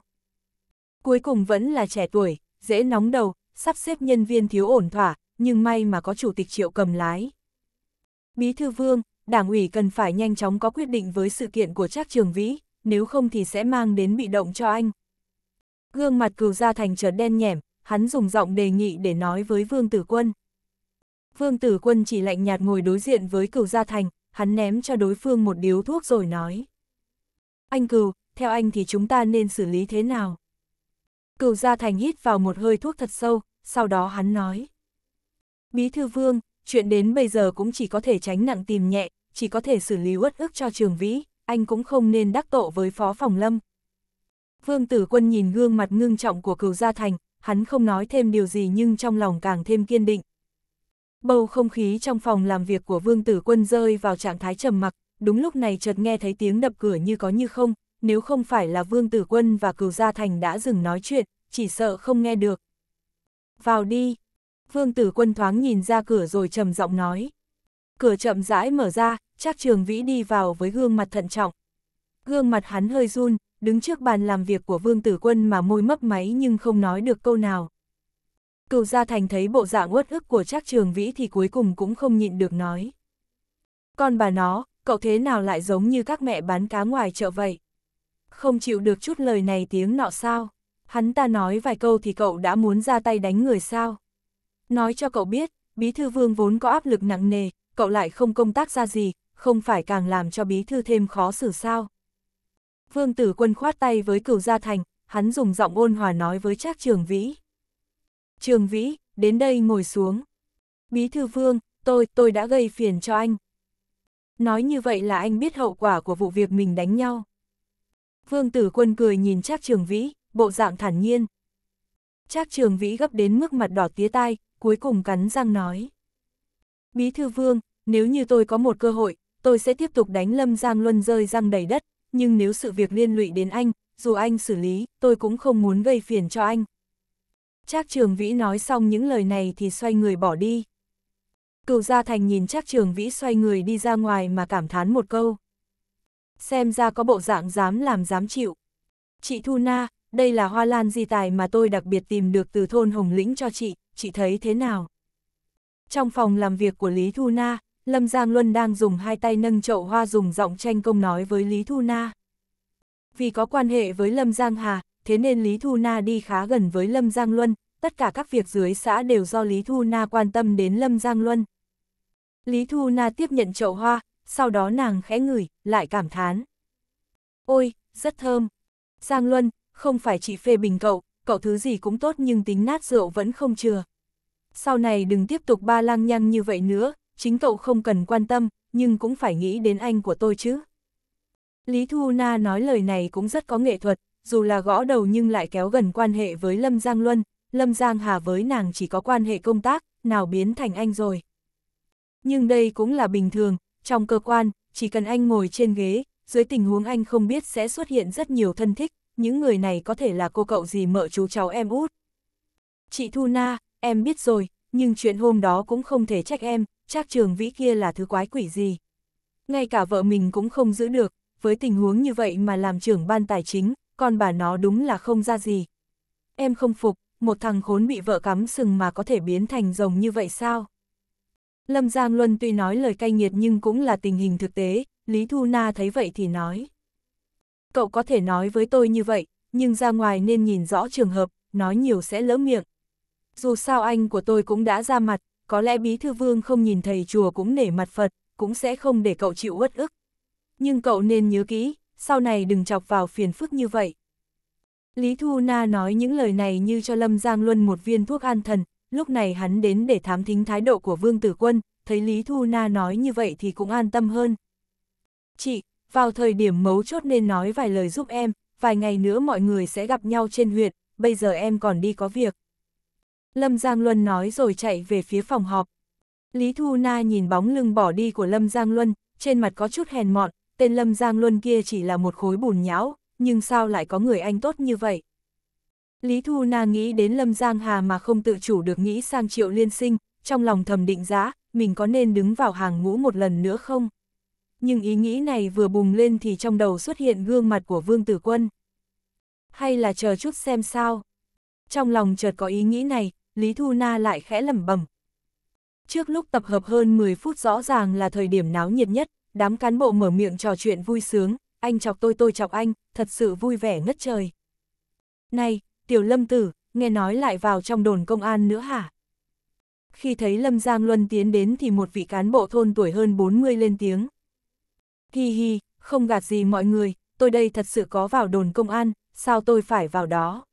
Cuối cùng vẫn là trẻ tuổi, dễ nóng đầu, sắp xếp nhân viên thiếu ổn thỏa, nhưng may mà có chủ tịch triệu cầm lái. Bí thư vương, đảng ủy cần phải nhanh chóng có quyết định với sự kiện của Trác Trường Vĩ, nếu không thì sẽ mang đến bị động cho anh. Gương mặt cừu ra thành trở đen nhẻm, hắn dùng giọng đề nghị để nói với Vương Tử Quân. Vương Tử Quân chỉ lạnh nhạt ngồi đối diện với cừu Gia Thành, hắn ném cho đối phương một điếu thuốc rồi nói. Anh cừu, theo anh thì chúng ta nên xử lý thế nào? Cửu Gia Thành hít vào một hơi thuốc thật sâu, sau đó hắn nói. Bí thư vương, chuyện đến bây giờ cũng chỉ có thể tránh nặng tìm nhẹ, chỉ có thể xử lý uất ức cho trường vĩ, anh cũng không nên đắc tội với phó phòng lâm. Vương tử quân nhìn gương mặt ngưng trọng của cửu gia thành, hắn không nói thêm điều gì nhưng trong lòng càng thêm kiên định. Bầu không khí trong phòng làm việc của vương tử quân rơi vào trạng thái trầm mặc, đúng lúc này chợt nghe thấy tiếng đập cửa như có như không, nếu không phải là Vương Tử Quân và Cửu Gia Thành đã dừng nói chuyện, chỉ sợ không nghe được. Vào đi. Vương Tử Quân thoáng nhìn ra cửa rồi trầm giọng nói. Cửa chậm rãi mở ra, chắc trường vĩ đi vào với gương mặt thận trọng. Gương mặt hắn hơi run, đứng trước bàn làm việc của Vương Tử Quân mà môi mấp máy nhưng không nói được câu nào. Cửu Gia Thành thấy bộ dạng uất ức của Trác Trường Vĩ thì cuối cùng cũng không nhịn được nói. Con bà nó, cậu thế nào lại giống như các mẹ bán cá ngoài chợ vậy? Không chịu được chút lời này tiếng nọ sao? Hắn ta nói vài câu thì cậu đã muốn ra tay đánh người sao? Nói cho cậu biết, Bí Thư Vương vốn có áp lực nặng nề, cậu lại không công tác ra gì, không phải càng làm cho Bí Thư thêm khó xử sao? Vương Tử Quân khoát tay với cửu gia thành, hắn dùng giọng ôn hòa nói với Trác Trường Vĩ. Trường Vĩ, đến đây ngồi xuống. Bí Thư Vương, tôi, tôi đã gây phiền cho anh. Nói như vậy là anh biết hậu quả của vụ việc mình đánh nhau. Vương tử quân cười nhìn Trác Trường Vĩ, bộ dạng thản nhiên. Trác Trường Vĩ gấp đến mức mặt đỏ tía tai, cuối cùng cắn răng nói. Bí thư vương, nếu như tôi có một cơ hội, tôi sẽ tiếp tục đánh Lâm Giang Luân rơi răng đầy đất, nhưng nếu sự việc liên lụy đến anh, dù anh xử lý, tôi cũng không muốn gây phiền cho anh. Trác Trường Vĩ nói xong những lời này thì xoay người bỏ đi. Cựu Gia Thành nhìn Trác Trường Vĩ xoay người đi ra ngoài mà cảm thán một câu xem ra có bộ dạng dám làm dám chịu. Chị Thu Na, đây là hoa lan di tài mà tôi đặc biệt tìm được từ thôn Hồng Lĩnh cho chị, chị thấy thế nào? Trong phòng làm việc của Lý Thu Na, Lâm Giang Luân đang dùng hai tay nâng chậu hoa dùng giọng tranh công nói với Lý Thu Na. Vì có quan hệ với Lâm Giang Hà, thế nên Lý Thu Na đi khá gần với Lâm Giang Luân, tất cả các việc dưới xã đều do Lý Thu Na quan tâm đến Lâm Giang Luân. Lý Thu Na tiếp nhận chậu hoa, sau đó nàng khẽ ngửi, lại cảm thán. Ôi, rất thơm. Giang Luân, không phải chỉ phê bình cậu, cậu thứ gì cũng tốt nhưng tính nát rượu vẫn không chừa. Sau này đừng tiếp tục ba lang nhăng như vậy nữa, chính cậu không cần quan tâm, nhưng cũng phải nghĩ đến anh của tôi chứ. Lý Thu Na nói lời này cũng rất có nghệ thuật, dù là gõ đầu nhưng lại kéo gần quan hệ với Lâm Giang Luân, Lâm Giang Hà với nàng chỉ có quan hệ công tác, nào biến thành anh rồi. Nhưng đây cũng là bình thường, trong cơ quan, chỉ cần anh ngồi trên ghế, dưới tình huống anh không biết sẽ xuất hiện rất nhiều thân thích, những người này có thể là cô cậu gì mợ chú cháu em út. Chị Thu Na, em biết rồi, nhưng chuyện hôm đó cũng không thể trách em, chắc trường vĩ kia là thứ quái quỷ gì. Ngay cả vợ mình cũng không giữ được, với tình huống như vậy mà làm trưởng ban tài chính, còn bà nó đúng là không ra gì. Em không phục, một thằng khốn bị vợ cắm sừng mà có thể biến thành rồng như vậy sao? Lâm Giang Luân tuy nói lời cay nghiệt nhưng cũng là tình hình thực tế, Lý Thu Na thấy vậy thì nói. Cậu có thể nói với tôi như vậy, nhưng ra ngoài nên nhìn rõ trường hợp, nói nhiều sẽ lỡ miệng. Dù sao anh của tôi cũng đã ra mặt, có lẽ bí thư vương không nhìn thầy chùa cũng nể mặt Phật, cũng sẽ không để cậu chịu uất ức. Nhưng cậu nên nhớ kỹ, sau này đừng chọc vào phiền phức như vậy. Lý Thu Na nói những lời này như cho Lâm Giang Luân một viên thuốc an thần, lúc này hắn đến để thám thính thái độ của Vương Tử Quân, thấy Lý Thu Na nói như vậy thì cũng an tâm hơn. Chị, vào thời điểm mấu chốt nên nói vài lời giúp em, vài ngày nữa mọi người sẽ gặp nhau trên huyện, bây giờ em còn đi có việc. Lâm Giang Luân nói rồi chạy về phía phòng họp. Lý Thu Na nhìn bóng lưng bỏ đi của Lâm Giang Luân, trên mặt có chút hèn mọn, tên Lâm Giang Luân kia chỉ là một khối bùn nhão, nhưng sao lại có người anh tốt như vậy? Lý Thu Na nghĩ đến Lâm Giang Hà mà không tự chủ được nghĩ sang triệu liên sinh, trong lòng thầm định giá, mình có nên đứng vào hàng ngũ một lần nữa không? Nhưng ý nghĩ này vừa bùng lên thì trong đầu xuất hiện gương mặt của Vương Tử Quân. Hay là chờ chút xem sao? Trong lòng chợt có ý nghĩ này, Lý Thu Na lại khẽ lẩm bẩm. Trước lúc tập hợp hơn 10 phút rõ ràng là thời điểm náo nhiệt nhất, đám cán bộ mở miệng trò chuyện vui sướng, anh chọc tôi tôi chọc anh, thật sự vui vẻ ngất trời. Này, tiểu lâm tử, nghe nói lại vào trong đồn công an nữa hả? Khi thấy Lâm Giang Luân tiến đến thì một vị cán bộ thôn tuổi hơn 40 lên tiếng. Hi hi, không gạt gì mọi người, tôi đây thật sự có vào đồn công an, sao tôi phải vào đó?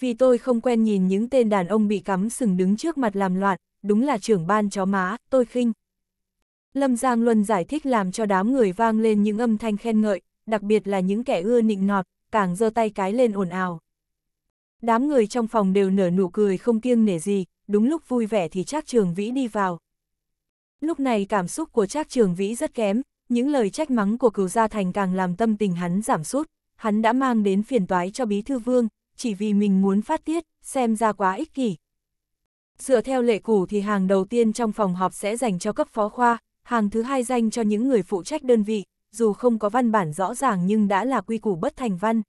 Vì tôi không quen nhìn những tên đàn ông bị cắm sừng đứng trước mặt làm loạn, đúng là trưởng ban chó má, tôi khinh. Lâm Giang Luân giải thích làm cho đám người vang lên những âm thanh khen ngợi, đặc biệt là những kẻ ưa nịnh nọt, càng giơ tay cái lên ồn ào. Đám người trong phòng đều nở nụ cười không kiêng nể gì, đúng lúc vui vẻ thì Trác Trường Vĩ đi vào. Lúc này cảm xúc của Trác Trường Vĩ rất kém, những lời trách mắng của cửu gia thành càng làm tâm tình hắn giảm sút, hắn đã mang đến phiền toái cho Bí Thư Vương, chỉ vì mình muốn phát tiết, xem ra quá ích kỷ. Dựa theo lệ cũ thì hàng đầu tiên trong phòng họp sẽ dành cho cấp phó khoa, hàng thứ hai dành cho những người phụ trách đơn vị, dù không có văn bản rõ ràng nhưng đã là quy củ bất thành văn,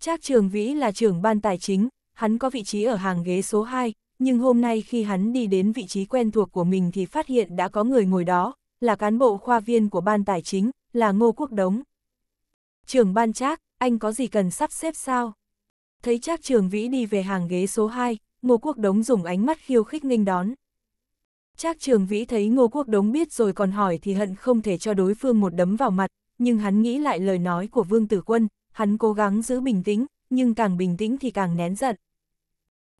Trác Trường Vĩ là trưởng ban tài chính, hắn có vị trí ở hàng ghế số 2, nhưng hôm nay khi hắn đi đến vị trí quen thuộc của mình thì phát hiện đã có người ngồi đó, là cán bộ khoa viên của ban tài chính, là Ngô Quốc Đống. Trưởng ban Trác, anh có gì cần sắp xếp sao? Thấy Trác Trường Vĩ đi về hàng ghế số 2, Ngô Quốc Đống dùng ánh mắt khiêu khích nghênh đón. Trác Trường Vĩ thấy Ngô Quốc Đống biết rồi còn hỏi thì hận không thể cho đối phương một đấm vào mặt, nhưng hắn nghĩ lại lời nói của Vương Tử Quân, hắn cố gắng giữ bình tĩnh, nhưng càng bình tĩnh thì càng nén giận.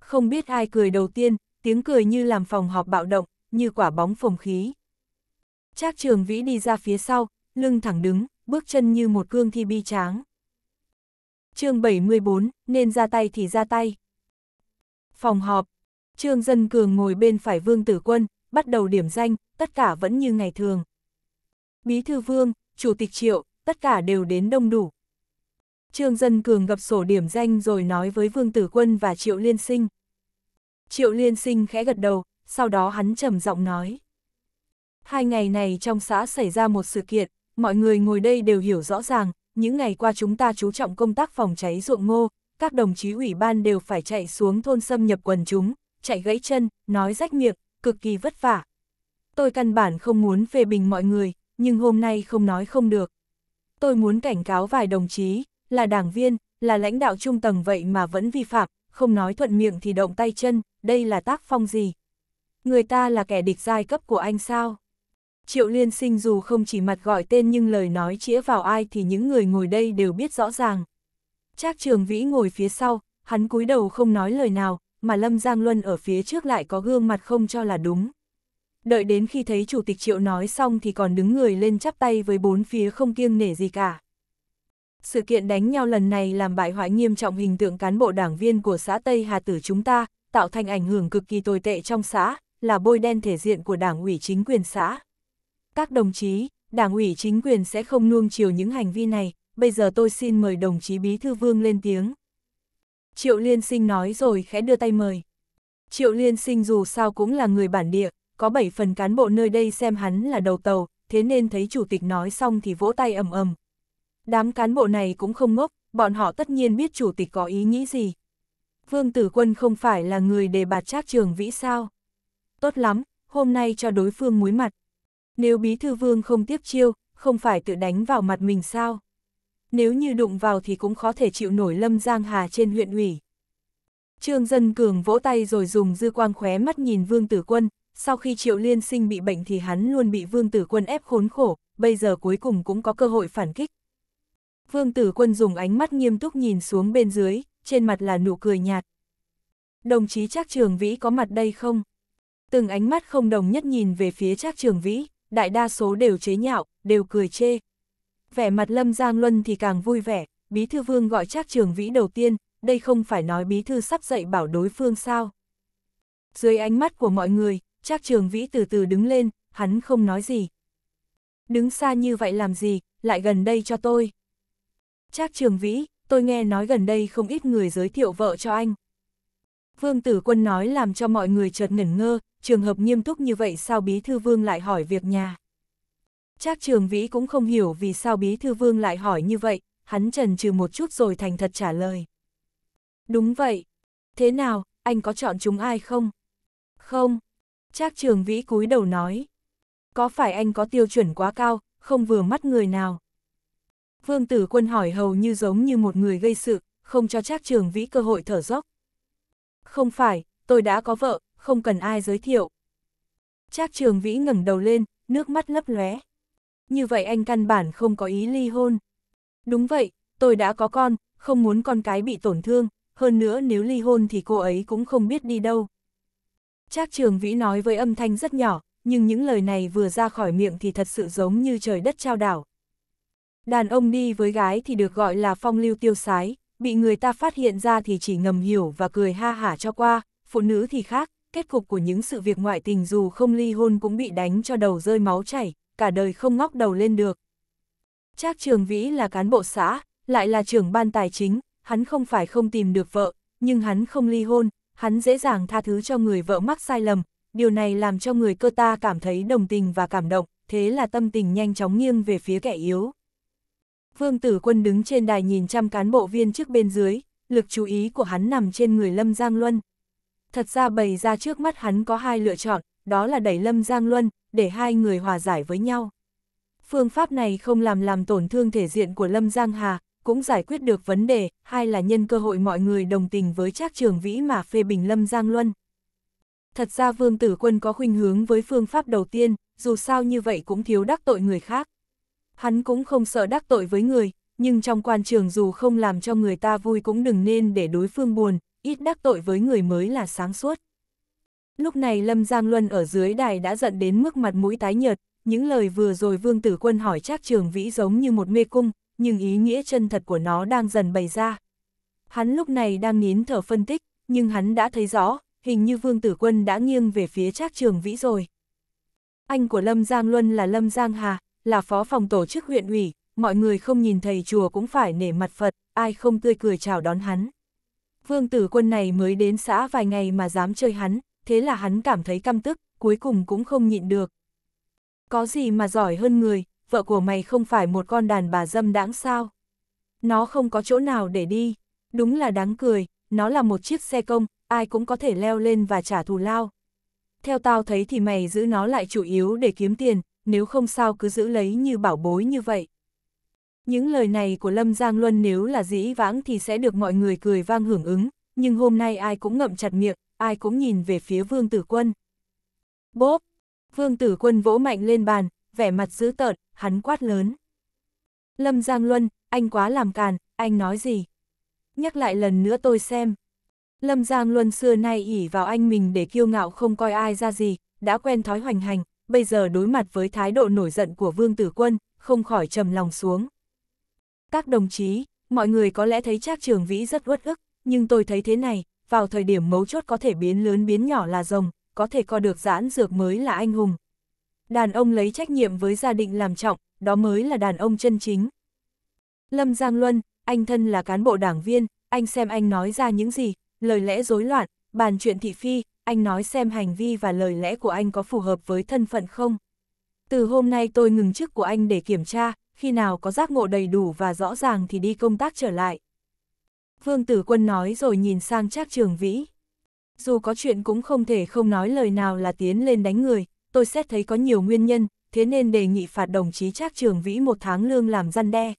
Không biết ai cười đầu tiên, tiếng cười như làm phòng họp bạo động, như quả bóng phồng khí. Trác trường vĩ đi ra phía sau, lưng thẳng đứng, bước chân như một cương thi bi tráng. chương 74, nên ra tay thì ra tay. Phòng họp, Trương Dân Cường ngồi bên phải Vương Tử Quân, bắt đầu điểm danh, tất cả vẫn như ngày thường. Bí thư Vương, Chủ tịch Triệu, tất cả đều đến đông đủ. Trương Dân Cường gặp sổ điểm danh rồi nói với Vương Tử Quân và Triệu Liên Sinh. Triệu Liên Sinh khẽ gật đầu, sau đó hắn trầm giọng nói. Hai ngày này trong xã xảy ra một sự kiện, mọi người ngồi đây đều hiểu rõ ràng, những ngày qua chúng ta chú trọng công tác phòng cháy ruộng ngô, các đồng chí ủy ban đều phải chạy xuống thôn xâm nhập quần chúng, chạy gãy chân, nói rách miệng, cực kỳ vất vả. Tôi căn bản không muốn phê bình mọi người, nhưng hôm nay không nói không được. Tôi muốn cảnh cáo vài đồng chí, là đảng viên, là lãnh đạo trung tầng vậy mà vẫn vi phạm, không nói thuận miệng thì động tay chân, đây là tác phong gì? Người ta là kẻ địch giai cấp của anh sao? Triệu Liên Sinh dù không chỉ mặt gọi tên nhưng lời nói chĩa vào ai thì những người ngồi đây đều biết rõ ràng. Trác Trường Vĩ ngồi phía sau, hắn cúi đầu không nói lời nào, mà Lâm Giang Luân ở phía trước lại có gương mặt không cho là đúng. Đợi đến khi thấy Chủ tịch Triệu nói xong thì còn đứng người lên chắp tay với bốn phía không kiêng nể gì cả sự kiện đánh nhau lần này làm bại hoại nghiêm trọng hình tượng cán bộ đảng viên của xã Tây Hà Tử chúng ta, tạo thành ảnh hưởng cực kỳ tồi tệ trong xã, là bôi đen thể diện của đảng ủy chính quyền xã. Các đồng chí, đảng ủy chính quyền sẽ không nuông chiều những hành vi này, bây giờ tôi xin mời đồng chí Bí Thư Vương lên tiếng. Triệu Liên Sinh nói rồi khẽ đưa tay mời. Triệu Liên Sinh dù sao cũng là người bản địa, có bảy phần cán bộ nơi đây xem hắn là đầu tàu, thế nên thấy chủ tịch nói xong thì vỗ tay ầm ầm, Đám cán bộ này cũng không ngốc, bọn họ tất nhiên biết chủ tịch có ý nghĩ gì. Vương Tử Quân không phải là người đề bạt trác trường vĩ sao. Tốt lắm, hôm nay cho đối phương muối mặt. Nếu bí thư vương không tiếp chiêu, không phải tự đánh vào mặt mình sao. Nếu như đụng vào thì cũng khó thể chịu nổi lâm giang hà trên huyện ủy. Trương Dân Cường vỗ tay rồi dùng dư quang khóe mắt nhìn Vương Tử Quân, sau khi Triệu Liên Sinh bị bệnh thì hắn luôn bị Vương Tử Quân ép khốn khổ, bây giờ cuối cùng cũng có cơ hội phản kích, Phương Tử Quân dùng ánh mắt nghiêm túc nhìn xuống bên dưới, trên mặt là nụ cười nhạt. Đồng chí Trác Trường Vĩ có mặt đây không? Từng ánh mắt không đồng nhất nhìn về phía Trác Trường Vĩ, đại đa số đều chế nhạo, đều cười chê. Vẻ mặt Lâm Giang Luân thì càng vui vẻ, Bí Thư Vương gọi Trác Trường Vĩ đầu tiên, đây không phải nói Bí Thư sắp dậy bảo đối phương sao. Dưới ánh mắt của mọi người, Trác Trường Vĩ từ từ đứng lên, hắn không nói gì. Đứng xa như vậy làm gì, lại gần đây cho tôi. Trác Trường Vĩ, tôi nghe nói gần đây không ít người giới thiệu vợ cho anh. Vương Tử Quân nói làm cho mọi người chợt ngẩn ngơ, trường hợp nghiêm túc như vậy sao Bí Thư Vương lại hỏi việc nhà. Trác Trường Vĩ cũng không hiểu vì sao Bí Thư Vương lại hỏi như vậy, hắn trần trừ một chút rồi thành thật trả lời. Đúng vậy. Thế nào, anh có chọn chúng ai không? Không. Trác Trường Vĩ cúi đầu nói. Có phải anh có tiêu chuẩn quá cao, không vừa mắt người nào? Vương Tử Quân hỏi hầu như giống như một người gây sự, không cho Trác Trường Vĩ cơ hội thở dốc. Không phải, tôi đã có vợ, không cần ai giới thiệu. Trác Trường Vĩ ngẩng đầu lên, nước mắt lấp lóe. Như vậy anh căn bản không có ý ly hôn. Đúng vậy, tôi đã có con, không muốn con cái bị tổn thương, hơn nữa nếu ly hôn thì cô ấy cũng không biết đi đâu. Trác Trường Vĩ nói với âm thanh rất nhỏ, nhưng những lời này vừa ra khỏi miệng thì thật sự giống như trời đất trao đảo, Đàn ông đi với gái thì được gọi là phong lưu tiêu sái, bị người ta phát hiện ra thì chỉ ngầm hiểu và cười ha hả cho qua, phụ nữ thì khác, kết cục của những sự việc ngoại tình dù không ly hôn cũng bị đánh cho đầu rơi máu chảy, cả đời không ngóc đầu lên được. Trác Trường Vĩ là cán bộ xã, lại là trưởng ban tài chính, hắn không phải không tìm được vợ, nhưng hắn không ly hôn, hắn dễ dàng tha thứ cho người vợ mắc sai lầm, điều này làm cho người cơ ta cảm thấy đồng tình và cảm động, thế là tâm tình nhanh chóng nghiêng về phía kẻ yếu. Vương Tử Quân đứng trên đài nhìn trăm cán bộ viên trước bên dưới, lực chú ý của hắn nằm trên người Lâm Giang Luân. Thật ra bày ra trước mắt hắn có hai lựa chọn, đó là đẩy Lâm Giang Luân, để hai người hòa giải với nhau. Phương pháp này không làm làm tổn thương thể diện của Lâm Giang Hà, cũng giải quyết được vấn đề, Hay là nhân cơ hội mọi người đồng tình với Trác Trường Vĩ mà phê bình Lâm Giang Luân. Thật ra Vương Tử Quân có khuynh hướng với phương pháp đầu tiên, dù sao như vậy cũng thiếu đắc tội người khác. Hắn cũng không sợ đắc tội với người, nhưng trong quan trường dù không làm cho người ta vui cũng đừng nên để đối phương buồn, ít đắc tội với người mới là sáng suốt. Lúc này Lâm Giang Luân ở dưới đài đã giận đến mức mặt mũi tái nhợt, những lời vừa rồi Vương Tử Quân hỏi Trác Trường Vĩ giống như một mê cung, nhưng ý nghĩa chân thật của nó đang dần bày ra. Hắn lúc này đang nín thở phân tích, nhưng hắn đã thấy rõ, hình như Vương Tử Quân đã nghiêng về phía Trác Trường Vĩ rồi. Anh của Lâm Giang Luân là Lâm Giang Hà, là phó phòng tổ chức huyện ủy, mọi người không nhìn thầy chùa cũng phải nể mặt Phật, ai không tươi cười chào đón hắn. Vương tử quân này mới đến xã vài ngày mà dám chơi hắn, thế là hắn cảm thấy căm tức, cuối cùng cũng không nhịn được. Có gì mà giỏi hơn người, vợ của mày không phải một con đàn bà dâm đãng sao? Nó không có chỗ nào để đi, đúng là đáng cười, nó là một chiếc xe công, ai cũng có thể leo lên và trả thù lao. Theo tao thấy thì mày giữ nó lại chủ yếu để kiếm tiền, nếu không sao cứ giữ lấy như bảo bối như vậy. Những lời này của Lâm Giang Luân nếu là dĩ vãng thì sẽ được mọi người cười vang hưởng ứng, nhưng hôm nay ai cũng ngậm chặt miệng, ai cũng nhìn về phía Vương Tử Quân. Bốp! Vương Tử Quân vỗ mạnh lên bàn, vẻ mặt dữ tợn, hắn quát lớn. Lâm Giang Luân, anh quá làm càn, anh nói gì? Nhắc lại lần nữa tôi xem. Lâm Giang Luân xưa nay ỉ vào anh mình để kiêu ngạo không coi ai ra gì, đã quen thói hoành hành, bây giờ đối mặt với thái độ nổi giận của Vương Tử Quân, không khỏi trầm lòng xuống. Các đồng chí, mọi người có lẽ thấy Trác Trường Vĩ rất uất ức, nhưng tôi thấy thế này, vào thời điểm mấu chốt có thể biến lớn biến nhỏ là rồng, có thể co được giãn dược mới là anh hùng. Đàn ông lấy trách nhiệm với gia đình làm trọng, đó mới là đàn ông chân chính. Lâm Giang Luân, anh thân là cán bộ đảng viên, anh xem anh nói ra những gì, lời lẽ rối loạn, bàn chuyện thị phi, anh nói xem hành vi và lời lẽ của anh có phù hợp với thân phận không. Từ hôm nay tôi ngừng chức của anh để kiểm tra, khi nào có giác ngộ đầy đủ và rõ ràng thì đi công tác trở lại. Vương Tử Quân nói rồi nhìn sang Trác Trường Vĩ. Dù có chuyện cũng không thể không nói lời nào là tiến lên đánh người, tôi xét thấy có nhiều nguyên nhân, thế nên đề nghị phạt đồng chí Trác Trường Vĩ một tháng lương làm răn đe.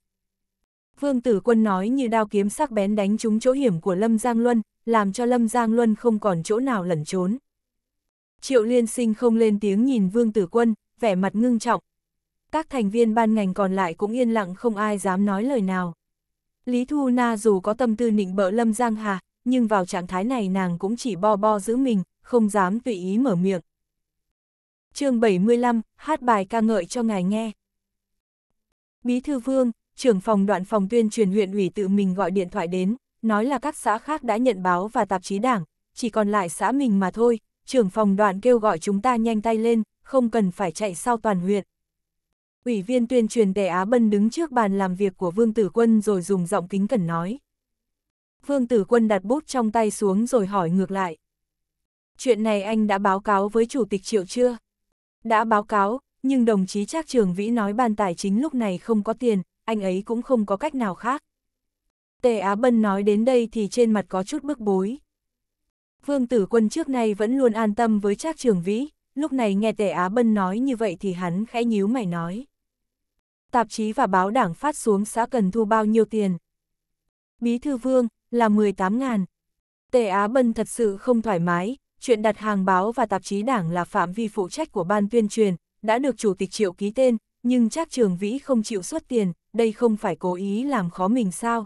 Vương Tử Quân nói như đao kiếm sắc bén đánh trúng chỗ hiểm của Lâm Giang Luân, làm cho Lâm Giang Luân không còn chỗ nào lẩn trốn. Triệu Liên Sinh không lên tiếng nhìn Vương Tử Quân, vẻ mặt ngưng trọng. Các thành viên ban ngành còn lại cũng yên lặng không ai dám nói lời nào. Lý Thu Na dù có tâm tư nịnh bỡ Lâm Giang Hà, nhưng vào trạng thái này nàng cũng chỉ bo bo giữ mình, không dám tùy ý mở miệng. chương 75, hát bài ca ngợi cho ngài nghe. Bí thư vương, trưởng phòng đoạn phòng tuyên truyền huyện ủy tự mình gọi điện thoại đến, nói là các xã khác đã nhận báo và tạp chí đảng, chỉ còn lại xã mình mà thôi, trưởng phòng đoàn kêu gọi chúng ta nhanh tay lên, không cần phải chạy sau toàn huyện. Ủy viên tuyên truyền Tề Á Bân đứng trước bàn làm việc của Vương Tử Quân rồi dùng giọng kính cẩn nói. Vương Tử Quân đặt bút trong tay xuống rồi hỏi ngược lại. Chuyện này anh đã báo cáo với Chủ tịch Triệu chưa? Đã báo cáo, nhưng đồng chí Trác Trường Vĩ nói ban tài chính lúc này không có tiền, anh ấy cũng không có cách nào khác. Tề Á Bân nói đến đây thì trên mặt có chút bức bối. Vương tử quân trước nay vẫn luôn an tâm với Trác Trường Vĩ, lúc này nghe Tề Á Bân nói như vậy thì hắn khẽ nhíu mày nói. Tạp chí và báo đảng phát xuống xã cần thu bao nhiêu tiền? Bí thư vương, là 18 ngàn. Tề Á Bân thật sự không thoải mái, chuyện đặt hàng báo và tạp chí đảng là phạm vi phụ trách của ban tuyên truyền, đã được chủ tịch triệu ký tên, nhưng Trác Trường Vĩ không chịu xuất tiền, đây không phải cố ý làm khó mình sao?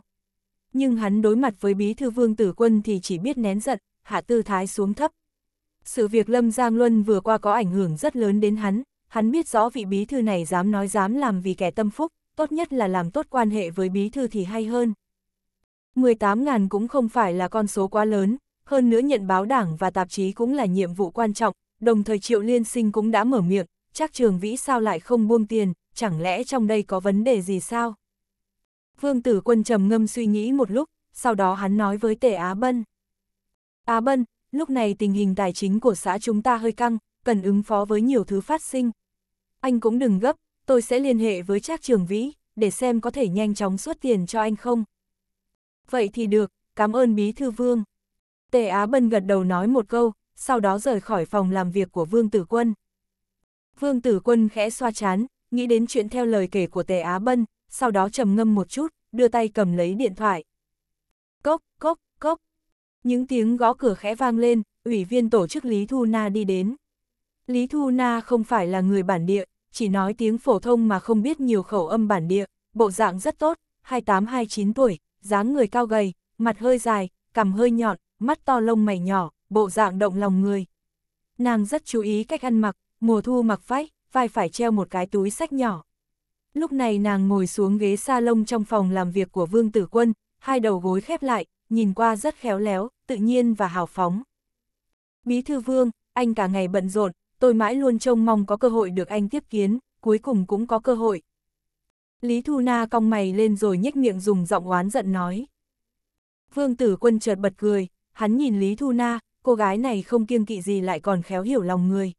nhưng hắn đối mặt với bí thư vương tử quân thì chỉ biết nén giận, hạ tư thái xuống thấp. Sự việc Lâm Giang Luân vừa qua có ảnh hưởng rất lớn đến hắn, hắn biết rõ vị bí thư này dám nói dám làm vì kẻ tâm phúc, tốt nhất là làm tốt quan hệ với bí thư thì hay hơn. 18.000 cũng không phải là con số quá lớn, hơn nữa nhận báo đảng và tạp chí cũng là nhiệm vụ quan trọng, đồng thời Triệu Liên Sinh cũng đã mở miệng, chắc trường vĩ sao lại không buông tiền, chẳng lẽ trong đây có vấn đề gì sao? Vương tử quân trầm ngâm suy nghĩ một lúc, sau đó hắn nói với Tề Á Bân. Á Bân, lúc này tình hình tài chính của xã chúng ta hơi căng, cần ứng phó với nhiều thứ phát sinh. Anh cũng đừng gấp, tôi sẽ liên hệ với Trác Trường Vĩ, để xem có thể nhanh chóng xuất tiền cho anh không. Vậy thì được, cảm ơn Bí Thư Vương. Tề Á Bân gật đầu nói một câu, sau đó rời khỏi phòng làm việc của Vương Tử Quân. Vương Tử Quân khẽ xoa chán, nghĩ đến chuyện theo lời kể của Tề Á Bân, sau đó trầm ngâm một chút, đưa tay cầm lấy điện thoại. Cốc, cốc, cốc. Những tiếng gõ cửa khẽ vang lên, ủy viên tổ chức Lý Thu Na đi đến. Lý Thu Na không phải là người bản địa, chỉ nói tiếng phổ thông mà không biết nhiều khẩu âm bản địa, bộ dạng rất tốt, 28-29 tuổi, dáng người cao gầy, mặt hơi dài, cằm hơi nhọn, mắt to lông mày nhỏ, bộ dạng động lòng người. Nàng rất chú ý cách ăn mặc, mùa thu mặc vách, vai phải treo một cái túi sách nhỏ. Lúc này nàng ngồi xuống ghế salon trong phòng làm việc của Vương Tử Quân, hai đầu gối khép lại, nhìn qua rất khéo léo, tự nhiên và hào phóng. Bí thư Vương, anh cả ngày bận rộn, tôi mãi luôn trông mong có cơ hội được anh tiếp kiến, cuối cùng cũng có cơ hội. Lý Thu Na cong mày lên rồi nhếch miệng dùng giọng oán giận nói. Vương Tử Quân chợt bật cười, hắn nhìn Lý Thu Na, cô gái này không kiêng kỵ gì lại còn khéo hiểu lòng người.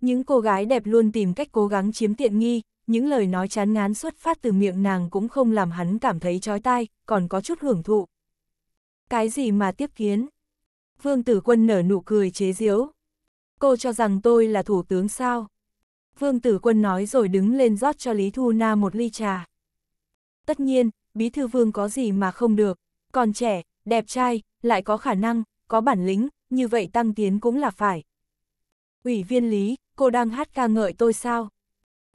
Những cô gái đẹp luôn tìm cách cố gắng chiếm tiện nghi, những lời nói chán ngán xuất phát từ miệng nàng cũng không làm hắn cảm thấy chói tai, còn có chút hưởng thụ. Cái gì mà tiếp kiến? Vương Tử Quân nở nụ cười chế giễu. Cô cho rằng tôi là thủ tướng sao? Vương Tử Quân nói rồi đứng lên rót cho Lý Thu Na một ly trà. Tất nhiên, Bí Thư Vương có gì mà không được, còn trẻ, đẹp trai, lại có khả năng, có bản lĩnh, như vậy tăng tiến cũng là phải. Ủy viên Lý, cô đang hát ca ngợi tôi sao?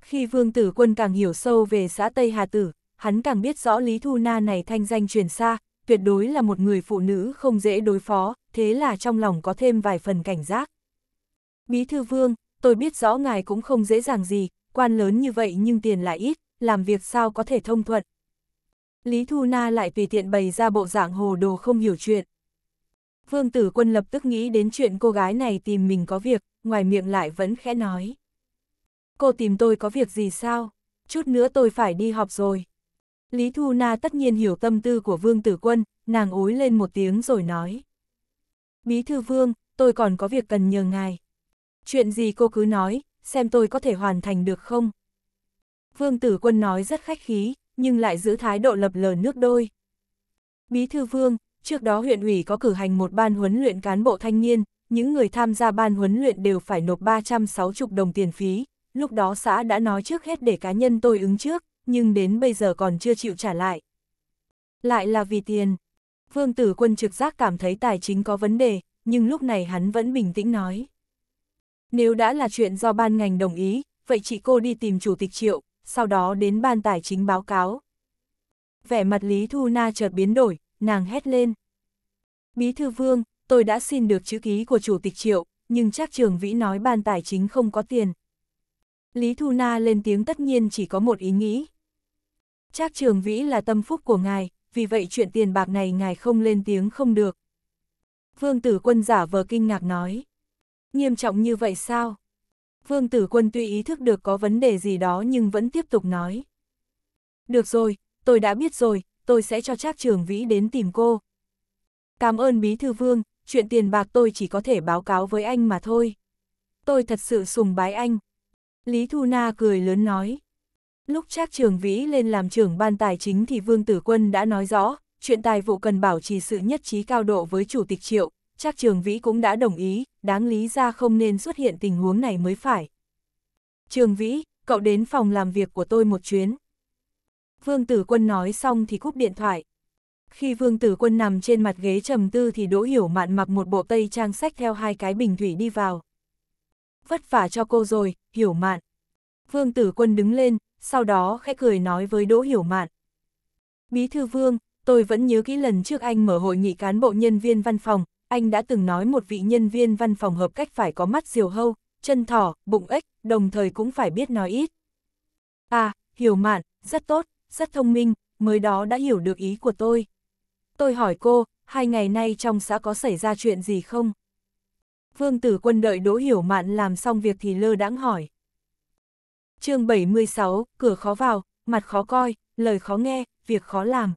Khi Vương Tử Quân càng hiểu sâu về xã Tây Hà Tử, hắn càng biết rõ Lý Thu Na này thanh danh truyền xa, tuyệt đối là một người phụ nữ không dễ đối phó, thế là trong lòng có thêm vài phần cảnh giác. Bí thư Vương, tôi biết rõ ngài cũng không dễ dàng gì, quan lớn như vậy nhưng tiền lại ít, làm việc sao có thể thông thuận. Lý Thu Na lại tùy tiện bày ra bộ dạng hồ đồ không hiểu chuyện. Vương Tử Quân lập tức nghĩ đến chuyện cô gái này tìm mình có việc, ngoài miệng lại vẫn khẽ nói. Cô tìm tôi có việc gì sao? Chút nữa tôi phải đi họp rồi. Lý Thu Na tất nhiên hiểu tâm tư của Vương Tử Quân, nàng ối lên một tiếng rồi nói. Bí thư Vương, tôi còn có việc cần nhờ ngài. Chuyện gì cô cứ nói, xem tôi có thể hoàn thành được không? Vương Tử Quân nói rất khách khí, nhưng lại giữ thái độ lập lờ nước đôi. Bí thư Vương, trước đó huyện ủy có cử hành một ban huấn luyện cán bộ thanh niên, những người tham gia ban huấn luyện đều phải nộp 360 đồng tiền phí, lúc đó xã đã nói trước hết để cá nhân tôi ứng trước, nhưng đến bây giờ còn chưa chịu trả lại. Lại là vì tiền. Vương tử quân trực giác cảm thấy tài chính có vấn đề, nhưng lúc này hắn vẫn bình tĩnh nói. Nếu đã là chuyện do ban ngành đồng ý, vậy chị cô đi tìm chủ tịch triệu, sau đó đến ban tài chính báo cáo. Vẻ mặt Lý Thu Na chợt biến đổi, nàng hét lên. Bí thư vương, tôi đã xin được chữ ký của chủ tịch triệu, nhưng chắc trường vĩ nói ban tài chính không có tiền, Lý Thu Na lên tiếng tất nhiên chỉ có một ý nghĩ. Trác Trường Vĩ là tâm phúc của ngài, vì vậy chuyện tiền bạc này ngài không lên tiếng không được. Vương Tử Quân giả vờ kinh ngạc nói. Nghiêm trọng như vậy sao? Vương Tử Quân tuy ý thức được có vấn đề gì đó nhưng vẫn tiếp tục nói. Được rồi, tôi đã biết rồi, tôi sẽ cho Trác Trường Vĩ đến tìm cô. Cảm ơn Bí Thư Vương, chuyện tiền bạc tôi chỉ có thể báo cáo với anh mà thôi. Tôi thật sự sùng bái anh. Lý Thu Na cười lớn nói. Lúc Trác Trường Vĩ lên làm trưởng ban tài chính thì Vương Tử Quân đã nói rõ, chuyện tài vụ cần bảo trì sự nhất trí cao độ với Chủ tịch Triệu, Trác Trường Vĩ cũng đã đồng ý, đáng lý ra không nên xuất hiện tình huống này mới phải. Trường Vĩ, cậu đến phòng làm việc của tôi một chuyến. Vương Tử Quân nói xong thì cúp điện thoại. Khi Vương Tử Quân nằm trên mặt ghế trầm tư thì Đỗ Hiểu Mạn mặc một bộ tây trang sách theo hai cái bình thủy đi vào vất vả cho cô rồi, hiểu mạn. Vương tử quân đứng lên, sau đó khẽ cười nói với Đỗ Hiểu Mạn. Bí thư vương, tôi vẫn nhớ kỹ lần trước anh mở hội nghị cán bộ nhân viên văn phòng, anh đã từng nói một vị nhân viên văn phòng hợp cách phải có mắt diều hâu, chân thỏ, bụng ếch, đồng thời cũng phải biết nói ít. À, Hiểu Mạn, rất tốt, rất thông minh, mới đó đã hiểu được ý của tôi. Tôi hỏi cô, hai ngày nay trong xã có xảy ra chuyện gì không? Vương tử quân đợi Đỗ Hiểu Mạn làm xong việc thì lơ đãng hỏi. chương 76, cửa khó vào, mặt khó coi, lời khó nghe, việc khó làm.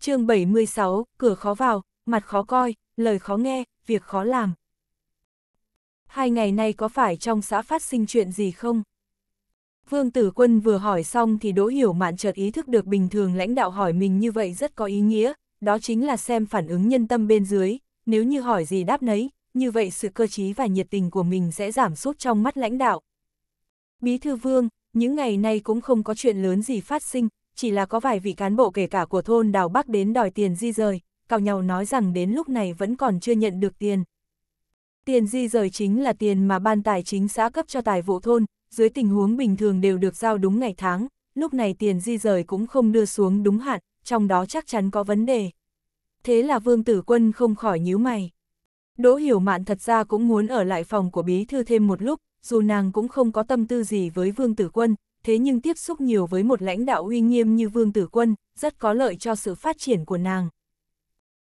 chương 76, cửa khó vào, mặt khó coi, lời khó nghe, việc khó làm. Hai ngày nay có phải trong xã phát sinh chuyện gì không? Vương Tử Quân vừa hỏi xong thì Đỗ Hiểu Mạn chợt ý thức được bình thường lãnh đạo hỏi mình như vậy rất có ý nghĩa, đó chính là xem phản ứng nhân tâm bên dưới, nếu như hỏi gì đáp nấy, như vậy sự cơ trí và nhiệt tình của mình sẽ giảm sút trong mắt lãnh đạo. Bí thư vương, những ngày nay cũng không có chuyện lớn gì phát sinh, chỉ là có vài vị cán bộ kể cả của thôn Đào Bắc đến đòi tiền di rời, cào nhau nói rằng đến lúc này vẫn còn chưa nhận được tiền. Tiền di rời chính là tiền mà ban tài chính xã cấp cho tài vụ thôn, dưới tình huống bình thường đều được giao đúng ngày tháng, lúc này tiền di rời cũng không đưa xuống đúng hạn, trong đó chắc chắn có vấn đề. Thế là vương tử quân không khỏi nhíu mày. Đỗ Hiểu Mạn thật ra cũng muốn ở lại phòng của bí thư thêm một lúc, dù nàng cũng không có tâm tư gì với Vương Tử Quân, thế nhưng tiếp xúc nhiều với một lãnh đạo uy nghiêm như Vương Tử Quân, rất có lợi cho sự phát triển của nàng.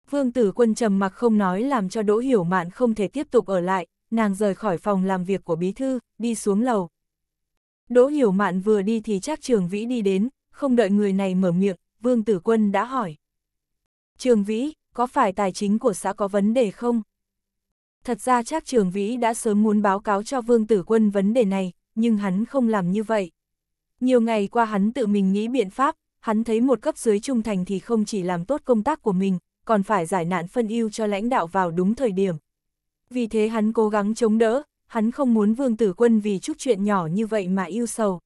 Vương Tử Quân trầm mặc không nói làm cho Đỗ Hiểu Mạn không thể tiếp tục ở lại, nàng rời khỏi phòng làm việc của bí thư, đi xuống lầu. Đỗ Hiểu Mạn vừa đi thì Trác Trường Vĩ đi đến, không đợi người này mở miệng, Vương Tử Quân đã hỏi. Trường Vĩ, có phải tài chính của xã có vấn đề không? Thật ra chắc Trường Vĩ đã sớm muốn báo cáo cho Vương Tử Quân vấn đề này, nhưng hắn không làm như vậy. Nhiều ngày qua hắn tự mình nghĩ biện pháp, hắn thấy một cấp dưới trung thành thì không chỉ làm tốt công tác của mình, còn phải giải nạn phân ưu cho lãnh đạo vào đúng thời điểm. Vì thế hắn cố gắng chống đỡ, hắn không muốn Vương Tử Quân vì chút chuyện nhỏ như vậy mà yêu sầu.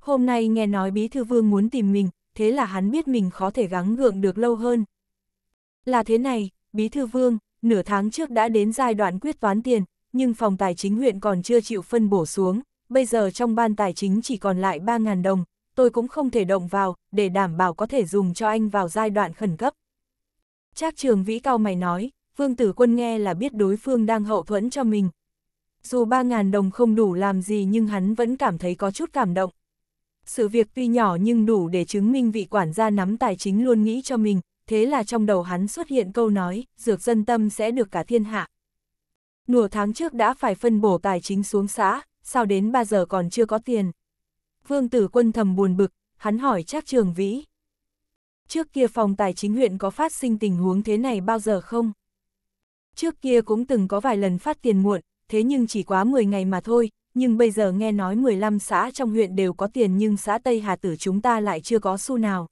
Hôm nay nghe nói Bí Thư Vương muốn tìm mình, thế là hắn biết mình khó thể gắng gượng được lâu hơn. Là thế này, Bí Thư Vương, nửa tháng trước đã đến giai đoạn quyết toán tiền, nhưng phòng tài chính huyện còn chưa chịu phân bổ xuống, bây giờ trong ban tài chính chỉ còn lại 3.000 đồng, tôi cũng không thể động vào, để đảm bảo có thể dùng cho anh vào giai đoạn khẩn cấp. Trác trường vĩ cao mày nói, Vương Tử Quân nghe là biết đối phương đang hậu thuẫn cho mình. Dù 3.000 đồng không đủ làm gì nhưng hắn vẫn cảm thấy có chút cảm động. Sự việc tuy nhỏ nhưng đủ để chứng minh vị quản gia nắm tài chính luôn nghĩ cho mình, thế là trong đầu hắn xuất hiện câu nói, dược dân tâm sẽ được cả thiên hạ. Nửa tháng trước đã phải phân bổ tài chính xuống xã, sao đến ba giờ còn chưa có tiền. Vương tử quân thầm buồn bực, hắn hỏi Trác Trường Vĩ. Trước kia phòng tài chính huyện có phát sinh tình huống thế này bao giờ không? Trước kia cũng từng có vài lần phát tiền muộn, thế nhưng chỉ quá 10 ngày mà thôi, nhưng bây giờ nghe nói 15 xã trong huyện đều có tiền nhưng xã Tây Hà Tử chúng ta lại chưa có xu nào.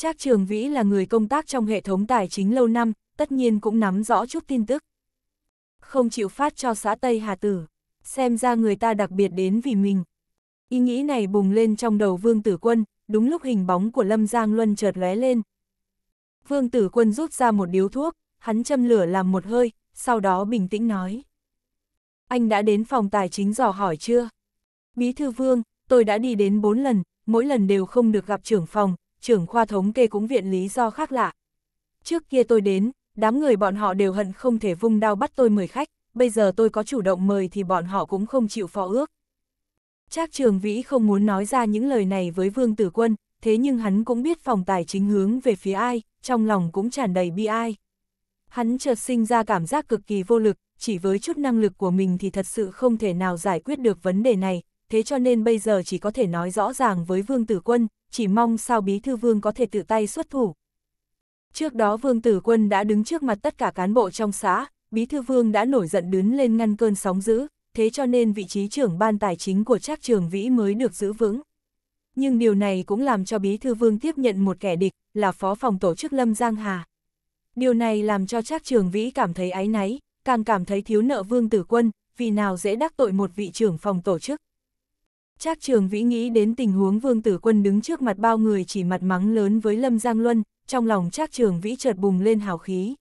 Trác Trường Vĩ là người công tác trong hệ thống tài chính lâu năm, tất nhiên cũng nắm rõ chút tin tức. Không chịu phát cho xã Tây Hà Tử, xem ra người ta đặc biệt đến vì mình. Ý nghĩ này bùng lên trong đầu Vương Tử Quân, đúng lúc hình bóng của Lâm Giang Luân chợt lóe lên. Vương Tử Quân rút ra một điếu thuốc, hắn châm lửa làm một hơi, sau đó bình tĩnh nói. Anh đã đến phòng tài chính dò hỏi chưa? Bí thư Vương, tôi đã đi đến 4 lần, mỗi lần đều không được gặp trưởng phòng, trưởng khoa thống kê cũng viện lý do khác lạ. Trước kia tôi đến, đám người bọn họ đều hận không thể vung đao bắt tôi mời khách, bây giờ tôi có chủ động mời thì bọn họ cũng không chịu phó ước. Trác Trường Vĩ không muốn nói ra những lời này với Vương Tử Quân, thế nhưng hắn cũng biết phòng tài chính hướng về phía ai, trong lòng cũng tràn đầy bi ai. Hắn chợt sinh ra cảm giác cực kỳ vô lực, chỉ với chút năng lực của mình thì thật sự không thể nào giải quyết được vấn đề này, thế cho nên bây giờ chỉ có thể nói rõ ràng với Vương Tử Quân, chỉ mong sao bí thư vương có thể tự tay xuất thủ. Trước đó vương tử quân đã đứng trước mặt tất cả cán bộ trong xã, bí thư vương đã nổi giận đứng lên ngăn cơn sóng dữ, thế cho nên vị trí trưởng ban tài chính của trác trường vĩ mới được giữ vững. Nhưng điều này cũng làm cho bí thư vương tiếp nhận một kẻ địch, là phó phòng tổ chức Lâm Giang Hà. Điều này làm cho trác trường vĩ cảm thấy áy náy, càng cảm thấy thiếu nợ vương tử quân, vì nào dễ đắc tội một vị trưởng phòng tổ chức. Trác Trường Vĩ nghĩ đến tình huống Vương Tử Quân đứng trước mặt bao người chỉ mặt mắng lớn với Lâm Giang Luân, trong lòng Trác Trường Vĩ chợt bùng lên hào khí.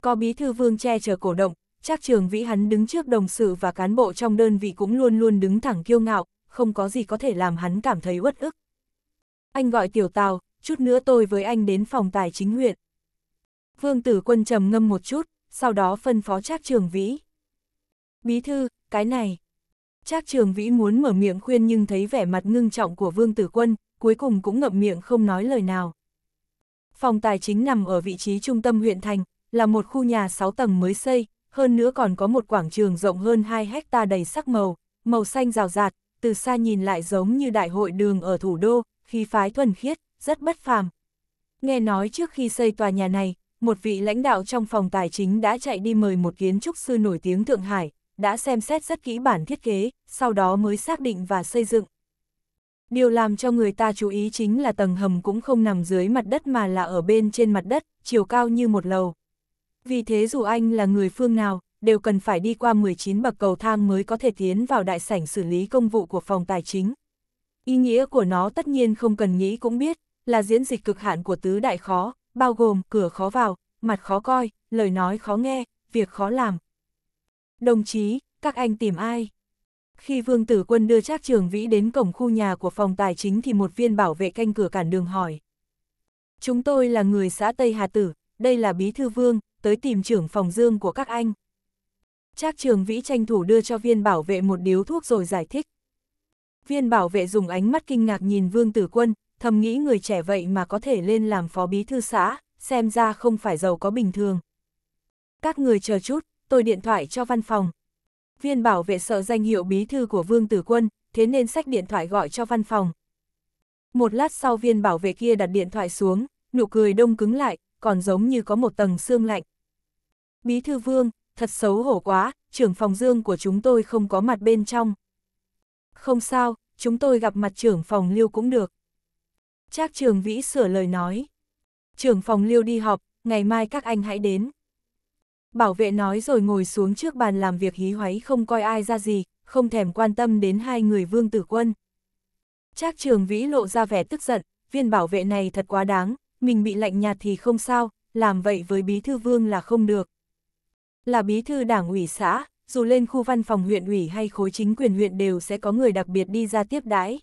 Có bí thư Vương che chở cổ động, Trác Trường Vĩ hắn đứng trước đồng sự và cán bộ trong đơn vị cũng luôn luôn đứng thẳng kiêu ngạo, không có gì có thể làm hắn cảm thấy uất ức. Anh gọi Tiểu Tào, chút nữa tôi với anh đến phòng tài chính huyện. Vương Tử Quân trầm ngâm một chút, sau đó phân phó Trác Trường Vĩ. Bí thư, cái này Trác Trường Vĩ muốn mở miệng khuyên nhưng thấy vẻ mặt ngưng trọng của Vương Tử Quân, cuối cùng cũng ngậm miệng không nói lời nào. Phòng tài chính nằm ở vị trí trung tâm huyện thành, là một khu nhà 6 tầng mới xây, hơn nữa còn có một quảng trường rộng hơn 2 hecta đầy sắc màu, màu xanh rào rạt, từ xa nhìn lại giống như đại hội đường ở thủ đô, khí phái thuần khiết, rất bất phàm. Nghe nói trước khi xây tòa nhà này, một vị lãnh đạo trong phòng tài chính đã chạy đi mời một kiến trúc sư nổi tiếng Thượng Hải, đã xem xét rất kỹ bản thiết kế, sau đó mới xác định và xây dựng. Điều làm cho người ta chú ý chính là tầng hầm cũng không nằm dưới mặt đất mà là ở bên trên mặt đất, chiều cao như một lầu. Vì thế dù anh là người phương nào, đều cần phải đi qua 19 bậc cầu thang mới có thể tiến vào đại sảnh xử lý công vụ của phòng tài chính. Ý nghĩa của nó tất nhiên không cần nghĩ cũng biết, là diễn dịch cực hạn của tứ đại khó, bao gồm cửa khó vào, mặt khó coi, lời nói khó nghe, việc khó làm, đồng chí, các anh tìm ai? Khi Vương Tử Quân đưa Trác Trường Vĩ đến cổng khu nhà của phòng tài chính thì một viên bảo vệ canh cửa cản đường hỏi. Chúng tôi là người xã Tây Hà Tử, đây là Bí Thư Vương, tới tìm trưởng phòng dương của các anh. Trác Trường Vĩ tranh thủ đưa cho viên bảo vệ một điếu thuốc rồi giải thích. Viên bảo vệ dùng ánh mắt kinh ngạc nhìn Vương Tử Quân, thầm nghĩ người trẻ vậy mà có thể lên làm phó bí thư xã, xem ra không phải giàu có bình thường. Các người chờ chút, tôi điện thoại cho văn phòng. Viên bảo vệ sợ danh hiệu bí thư của Vương Tử Quân, thế nên sách điện thoại gọi cho văn phòng. Một lát sau viên bảo vệ kia đặt điện thoại xuống, nụ cười đông cứng lại, còn giống như có một tầng xương lạnh. Bí thư Vương, thật xấu hổ quá, trưởng phòng Dương của chúng tôi không có mặt bên trong. Không sao, chúng tôi gặp mặt trưởng phòng lưu cũng được. Trác Trường Vĩ sửa lời nói. Trưởng phòng lưu đi họp, ngày mai các anh hãy đến. Bảo vệ nói rồi ngồi xuống trước bàn làm việc hí hoáy không coi ai ra gì, không thèm quan tâm đến hai người vương tử quân. Trác trường vĩ lộ ra vẻ tức giận, viên bảo vệ này thật quá đáng, mình bị lạnh nhạt thì không sao, làm vậy với bí thư vương là không được. Là bí thư đảng ủy xã, dù lên khu văn phòng huyện ủy hay khối chính quyền huyện đều sẽ có người đặc biệt đi ra tiếp đãi.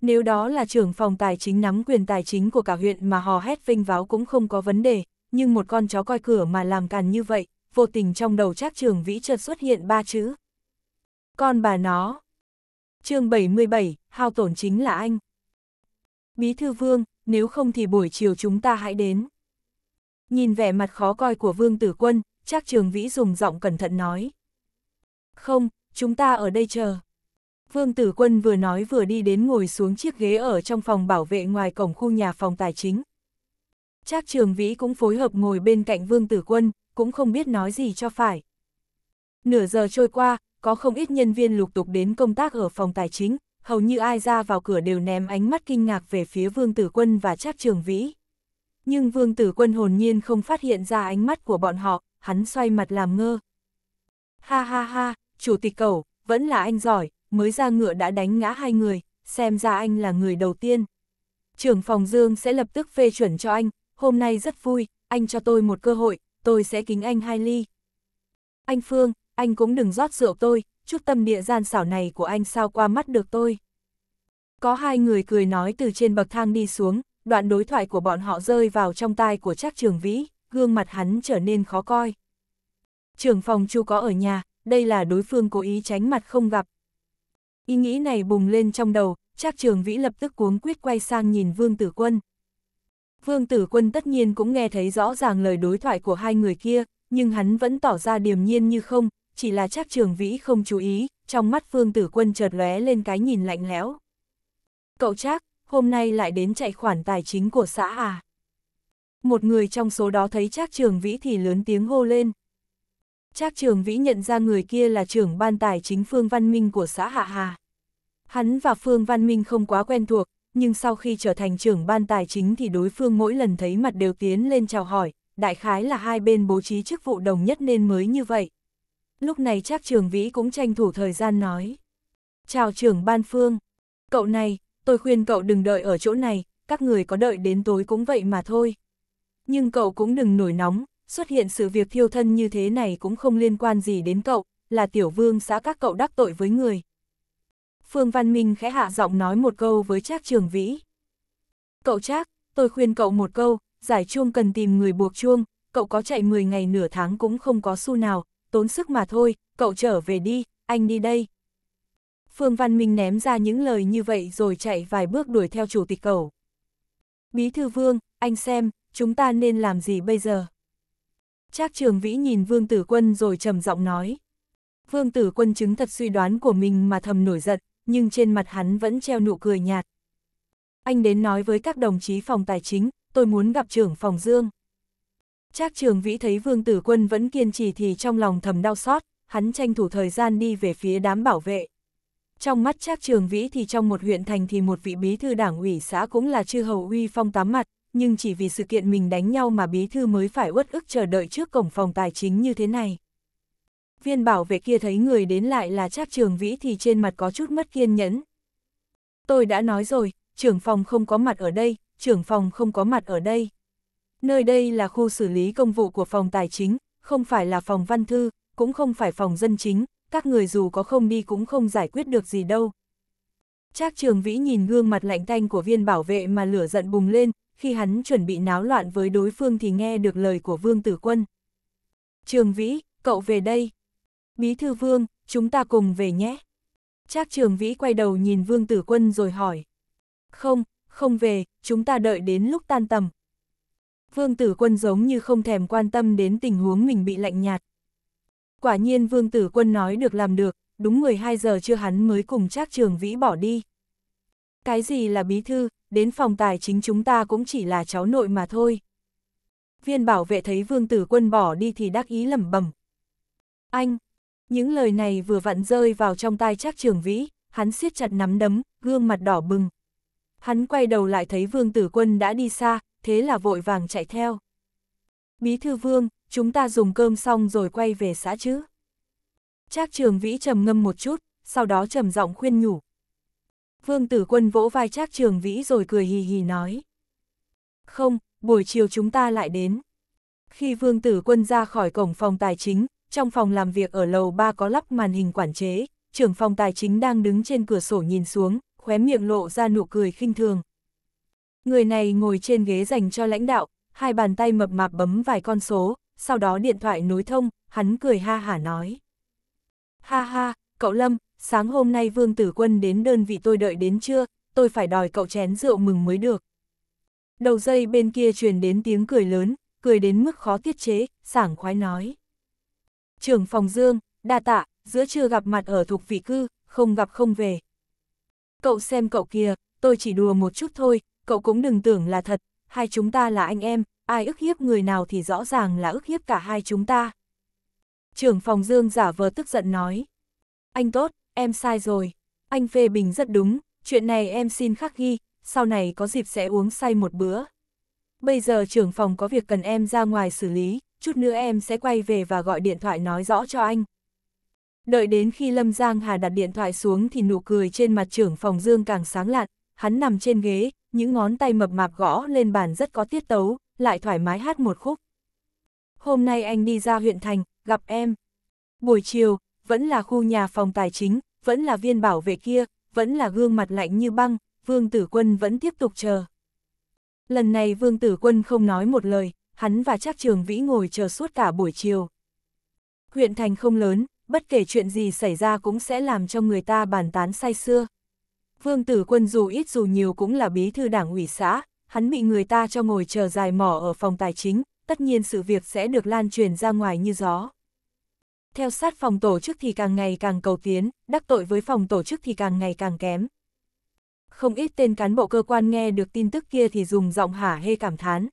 Nếu đó là trưởng phòng tài chính nắm quyền tài chính của cả huyện mà hò hét vinh váo cũng không có vấn đề, nhưng một con chó coi cửa mà làm càn như vậy, vô tình trong đầu Trác Trường Vĩ chợt xuất hiện ba chữ. Con bà nó. chương 77, hao tổn chính là anh. Bí thư vương, nếu không thì buổi chiều chúng ta hãy đến. Nhìn vẻ mặt khó coi của vương tử quân, Trác Trường Vĩ dùng giọng cẩn thận nói. Không, chúng ta ở đây chờ. Vương Tử Quân vừa nói vừa đi đến ngồi xuống chiếc ghế ở trong phòng bảo vệ ngoài cổng khu nhà phòng tài chính, Trác Trường Vĩ cũng phối hợp ngồi bên cạnh Vương Tử Quân, cũng không biết nói gì cho phải. Nửa giờ trôi qua, có không ít nhân viên lục tục đến công tác ở phòng tài chính, hầu như ai ra vào cửa đều ném ánh mắt kinh ngạc về phía Vương Tử Quân và Trác Trường Vĩ. Nhưng Vương Tử Quân hồn nhiên không phát hiện ra ánh mắt của bọn họ, hắn xoay mặt làm ngơ. Ha ha ha, chủ tịch cẩu, vẫn là anh giỏi, mới ra ngựa đã đánh ngã hai người, xem ra anh là người đầu tiên. Trưởng phòng Dương sẽ lập tức phê chuẩn cho anh, hôm nay rất vui, anh cho tôi một cơ hội, tôi sẽ kính anh hai ly. Anh Phương, anh cũng đừng rót rượu tôi, chút tâm địa gian xảo này của anh sao qua mắt được tôi. Có hai người cười nói từ trên bậc thang đi xuống, đoạn đối thoại của bọn họ rơi vào trong tai của Trác Trường Vĩ, gương mặt hắn trở nên khó coi. Trường phòng Chu có ở nhà, đây là đối phương cố ý tránh mặt không gặp. Ý nghĩ này bùng lên trong đầu, Trác Trường Vĩ lập tức cuống quyết quay sang nhìn Vương Tử Quân. Vương tử quân tất nhiên cũng nghe thấy rõ ràng lời đối thoại của hai người kia, nhưng hắn vẫn tỏ ra điềm nhiên như không, chỉ là chắc trường vĩ không chú ý, trong mắt vương tử quân chợt lóe lên cái nhìn lạnh lẽo. Cậu chắc, hôm nay lại đến chạy khoản tài chính của xã à? Một người trong số đó thấy Trác Trường Vĩ thì lớn tiếng hô lên. Trác Trường Vĩ nhận ra người kia là trưởng ban tài chính Phương Văn Minh của xã Hạ Hà. Hắn và Phương Văn Minh không quá quen thuộc, nhưng sau khi trở thành trưởng ban tài chính thì đối phương mỗi lần thấy mặt đều tiến lên chào hỏi, đại khái là hai bên bố trí chức vụ đồng nhất nên mới như vậy. Lúc này Trác Trường Vĩ cũng tranh thủ thời gian nói. Chào trưởng ban phương, cậu này, tôi khuyên cậu đừng đợi ở chỗ này, các người có đợi đến tối cũng vậy mà thôi. Nhưng cậu cũng đừng nổi nóng, xuất hiện sự việc thiêu thân như thế này cũng không liên quan gì đến cậu, là tiểu vương xã các cậu đắc tội với người, Phương Văn Minh khẽ hạ giọng nói một câu với Trác Trường Vĩ. Cậu Trác, tôi khuyên cậu một câu, giải chuông cần tìm người buộc chuông, cậu có chạy 10 ngày nửa tháng cũng không có xu nào, tốn sức mà thôi, cậu trở về đi, anh đi đây. Phương Văn Minh ném ra những lời như vậy rồi chạy vài bước đuổi theo chủ tịch cậu. Bí thư Vương, anh xem, chúng ta nên làm gì bây giờ? Trác Trường Vĩ nhìn Vương Tử Quân rồi trầm giọng nói. Vương Tử Quân chứng thật suy đoán của mình mà thầm nổi giận, nhưng trên mặt hắn vẫn treo nụ cười nhạt. Anh đến nói với các đồng chí phòng tài chính, tôi muốn gặp trưởng phòng Dương. Trác trường vĩ thấy Vương Tử Quân vẫn kiên trì thì trong lòng thầm đau xót, hắn tranh thủ thời gian đi về phía đám bảo vệ. Trong mắt Trác trường vĩ thì trong một huyện thành thì một vị bí thư đảng ủy xã cũng là chư hầu uy phong tám mặt, nhưng chỉ vì sự kiện mình đánh nhau mà bí thư mới phải uất ức chờ đợi trước cổng phòng tài chính như thế này viên bảo vệ kia thấy người đến lại là Trác Trường Vĩ thì trên mặt có chút mất kiên nhẫn. Tôi đã nói rồi, trưởng phòng không có mặt ở đây, trưởng phòng không có mặt ở đây. Nơi đây là khu xử lý công vụ của phòng tài chính, không phải là phòng văn thư, cũng không phải phòng dân chính, các người dù có không đi cũng không giải quyết được gì đâu. Trác Trường Vĩ nhìn gương mặt lạnh tanh của viên bảo vệ mà lửa giận bùng lên, khi hắn chuẩn bị náo loạn với đối phương thì nghe được lời của Vương Tử Quân. Trường Vĩ, cậu về đây. Bí thư vương, chúng ta cùng về nhé. Trác trường vĩ quay đầu nhìn vương tử quân rồi hỏi. Không, không về, chúng ta đợi đến lúc tan tầm. Vương tử quân giống như không thèm quan tâm đến tình huống mình bị lạnh nhạt. Quả nhiên vương tử quân nói được làm được, đúng 12 giờ chưa hắn mới cùng Trác trường vĩ bỏ đi. Cái gì là bí thư, đến phòng tài chính chúng ta cũng chỉ là cháu nội mà thôi. Viên bảo vệ thấy vương tử quân bỏ đi thì đắc ý lẩm bẩm. Anh, những lời này vừa vặn rơi vào trong tai Trác Trường Vĩ, hắn siết chặt nắm đấm, gương mặt đỏ bừng. Hắn quay đầu lại thấy Vương Tử Quân đã đi xa, thế là vội vàng chạy theo. Bí thư Vương, chúng ta dùng cơm xong rồi quay về xã chứ. Trác Trường Vĩ trầm ngâm một chút, sau đó trầm giọng khuyên nhủ. Vương Tử Quân vỗ vai Trác Trường Vĩ rồi cười hì hì nói. Không, buổi chiều chúng ta lại đến. Khi Vương Tử Quân ra khỏi cổng phòng tài chính, trong phòng làm việc ở lầu 3 có lắp màn hình quản chế, trưởng phòng tài chính đang đứng trên cửa sổ nhìn xuống, khóe miệng lộ ra nụ cười khinh thường. Người này ngồi trên ghế dành cho lãnh đạo, hai bàn tay mập mạp bấm vài con số, sau đó điện thoại nối thông, hắn cười ha hả nói. Ha ha, cậu Lâm, sáng hôm nay Vương Tử Quân đến đơn vị tôi đợi đến chưa, tôi phải đòi cậu chén rượu mừng mới được. Đầu dây bên kia truyền đến tiếng cười lớn, cười đến mức khó tiết chế, sảng khoái nói trưởng phòng Dương, đa tạ, giữa chưa gặp mặt ở thuộc vị cư, không gặp không về. Cậu xem cậu kia, tôi chỉ đùa một chút thôi, cậu cũng đừng tưởng là thật, hai chúng ta là anh em, ai ức hiếp người nào thì rõ ràng là ức hiếp cả hai chúng ta. Trưởng phòng Dương giả vờ tức giận nói. Anh tốt, em sai rồi. Anh phê bình rất đúng, chuyện này em xin khắc ghi, sau này có dịp sẽ uống say một bữa. Bây giờ trưởng phòng có việc cần em ra ngoài xử lý, chút nữa em sẽ quay về và gọi điện thoại nói rõ cho anh. Đợi đến khi Lâm Giang Hà đặt điện thoại xuống thì nụ cười trên mặt trưởng phòng Dương càng sáng lạn, hắn nằm trên ghế, những ngón tay mập mạp gõ lên bàn rất có tiết tấu, lại thoải mái hát một khúc. Hôm nay anh đi ra huyện thành, gặp em. Buổi chiều, vẫn là khu nhà phòng tài chính, vẫn là viên bảo vệ kia, vẫn là gương mặt lạnh như băng, Vương Tử Quân vẫn tiếp tục chờ. Lần này Vương Tử Quân không nói một lời, hắn và trác trường vĩ ngồi chờ suốt cả buổi chiều. Huyện thành không lớn, bất kể chuyện gì xảy ra cũng sẽ làm cho người ta bàn tán say xưa. Vương tử quân dù ít dù nhiều cũng là bí thư đảng ủy xã, hắn bị người ta cho ngồi chờ dài mỏ ở phòng tài chính, tất nhiên sự việc sẽ được lan truyền ra ngoài như gió. Theo sát phòng tổ chức thì càng ngày càng cầu tiến, đắc tội với phòng tổ chức thì càng ngày càng kém. Không ít tên cán bộ cơ quan nghe được tin tức kia thì dùng giọng hả hê cảm thán,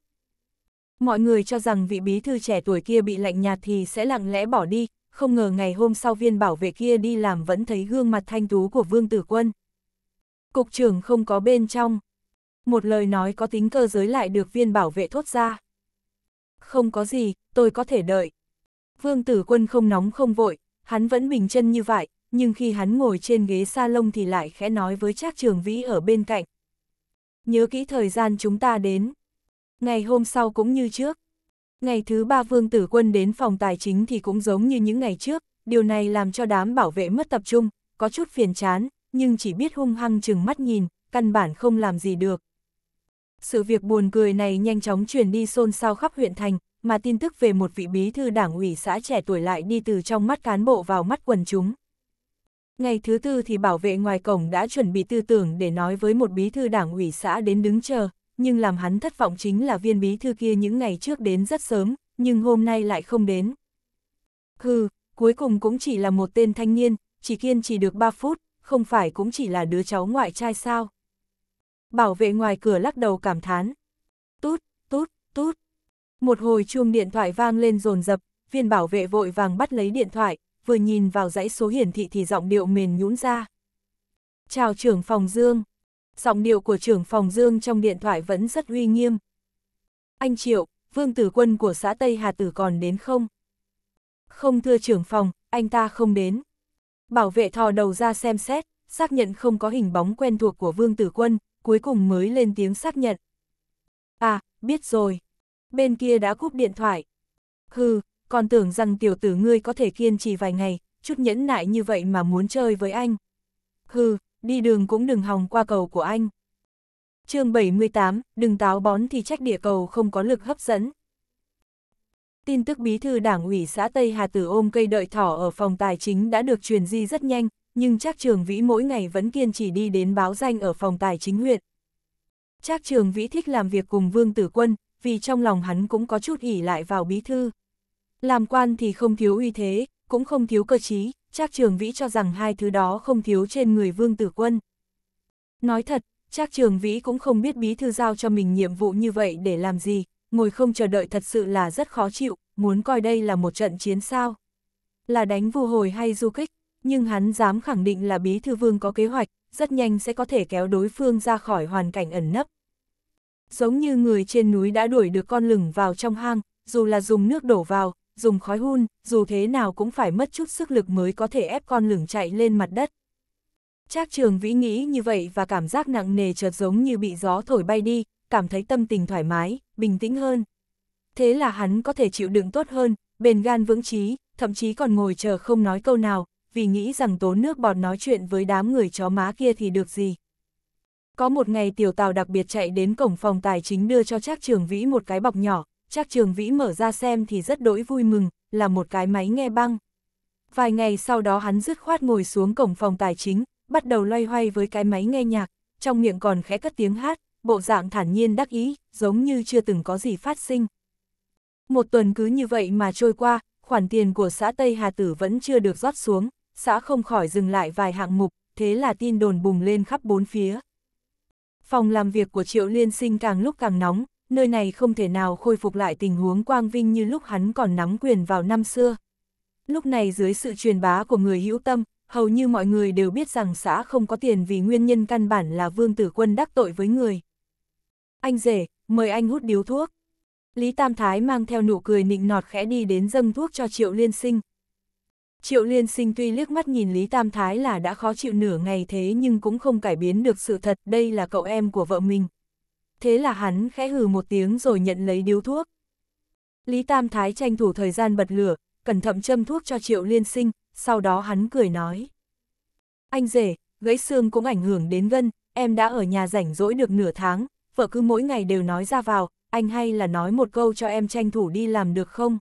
Mọi người cho rằng vị bí thư trẻ tuổi kia bị lạnh nhạt thì sẽ lặng lẽ bỏ đi, không ngờ ngày hôm sau viên bảo vệ kia đi làm vẫn thấy gương mặt thanh tú của Vương Tử Quân. Cục trưởng không có bên trong. Một lời nói có tính cơ giới lại được viên bảo vệ thốt ra. Không có gì, tôi có thể đợi. Vương Tử Quân không nóng không vội, hắn vẫn bình chân như vậy, nhưng khi hắn ngồi trên ghế sa lông thì lại khẽ nói với Trác Trường Vĩ ở bên cạnh. Nhớ kỹ thời gian chúng ta đến. Ngày hôm sau cũng như trước. Ngày thứ ba Vương Tử Quân đến phòng tài chính thì cũng giống như những ngày trước, điều này làm cho đám bảo vệ mất tập trung, có chút phiền chán, nhưng chỉ biết hung hăng chừng mắt nhìn, căn bản không làm gì được. Sự việc buồn cười này nhanh chóng truyền đi xôn xao khắp huyện thành, mà tin tức về một vị bí thư đảng ủy xã trẻ tuổi lại đi từ trong mắt cán bộ vào mắt quần chúng. Ngày thứ tư thì bảo vệ ngoài cổng đã chuẩn bị tư tưởng để nói với một bí thư đảng ủy xã đến đứng chờ, nhưng làm hắn thất vọng chính là viên bí thư kia những ngày trước đến rất sớm, nhưng hôm nay lại không đến. Hừ, cuối cùng cũng chỉ là một tên thanh niên, chỉ kiên chỉ được 3 phút, không phải cũng chỉ là đứa cháu ngoại trai sao. Bảo vệ ngoài cửa lắc đầu cảm thán. Tút, tút, tút. Một hồi chuông điện thoại vang lên rồn rập, viên bảo vệ vội vàng bắt lấy điện thoại, vừa nhìn vào dãy số hiển thị thì giọng điệu mềm nhũn ra. Chào trưởng phòng Dương giọng điệu của trưởng phòng Dương trong điện thoại vẫn rất uy nghiêm. Anh Triệu, vương tử quân của xã Tây Hà Tử còn đến không? Không thưa trưởng phòng, anh ta không đến. Bảo vệ thò đầu ra xem xét, xác nhận không có hình bóng quen thuộc của vương tử quân, cuối cùng mới lên tiếng xác nhận. À, biết rồi. Bên kia đã cúp điện thoại. Hừ, còn tưởng rằng tiểu tử ngươi có thể kiên trì vài ngày, chút nhẫn nại như vậy mà muốn chơi với anh. Hừ, đi đường cũng đừng hòng qua cầu của anh. chương 78, đừng táo bón thì trách địa cầu không có lực hấp dẫn. Tin tức bí thư đảng ủy xã Tây Hà Tử ôm cây đợi thỏ ở phòng tài chính đã được truyền di rất nhanh, nhưng Trác Trường Vĩ mỗi ngày vẫn kiên trì đi đến báo danh ở phòng tài chính huyện. Trác Trường Vĩ thích làm việc cùng Vương Tử Quân, vì trong lòng hắn cũng có chút ỉ lại vào bí thư. Làm quan thì không thiếu uy thế, cũng không thiếu cơ trí, Trác Trường Vĩ cho rằng hai thứ đó không thiếu trên người Vương Tử Quân. Nói thật, Trác Trường Vĩ cũng không biết bí thư giao cho mình nhiệm vụ như vậy để làm gì, ngồi không chờ đợi thật sự là rất khó chịu, muốn coi đây là một trận chiến sao. Là đánh vu hồi hay du kích, nhưng hắn dám khẳng định là bí thư vương có kế hoạch, rất nhanh sẽ có thể kéo đối phương ra khỏi hoàn cảnh ẩn nấp. Giống như người trên núi đã đuổi được con lửng vào trong hang, dù là dùng nước đổ vào, dùng khói hun, dù thế nào cũng phải mất chút sức lực mới có thể ép con lửng chạy lên mặt đất. Trác trường vĩ nghĩ như vậy và cảm giác nặng nề chợt giống như bị gió thổi bay đi, cảm thấy tâm tình thoải mái, bình tĩnh hơn. Thế là hắn có thể chịu đựng tốt hơn, bền gan vững trí, thậm chí còn ngồi chờ không nói câu nào, vì nghĩ rằng tốn nước bọt nói chuyện với đám người chó má kia thì được gì. Có một ngày tiểu tàu đặc biệt chạy đến cổng phòng tài chính đưa cho Trác Trường Vĩ một cái bọc nhỏ, Trác Trường Vĩ mở ra xem thì rất đỗi vui mừng, là một cái máy nghe băng. Vài ngày sau đó hắn dứt khoát ngồi xuống cổng phòng tài chính, bắt đầu loay hoay với cái máy nghe nhạc, trong miệng còn khẽ cất tiếng hát, bộ dạng thản nhiên đắc ý, giống như chưa từng có gì phát sinh. Một tuần cứ như vậy mà trôi qua, khoản tiền của xã Tây Hà Tử vẫn chưa được rót xuống, xã không khỏi dừng lại vài hạng mục, thế là tin đồn bùng lên khắp bốn phía. Phòng làm việc của Triệu Liên Sinh càng lúc càng nóng, nơi này không thể nào khôi phục lại tình huống quang vinh như lúc hắn còn nắm quyền vào năm xưa. Lúc này dưới sự truyền bá của người hữu tâm, hầu như mọi người đều biết rằng xã không có tiền vì nguyên nhân căn bản là vương tử quân đắc tội với người. Anh rể, mời anh hút điếu thuốc. Lý Tam Thái mang theo nụ cười nịnh nọt khẽ đi đến dâng thuốc cho Triệu Liên Sinh. Triệu Liên Sinh tuy liếc mắt nhìn Lý Tam Thái là đã khó chịu nửa ngày thế nhưng cũng không cải biến được sự thật đây là cậu em của vợ mình thế là hắn khẽ hừ một tiếng rồi nhận lấy điếu thuốc. Lý Tam Thái tranh thủ thời gian bật lửa, cẩn thận châm thuốc cho Triệu Liên Sinh, sau đó hắn cười nói. Anh rể, gãy xương cũng ảnh hưởng đến gân, em đã ở nhà rảnh rỗi được nửa tháng, vợ cứ mỗi ngày đều nói ra vào, anh hay là nói một câu cho em tranh thủ đi làm được không?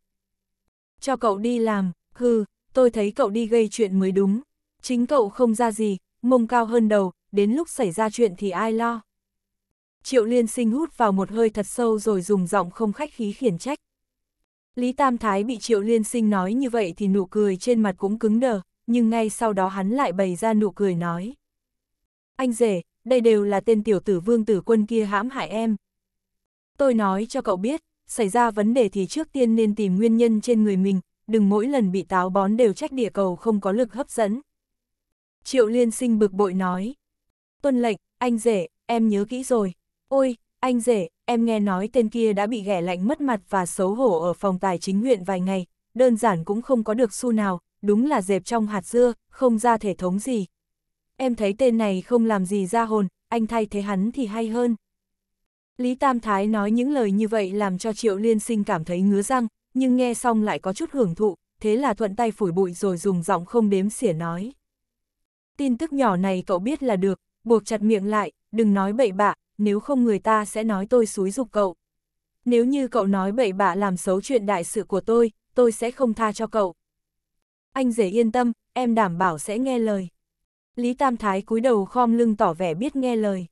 Cho cậu đi làm, hừ, tôi thấy cậu đi gây chuyện mới đúng. Chính cậu không ra gì, mông cao hơn đầu, đến lúc xảy ra chuyện thì ai lo. Triệu Liên Sinh hút vào một hơi thật sâu rồi dùng giọng không khách khí khiển trách. Lý Tam Thái bị Triệu Liên Sinh nói như vậy thì nụ cười trên mặt cũng cứng đờ, nhưng ngay sau đó hắn lại bày ra nụ cười nói. Anh rể, đây đều là tên tiểu tử vương tử quân kia hãm hại em. Tôi nói cho cậu biết, xảy ra vấn đề thì trước tiên nên tìm nguyên nhân trên người mình, đừng mỗi lần bị táo bón đều trách địa cầu không có lực hấp dẫn. Triệu Liên Sinh bực bội nói. Tuân lệnh, anh rể, em nhớ kỹ rồi, Ôi, anh rể, em nghe nói tên kia đã bị ghẻ lạnh mất mặt và xấu hổ ở phòng tài chính huyện vài ngày, đơn giản cũng không có được xu nào, đúng là dẹp trong hạt dưa, không ra thể thống gì. Em thấy tên này không làm gì ra hồn, anh thay thế hắn thì hay hơn. Lý Tam Thái nói những lời như vậy làm cho Triệu Liên Sinh cảm thấy ngứa răng, nhưng nghe xong lại có chút hưởng thụ, thế là thuận tay phủi bụi rồi dùng giọng không đếm xỉa nói. Tin tức nhỏ này cậu biết là được, buộc chặt miệng lại, đừng nói bậy bạ, nếu không người ta sẽ nói tôi xúi dục cậu. Nếu như cậu nói bậy bạ làm xấu chuyện đại sự của tôi, tôi sẽ không tha cho cậu. Anh dễ yên tâm, em đảm bảo sẽ nghe lời. Lý Tam Thái cúi đầu khom lưng tỏ vẻ biết nghe lời.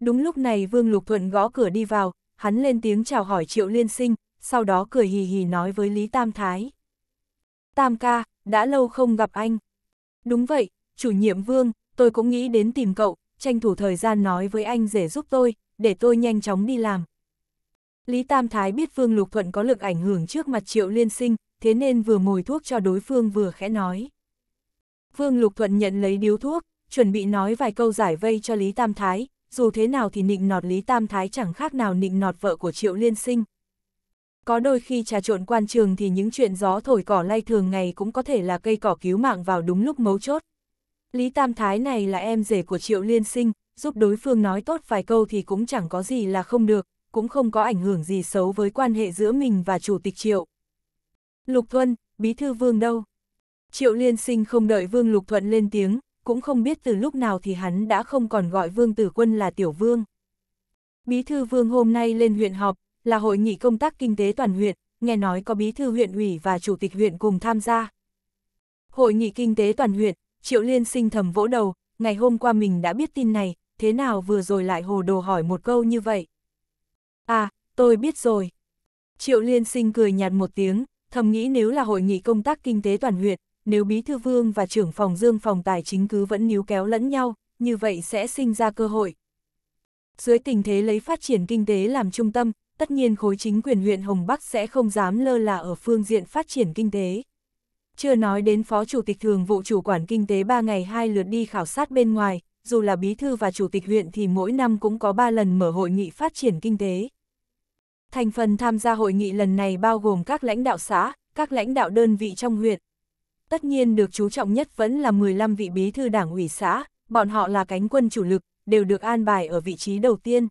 Đúng lúc này Vương Lục Thuận gõ cửa đi vào, hắn lên tiếng chào hỏi Triệu Liên Sinh, sau đó cười hì hì nói với Lý Tam Thái. Tam ca, đã lâu không gặp anh. Đúng vậy, chủ nhiệm Vương, tôi cũng nghĩ đến tìm cậu, tranh thủ thời gian nói với anh rể giúp tôi, để tôi nhanh chóng đi làm. Lý Tam Thái biết Vương Lục Thuận có lực ảnh hưởng trước mặt Triệu Liên Sinh, thế nên vừa mồi thuốc cho đối phương vừa khẽ nói. Vương Lục Thuận nhận lấy điếu thuốc, chuẩn bị nói vài câu giải vây cho Lý Tam Thái, dù thế nào thì nịnh nọt Lý Tam Thái chẳng khác nào nịnh nọt vợ của Triệu Liên Sinh. Có đôi khi trà trộn quan trường thì những chuyện gió thổi cỏ lay thường ngày cũng có thể là cây cỏ cứu mạng vào đúng lúc mấu chốt, Lý Tam Thái này là em rể của Triệu Liên Sinh, giúp đối phương nói tốt vài câu thì cũng chẳng có gì là không được, cũng không có ảnh hưởng gì xấu với quan hệ giữa mình và Chủ tịch Triệu. Lục Thuận, Bí Thư Vương đâu? Triệu Liên Sinh không đợi Vương Lục Thuận lên tiếng, cũng không biết từ lúc nào thì hắn đã không còn gọi Vương Tử Quân là Tiểu Vương. Bí Thư Vương hôm nay lên huyện họp, là hội nghị công tác kinh tế toàn huyện, nghe nói có Bí Thư huyện ủy và Chủ tịch huyện cùng tham gia. Hội nghị kinh tế toàn huyện Triệu Liên sinh thầm vỗ đầu, ngày hôm qua mình đã biết tin này, thế nào vừa rồi lại hồ đồ hỏi một câu như vậy? À, tôi biết rồi. Triệu Liên sinh cười nhạt một tiếng, thầm nghĩ nếu là hội nghị công tác kinh tế toàn huyện, nếu Bí Thư Vương và trưởng phòng Dương phòng tài chính cứ vẫn níu kéo lẫn nhau, như vậy sẽ sinh ra cơ hội. Dưới tình thế lấy phát triển kinh tế làm trung tâm, tất nhiên khối chính quyền huyện Hồng Bắc sẽ không dám lơ là ở phương diện phát triển kinh tế. Chưa nói đến Phó Chủ tịch Thường vụ Chủ quản Kinh tế 3 ngày 2 lượt đi khảo sát bên ngoài, dù là bí thư và chủ tịch huyện thì mỗi năm cũng có 3 lần mở hội nghị phát triển kinh tế. Thành phần tham gia hội nghị lần này bao gồm các lãnh đạo xã, các lãnh đạo đơn vị trong huyện. Tất nhiên được chú trọng nhất vẫn là 15 vị bí thư đảng ủy xã, bọn họ là cánh quân chủ lực, đều được an bài ở vị trí đầu tiên.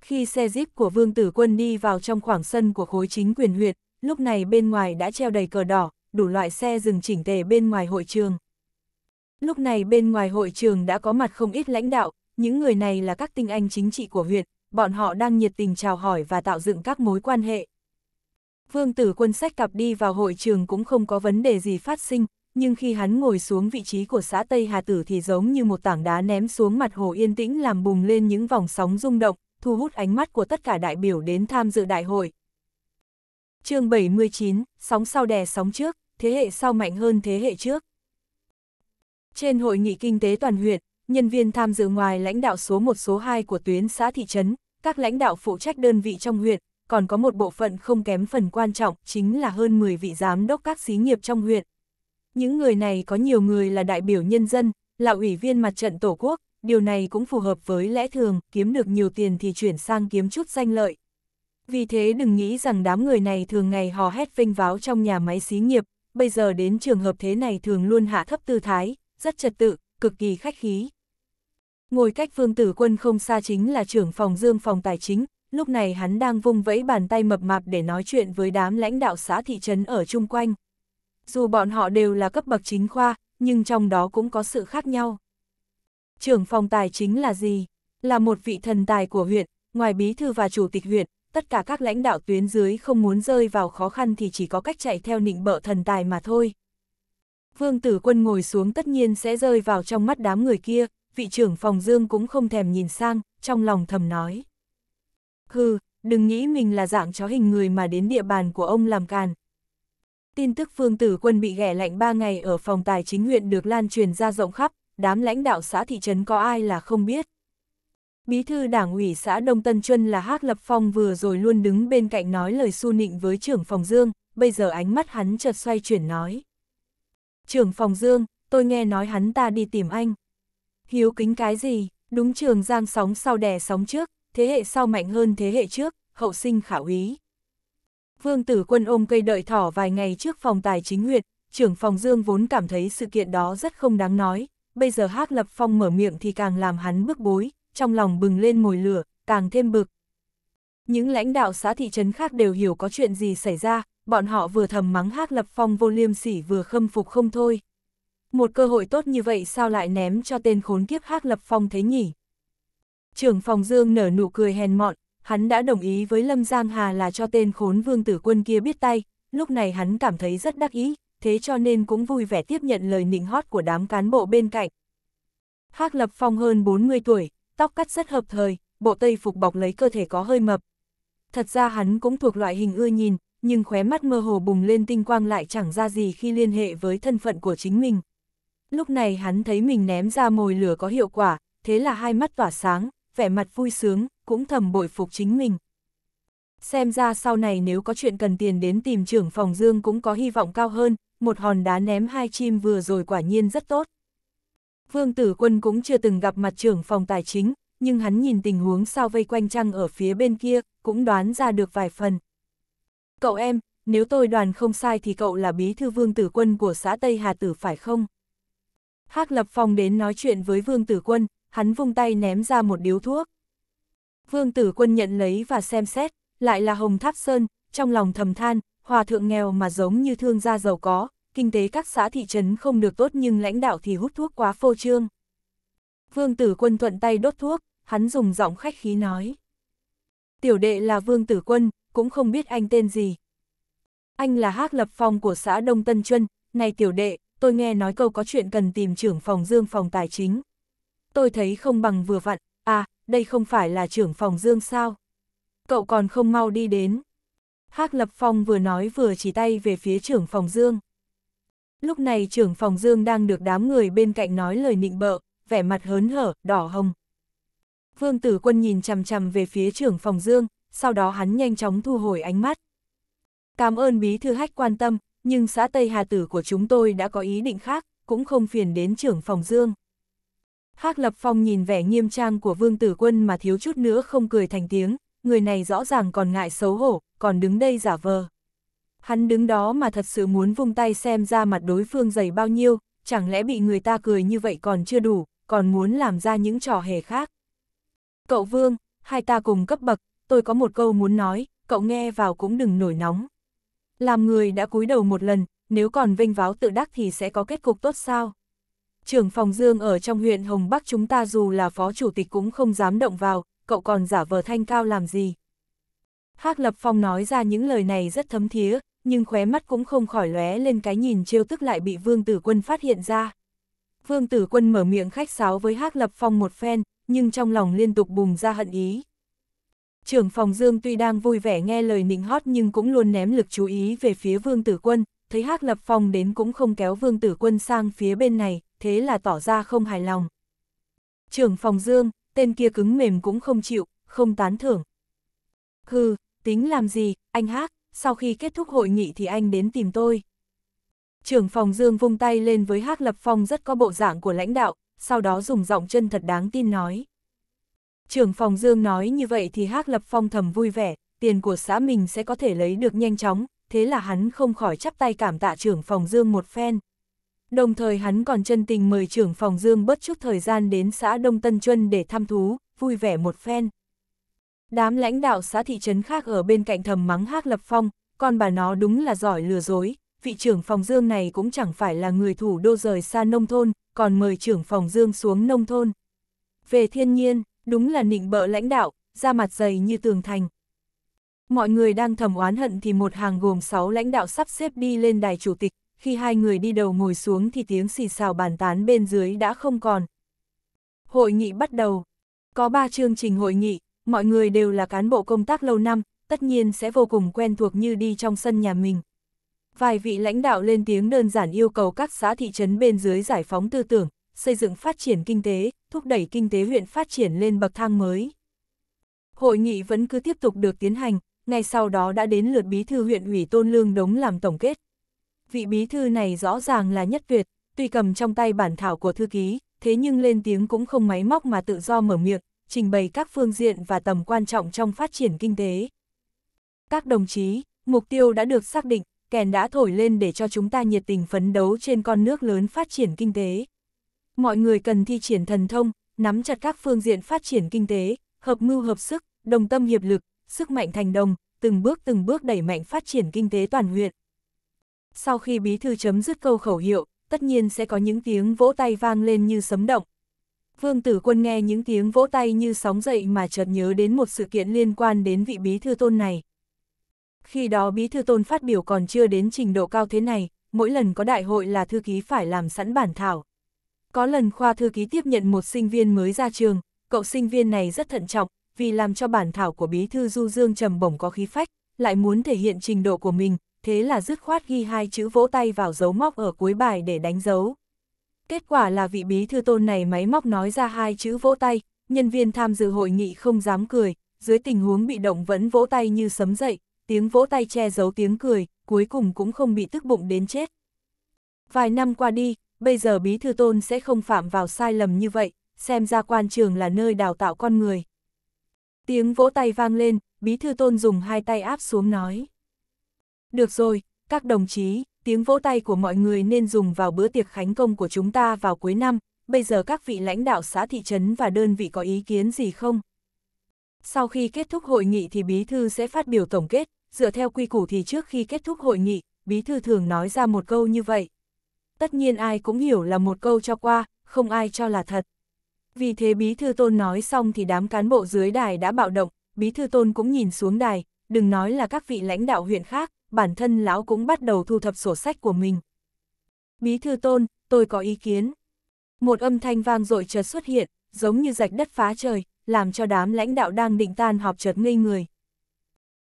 Khi xe jeep của Vương Tử Quân đi vào trong khoảng sân của khối chính quyền huyện, lúc này bên ngoài đã treo đầy cờ đỏ, đủ loại xe dừng chỉnh tề bên ngoài hội trường. Lúc này bên ngoài hội trường đã có mặt không ít lãnh đạo, những người này là các tinh anh chính trị của huyện, bọn họ đang nhiệt tình chào hỏi và tạo dựng các mối quan hệ. Vương tử quân sách cặp đi vào hội trường cũng không có vấn đề gì phát sinh, nhưng khi hắn ngồi xuống vị trí của xã Tây Hà Tử thì giống như một tảng đá ném xuống mặt hồ yên tĩnh làm bùng lên những vòng sóng rung động, thu hút ánh mắt của tất cả đại biểu đến tham dự đại hội chương 79, sóng sau đè sóng trước, thế hệ sau mạnh hơn thế hệ trước. Trên hội nghị kinh tế toàn huyện, nhân viên tham dự ngoài lãnh đạo số 1 số 2 của tuyến xã thị trấn, các lãnh đạo phụ trách đơn vị trong huyện, còn có một bộ phận không kém phần quan trọng chính là hơn 10 vị giám đốc các xí nghiệp trong huyện. Những người này có nhiều người là đại biểu nhân dân, là ủy viên mặt trận Tổ quốc, điều này cũng phù hợp với lẽ thường, kiếm được nhiều tiền thì chuyển sang kiếm chút danh lợi, vì thế đừng nghĩ rằng đám người này thường ngày hò hét vinh váo trong nhà máy xí nghiệp, bây giờ đến trường hợp thế này thường luôn hạ thấp tư thái, rất trật tự, cực kỳ khách khí. Ngồi cách Vương Tử Quân không xa chính là trưởng phòng Dương phòng tài chính, lúc này hắn đang vung vẫy bàn tay mập mạp để nói chuyện với đám lãnh đạo xã thị trấn ở chung quanh. Dù bọn họ đều là cấp bậc chính khoa, nhưng trong đó cũng có sự khác nhau. Trưởng phòng tài chính là gì? Là một vị thần tài của huyện, ngoài bí thư và chủ tịch huyện, tất cả các lãnh đạo tuyến dưới không muốn rơi vào khó khăn thì chỉ có cách chạy theo nịnh bợ thần tài mà thôi. Vương tử quân ngồi xuống tất nhiên sẽ rơi vào trong mắt đám người kia, vị trưởng phòng dương cũng không thèm nhìn sang, trong lòng thầm nói. Hừ, đừng nghĩ mình là dạng chó hình người mà đến địa bàn của ông làm càn. Tin tức vương tử quân bị ghẻ lạnh 3 ngày ở phòng tài chính huyện được lan truyền ra rộng khắp, đám lãnh đạo xã thị trấn có ai là không biết. Bí thư đảng ủy xã Đông Tân Chuân là Hác Lập Phong vừa rồi luôn đứng bên cạnh nói lời su nịnh với trưởng phòng Dương, bây giờ ánh mắt hắn chợt xoay chuyển nói. Trưởng phòng Dương, tôi nghe nói hắn ta đi tìm anh. Hiếu kính cái gì, đúng trường giang sóng sau đè sóng trước, thế hệ sau mạnh hơn thế hệ trước, hậu sinh khảo ý. Vương tử quân ôm cây đợi thỏ vài ngày trước phòng tài chính huyệt, trưởng phòng Dương vốn cảm thấy sự kiện đó rất không đáng nói, bây giờ Hác Lập Phong mở miệng thì càng làm hắn bức bối, trong lòng bừng lên mồi lửa, càng thêm bực. Những lãnh đạo xã thị trấn khác đều hiểu có chuyện gì xảy ra, bọn họ vừa thầm mắng hát lập phong vô liêm sỉ vừa khâm phục không thôi. Một cơ hội tốt như vậy sao lại ném cho tên khốn kiếp hát lập phong thế nhỉ? Trưởng phòng Dương nở nụ cười hèn mọn, hắn đã đồng ý với Lâm Giang Hà là cho tên khốn vương tử quân kia biết tay, lúc này hắn cảm thấy rất đắc ý, thế cho nên cũng vui vẻ tiếp nhận lời nịnh hót của đám cán bộ bên cạnh. Hác Lập Phong hơn 40 tuổi, tóc cắt rất hợp thời, bộ tây phục bọc lấy cơ thể có hơi mập. Thật ra hắn cũng thuộc loại hình ưa nhìn, nhưng khóe mắt mơ hồ bùng lên tinh quang lại chẳng ra gì khi liên hệ với thân phận của chính mình. Lúc này hắn thấy mình ném ra mồi lửa có hiệu quả, thế là hai mắt tỏa sáng, vẻ mặt vui sướng, cũng thầm bội phục chính mình. Xem ra sau này nếu có chuyện cần tiền đến tìm trưởng phòng Dương cũng có hy vọng cao hơn, một hòn đá ném hai chim vừa rồi quả nhiên rất tốt. Vương Tử Quân cũng chưa từng gặp mặt trưởng phòng tài chính, nhưng hắn nhìn tình huống sao vây quanh trăng ở phía bên kia, cũng đoán ra được vài phần. Cậu em, nếu tôi đoàn không sai thì cậu là bí thư Vương Tử Quân của xã Tây Hà Tử phải không? Hác Lập Phong đến nói chuyện với Vương Tử Quân, hắn vung tay ném ra một điếu thuốc. Vương Tử Quân nhận lấy và xem xét, lại là Hồng Tháp Sơn, trong lòng thầm than, hòa thượng nghèo mà giống như thương gia giàu có, kinh tế các xã thị trấn không được tốt nhưng lãnh đạo thì hút thuốc quá phô trương. Vương tử quân thuận tay đốt thuốc, hắn dùng giọng khách khí nói. Tiểu đệ là vương tử quân, cũng không biết anh tên gì. Anh là hác lập phòng của xã Đông Tân Chuân, này tiểu đệ, tôi nghe nói câu có chuyện cần tìm trưởng phòng dương phòng tài chính. Tôi thấy không bằng vừa vặn, à, đây không phải là trưởng phòng dương sao? Cậu còn không mau đi đến. Hắc Lập Phong vừa nói vừa chỉ tay về phía trưởng phòng Dương. Lúc này trưởng phòng Dương đang được đám người bên cạnh nói lời nịnh bợ, vẻ mặt hớn hở, đỏ hồng. Vương tử quân nhìn chằm chằm về phía trưởng phòng Dương, sau đó hắn nhanh chóng thu hồi ánh mắt. Cảm ơn bí thư hách quan tâm, nhưng xã Tây Hà Tử của chúng tôi đã có ý định khác, cũng không phiền đến trưởng phòng Dương. Hác Lập Phong nhìn vẻ nghiêm trang của Vương Tử Quân mà thiếu chút nữa không cười thành tiếng, người này rõ ràng còn ngại xấu hổ, còn đứng đây giả vờ. Hắn đứng đó mà thật sự muốn vung tay xem ra mặt đối phương dày bao nhiêu, chẳng lẽ bị người ta cười như vậy còn chưa đủ, còn muốn làm ra những trò hề khác. Cậu Vương, hai ta cùng cấp bậc, tôi có một câu muốn nói, cậu nghe vào cũng đừng nổi nóng. Làm người đã cúi đầu một lần, nếu còn vinh váo tự đắc thì sẽ có kết cục tốt sao? Trưởng phòng Dương ở trong huyện Hồng Bắc chúng ta dù là phó chủ tịch cũng không dám động vào, cậu còn giả vờ thanh cao làm gì? Hác Lập Phong nói ra những lời này rất thấm thía, nhưng khóe mắt cũng không khỏi lóe lên cái nhìn trêu tức lại bị Vương Tử Quân phát hiện ra. Vương Tử Quân mở miệng khách sáo với Hắc Lập Phong một phen, nhưng trong lòng liên tục bùng ra hận ý. Trưởng phòng Dương tuy đang vui vẻ nghe lời nịnh hót nhưng cũng luôn ném lực chú ý về phía Vương Tử Quân, thấy Hắc Lập Phong đến cũng không kéo Vương Tử Quân sang phía bên này, thế là tỏ ra không hài lòng. Trưởng phòng Dương, tên kia cứng mềm cũng không chịu, không tán thưởng. Hừ, tính làm gì, anh hát sau khi kết thúc hội nghị thì anh đến tìm tôi. Trưởng phòng Dương vung tay lên với Hắc Lập Phong rất có bộ dạng của lãnh đạo, sau đó dùng giọng chân thật đáng tin nói. Trưởng phòng Dương nói như vậy thì Hắc Lập Phong thầm vui vẻ, tiền của xã mình sẽ có thể lấy được nhanh chóng, thế là hắn không khỏi chắp tay cảm tạ trưởng phòng Dương một phen. Đồng thời hắn còn chân tình mời trưởng phòng Dương bớt chút thời gian đến xã Đông Tân Chuân để thăm thú, vui vẻ một phen. Đám lãnh đạo xã thị trấn khác ở bên cạnh thầm mắng Hắc Lập Phong, con bà nó đúng là giỏi lừa dối, vị trưởng phòng dương này cũng chẳng phải là người thủ đô rời xa nông thôn, còn mời trưởng phòng dương xuống nông thôn. Về thiên nhiên, đúng là nịnh bợ lãnh đạo, da mặt dày như tường thành. Mọi người đang thầm oán hận thì một hàng gồm 6 lãnh đạo sắp xếp đi lên đài chủ tịch, khi hai người đi đầu ngồi xuống thì tiếng xì xào bàn tán bên dưới đã không còn. Hội nghị bắt đầu. Có 3 chương trình hội nghị, mọi người đều là cán bộ công tác lâu năm, tất nhiên sẽ vô cùng quen thuộc như đi trong sân nhà mình. Vài vị lãnh đạo lên tiếng đơn giản yêu cầu các xã thị trấn bên dưới giải phóng tư tưởng, xây dựng phát triển kinh tế, thúc đẩy kinh tế huyện phát triển lên bậc thang mới. Hội nghị vẫn cứ tiếp tục được tiến hành, ngay sau đó đã đến lượt bí thư huyện ủy Tôn Lương Đống làm tổng kết. Vị bí thư này rõ ràng là nhất tuyệt, tuy cầm trong tay bản thảo của thư ký, thế nhưng lên tiếng cũng không máy móc mà tự do mở miệng, trình bày các phương diện và tầm quan trọng trong phát triển kinh tế. Các đồng chí, mục tiêu đã được xác định, kèn đã thổi lên để cho chúng ta nhiệt tình phấn đấu trên con nước lớn phát triển kinh tế. Mọi người cần thi triển thần thông, nắm chặt các phương diện phát triển kinh tế, hợp mưu hợp sức, đồng tâm hiệp lực, sức mạnh thành đồng, từng bước từng bước đẩy mạnh phát triển kinh tế toàn huyện. Sau khi bí thư chấm dứt câu khẩu hiệu, tất nhiên sẽ có những tiếng vỗ tay vang lên như sấm động, Vương Tử Quân nghe những tiếng vỗ tay như sóng dậy mà chợt nhớ đến một sự kiện liên quan đến vị bí thư tôn này. Khi đó bí thư tôn phát biểu còn chưa đến trình độ cao thế này, mỗi lần có đại hội là thư ký phải làm sẵn bản thảo. Có lần khoa thư ký tiếp nhận một sinh viên mới ra trường, cậu sinh viên này rất thận trọng, vì làm cho bản thảo của bí thư Du Dương trầm bổng có khí phách, lại muốn thể hiện trình độ của mình, thế là dứt khoát ghi hai chữ vỗ tay vào dấu móc ở cuối bài để đánh dấu. Kết quả là vị bí thư tôn này máy móc nói ra hai chữ vỗ tay, nhân viên tham dự hội nghị không dám cười, dưới tình huống bị động vẫn vỗ tay như sấm dậy, tiếng vỗ tay che giấu tiếng cười, cuối cùng cũng không bị tức bụng đến chết. Vài năm qua đi, bây giờ bí thư tôn sẽ không phạm vào sai lầm như vậy, xem ra quan trường là nơi đào tạo con người. Tiếng vỗ tay vang lên, bí thư tôn dùng hai tay áp xuống nói. Được rồi, các đồng chí, tiếng vỗ tay của mọi người nên dùng vào bữa tiệc khánh công của chúng ta vào cuối năm, bây giờ các vị lãnh đạo xã thị trấn và đơn vị có ý kiến gì không? Sau khi kết thúc hội nghị thì bí thư sẽ phát biểu tổng kết, dựa theo quy củ thì trước khi kết thúc hội nghị, bí thư thường nói ra một câu như vậy. Tất nhiên ai cũng hiểu là một câu cho qua, không ai cho là thật. Vì thế bí thư tôn nói xong thì đám cán bộ dưới đài đã bạo động, bí thư tôn cũng nhìn xuống đài, đừng nói là các vị lãnh đạo huyện khác, bản thân lão cũng bắt đầu thu thập sổ sách của mình. Bí thư tôn, tôi có ý kiến. Một âm thanh vang dội chợt xuất hiện, giống như rạch đất phá trời, làm cho đám lãnh đạo đang định tan họp chợt ngây người.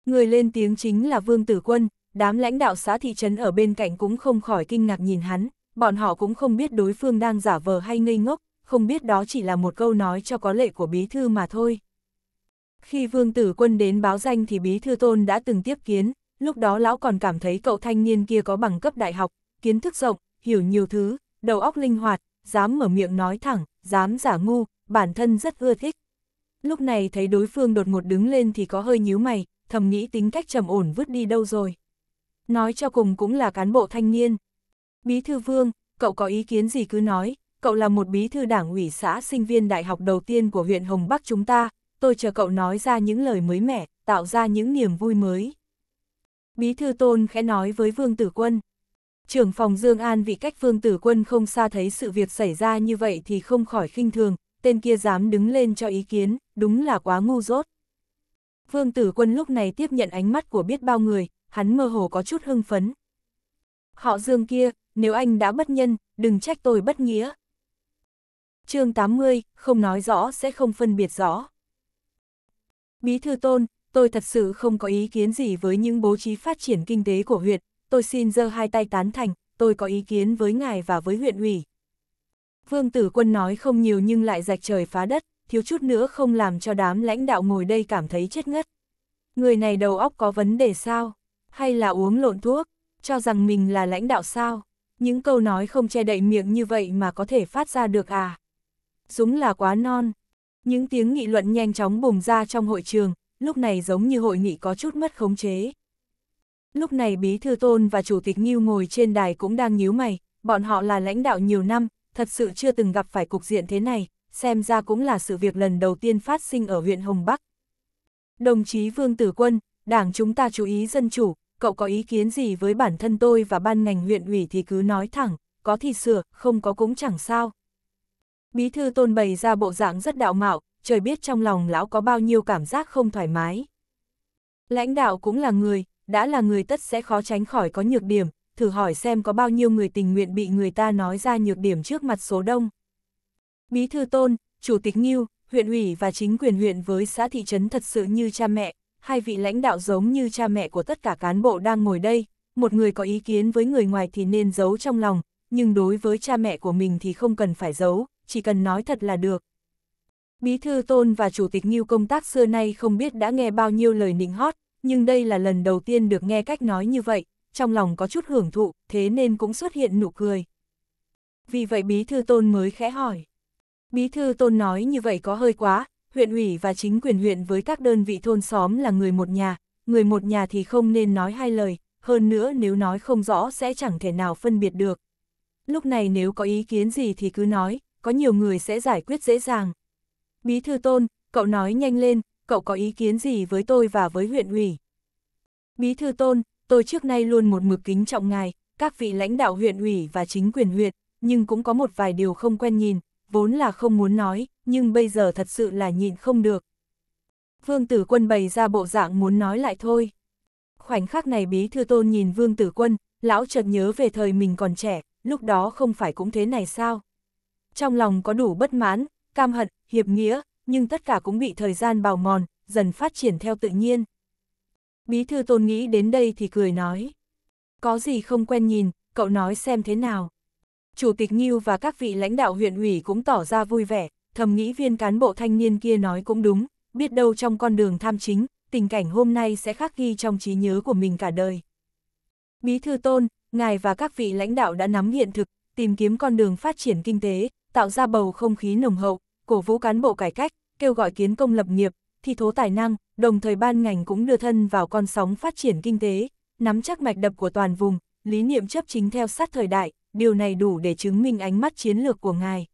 Người lên tiếng chính là Vương Tử Quân, đám lãnh đạo xã thị trấn ở bên cạnh cũng không khỏi kinh ngạc nhìn hắn, bọn họ cũng không biết đối phương đang giả vờ hay ngây ngốc, không biết đó chỉ là một câu nói cho có lệ của bí thư mà thôi. Khi Vương Tử Quân đến báo danh thì bí thư tôn đã từng tiếp kiến, lúc đó lão còn cảm thấy cậu thanh niên kia có bằng cấp đại học, kiến thức rộng, hiểu nhiều thứ, đầu óc linh hoạt, dám mở miệng nói thẳng, dám giả ngu, bản thân rất ưa thích. Lúc này thấy đối phương đột ngột đứng lên thì có hơi nhíu mày, thầm nghĩ tính cách trầm ổn vứt đi đâu rồi. Nói cho cùng cũng là cán bộ thanh niên. Bí thư vương, cậu có ý kiến gì cứ nói, cậu là một bí thư đảng ủy xã sinh viên đại học đầu tiên của huyện Hồng Bắc chúng ta, tôi chờ cậu nói ra những lời mới mẻ, tạo ra những niềm vui mới. Bí thư tôn khẽ nói với Vương Tử Quân. Trưởng phòng Dương An vì cách Vương Tử Quân không xa thấy sự việc xảy ra như vậy thì không khỏi khinh thường, tên kia dám đứng lên cho ý kiến, đúng là quá ngu dốt. Vương Tử Quân lúc này tiếp nhận ánh mắt của biết bao người, hắn mơ hồ có chút hưng phấn. Họ Dương kia, nếu anh đã bất nhân, đừng trách tôi bất nghĩa. chương 80, không nói rõ sẽ không phân biệt rõ. Bí thư tôn, tôi thật sự không có ý kiến gì với những bố trí phát triển kinh tế của huyện, tôi xin giơ hai tay tán thành, tôi có ý kiến với ngài và với huyện ủy. Vương Tử Quân nói không nhiều nhưng lại rạch trời phá đất, thiếu chút nữa không làm cho đám lãnh đạo ngồi đây cảm thấy chết ngất. Người này đầu óc có vấn đề sao? Hay là uống lộn thuốc? Cho rằng mình là lãnh đạo sao? Những câu nói không che đậy miệng như vậy mà có thể phát ra được à? Dúng là quá non. Những tiếng nghị luận nhanh chóng bùng ra trong hội trường, lúc này giống như hội nghị có chút mất khống chế. Lúc này Bí Thư Tôn và Chủ tịch Nghiêu ngồi trên đài cũng đang nhíu mày, bọn họ là lãnh đạo nhiều năm, thật sự chưa từng gặp phải cục diện thế này, xem ra cũng là sự việc lần đầu tiên phát sinh ở huyện Hồng Bắc. Đồng chí Vương Tử Quân, đảng chúng ta chú ý dân chủ, cậu có ý kiến gì với bản thân tôi và ban ngành huyện ủy thì cứ nói thẳng, có thì sửa, không có cũng chẳng sao. Bí thư tôn bày ra bộ dạng rất đạo mạo, trời biết trong lòng lão có bao nhiêu cảm giác không thoải mái. Lãnh đạo cũng là người, đã là người tất sẽ khó tránh khỏi có nhược điểm, thử hỏi xem có bao nhiêu người tình nguyện bị người ta nói ra nhược điểm trước mặt số đông. Bí thư Tôn, Chủ tịch Nghiêu, huyện ủy và chính quyền huyện với xã thị trấn thật sự như cha mẹ, hai vị lãnh đạo giống như cha mẹ của tất cả cán bộ đang ngồi đây, một người có ý kiến với người ngoài thì nên giấu trong lòng, nhưng đối với cha mẹ của mình thì không cần phải giấu, chỉ cần nói thật là được, Bí thư Tôn và Chủ tịch Nghiêu công tác xưa nay không biết đã nghe bao nhiêu lời nịnh hót, nhưng đây là lần đầu tiên được nghe cách nói như vậy, trong lòng có chút hưởng thụ, thế nên cũng xuất hiện nụ cười. Vì vậy Bí thư Tôn mới khẽ hỏi. Bí thư Tôn nói như vậy có hơi quá, huyện ủy và chính quyền huyện với các đơn vị thôn xóm là người một nhà, người một nhà thì không nên nói hai lời, hơn nữa nếu nói không rõ sẽ chẳng thể nào phân biệt được. Lúc này nếu có ý kiến gì thì cứ nói, có nhiều người sẽ giải quyết dễ dàng. Bí thư tôn, cậu nói nhanh lên, cậu có ý kiến gì với tôi và với huyện ủy? Bí thư tôn, tôi trước nay luôn một mực kính trọng ngài, các vị lãnh đạo huyện ủy và chính quyền huyện, nhưng cũng có một vài điều không quen nhìn, vốn là không muốn nói, nhưng bây giờ thật sự là nhịn không được. Vương Tử Quân bày ra bộ dạng muốn nói lại thôi. Khoảnh khắc này bí thư tôn nhìn Vương Tử Quân, lão chợt nhớ về thời mình còn trẻ, lúc đó không phải cũng thế này sao? Trong lòng có đủ bất mãn, cam hận, hiệp nghĩa, nhưng tất cả cũng bị thời gian bào mòn, dần phát triển theo tự nhiên. Bí thư tôn nghĩ đến đây thì cười nói. Có gì không quen nhìn, cậu nói xem thế nào. Chủ tịch Nghiêu và các vị lãnh đạo huyện ủy cũng tỏ ra vui vẻ, thầm nghĩ viên cán bộ thanh niên kia nói cũng đúng, biết đâu trong con đường tham chính, tình cảnh hôm nay sẽ khắc ghi trong trí nhớ của mình cả đời. Bí thư tôn, ngài và các vị lãnh đạo đã nắm hiện thực, tìm kiếm con đường phát triển kinh tế, tạo ra bầu không khí nồng hậu, cổ vũ cán bộ cải cách, kêu gọi kiến công lập nghiệp, thi thố tài năng, đồng thời ban ngành cũng đưa thân vào con sóng phát triển kinh tế, nắm chắc mạch đập của toàn vùng, lý niệm chấp chính theo sát thời đại, điều này đủ để chứng minh ánh mắt chiến lược của ngài.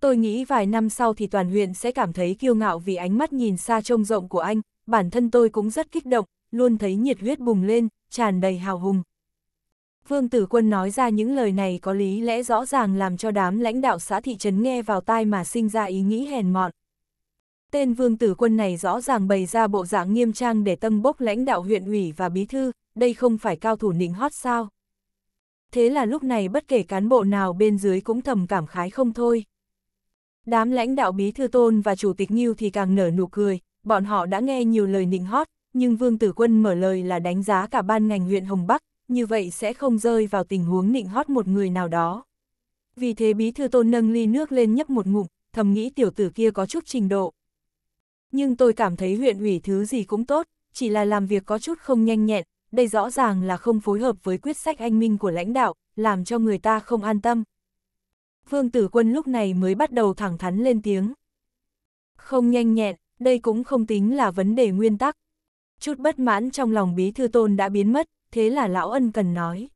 Tôi nghĩ vài năm sau thì toàn huyện sẽ cảm thấy kiêu ngạo vì ánh mắt nhìn xa trông rộng của anh, bản thân tôi cũng rất kích động, luôn thấy nhiệt huyết bùng lên, tràn đầy hào hùng. Vương Tử Quân nói ra những lời này có lý lẽ rõ ràng làm cho đám lãnh đạo xã thị trấn nghe vào tai mà sinh ra ý nghĩ hèn mọn. Tên Vương Tử Quân này rõ ràng bày ra bộ dạng nghiêm trang để tâm bốc lãnh đạo huyện ủy và bí thư, đây không phải cao thủ nịnh hót sao. Thế là lúc này bất kể cán bộ nào bên dưới cũng thầm cảm khái không thôi. Đám lãnh đạo bí thư tôn và chủ tịch Nghiêu thì càng nở nụ cười, bọn họ đã nghe nhiều lời nịnh hót, nhưng Vương Tử Quân mở lời là đánh giá cả ban ngành huyện Hồng Bắc, như vậy sẽ không rơi vào tình huống nịnh hót một người nào đó. Vì thế bí thư tôn nâng ly nước lên nhấp một ngụm, thầm nghĩ tiểu tử kia có chút trình độ. Nhưng tôi cảm thấy huyện ủy thứ gì cũng tốt, chỉ là làm việc có chút không nhanh nhẹn, đây rõ ràng là không phối hợp với quyết sách anh minh của lãnh đạo, làm cho người ta không an tâm. Vương tử quân lúc này mới bắt đầu thẳng thắn lên tiếng. Không nhanh nhẹn, đây cũng không tính là vấn đề nguyên tắc. Chút bất mãn trong lòng bí thư tôn đã biến mất, thế là lão ân cần nói.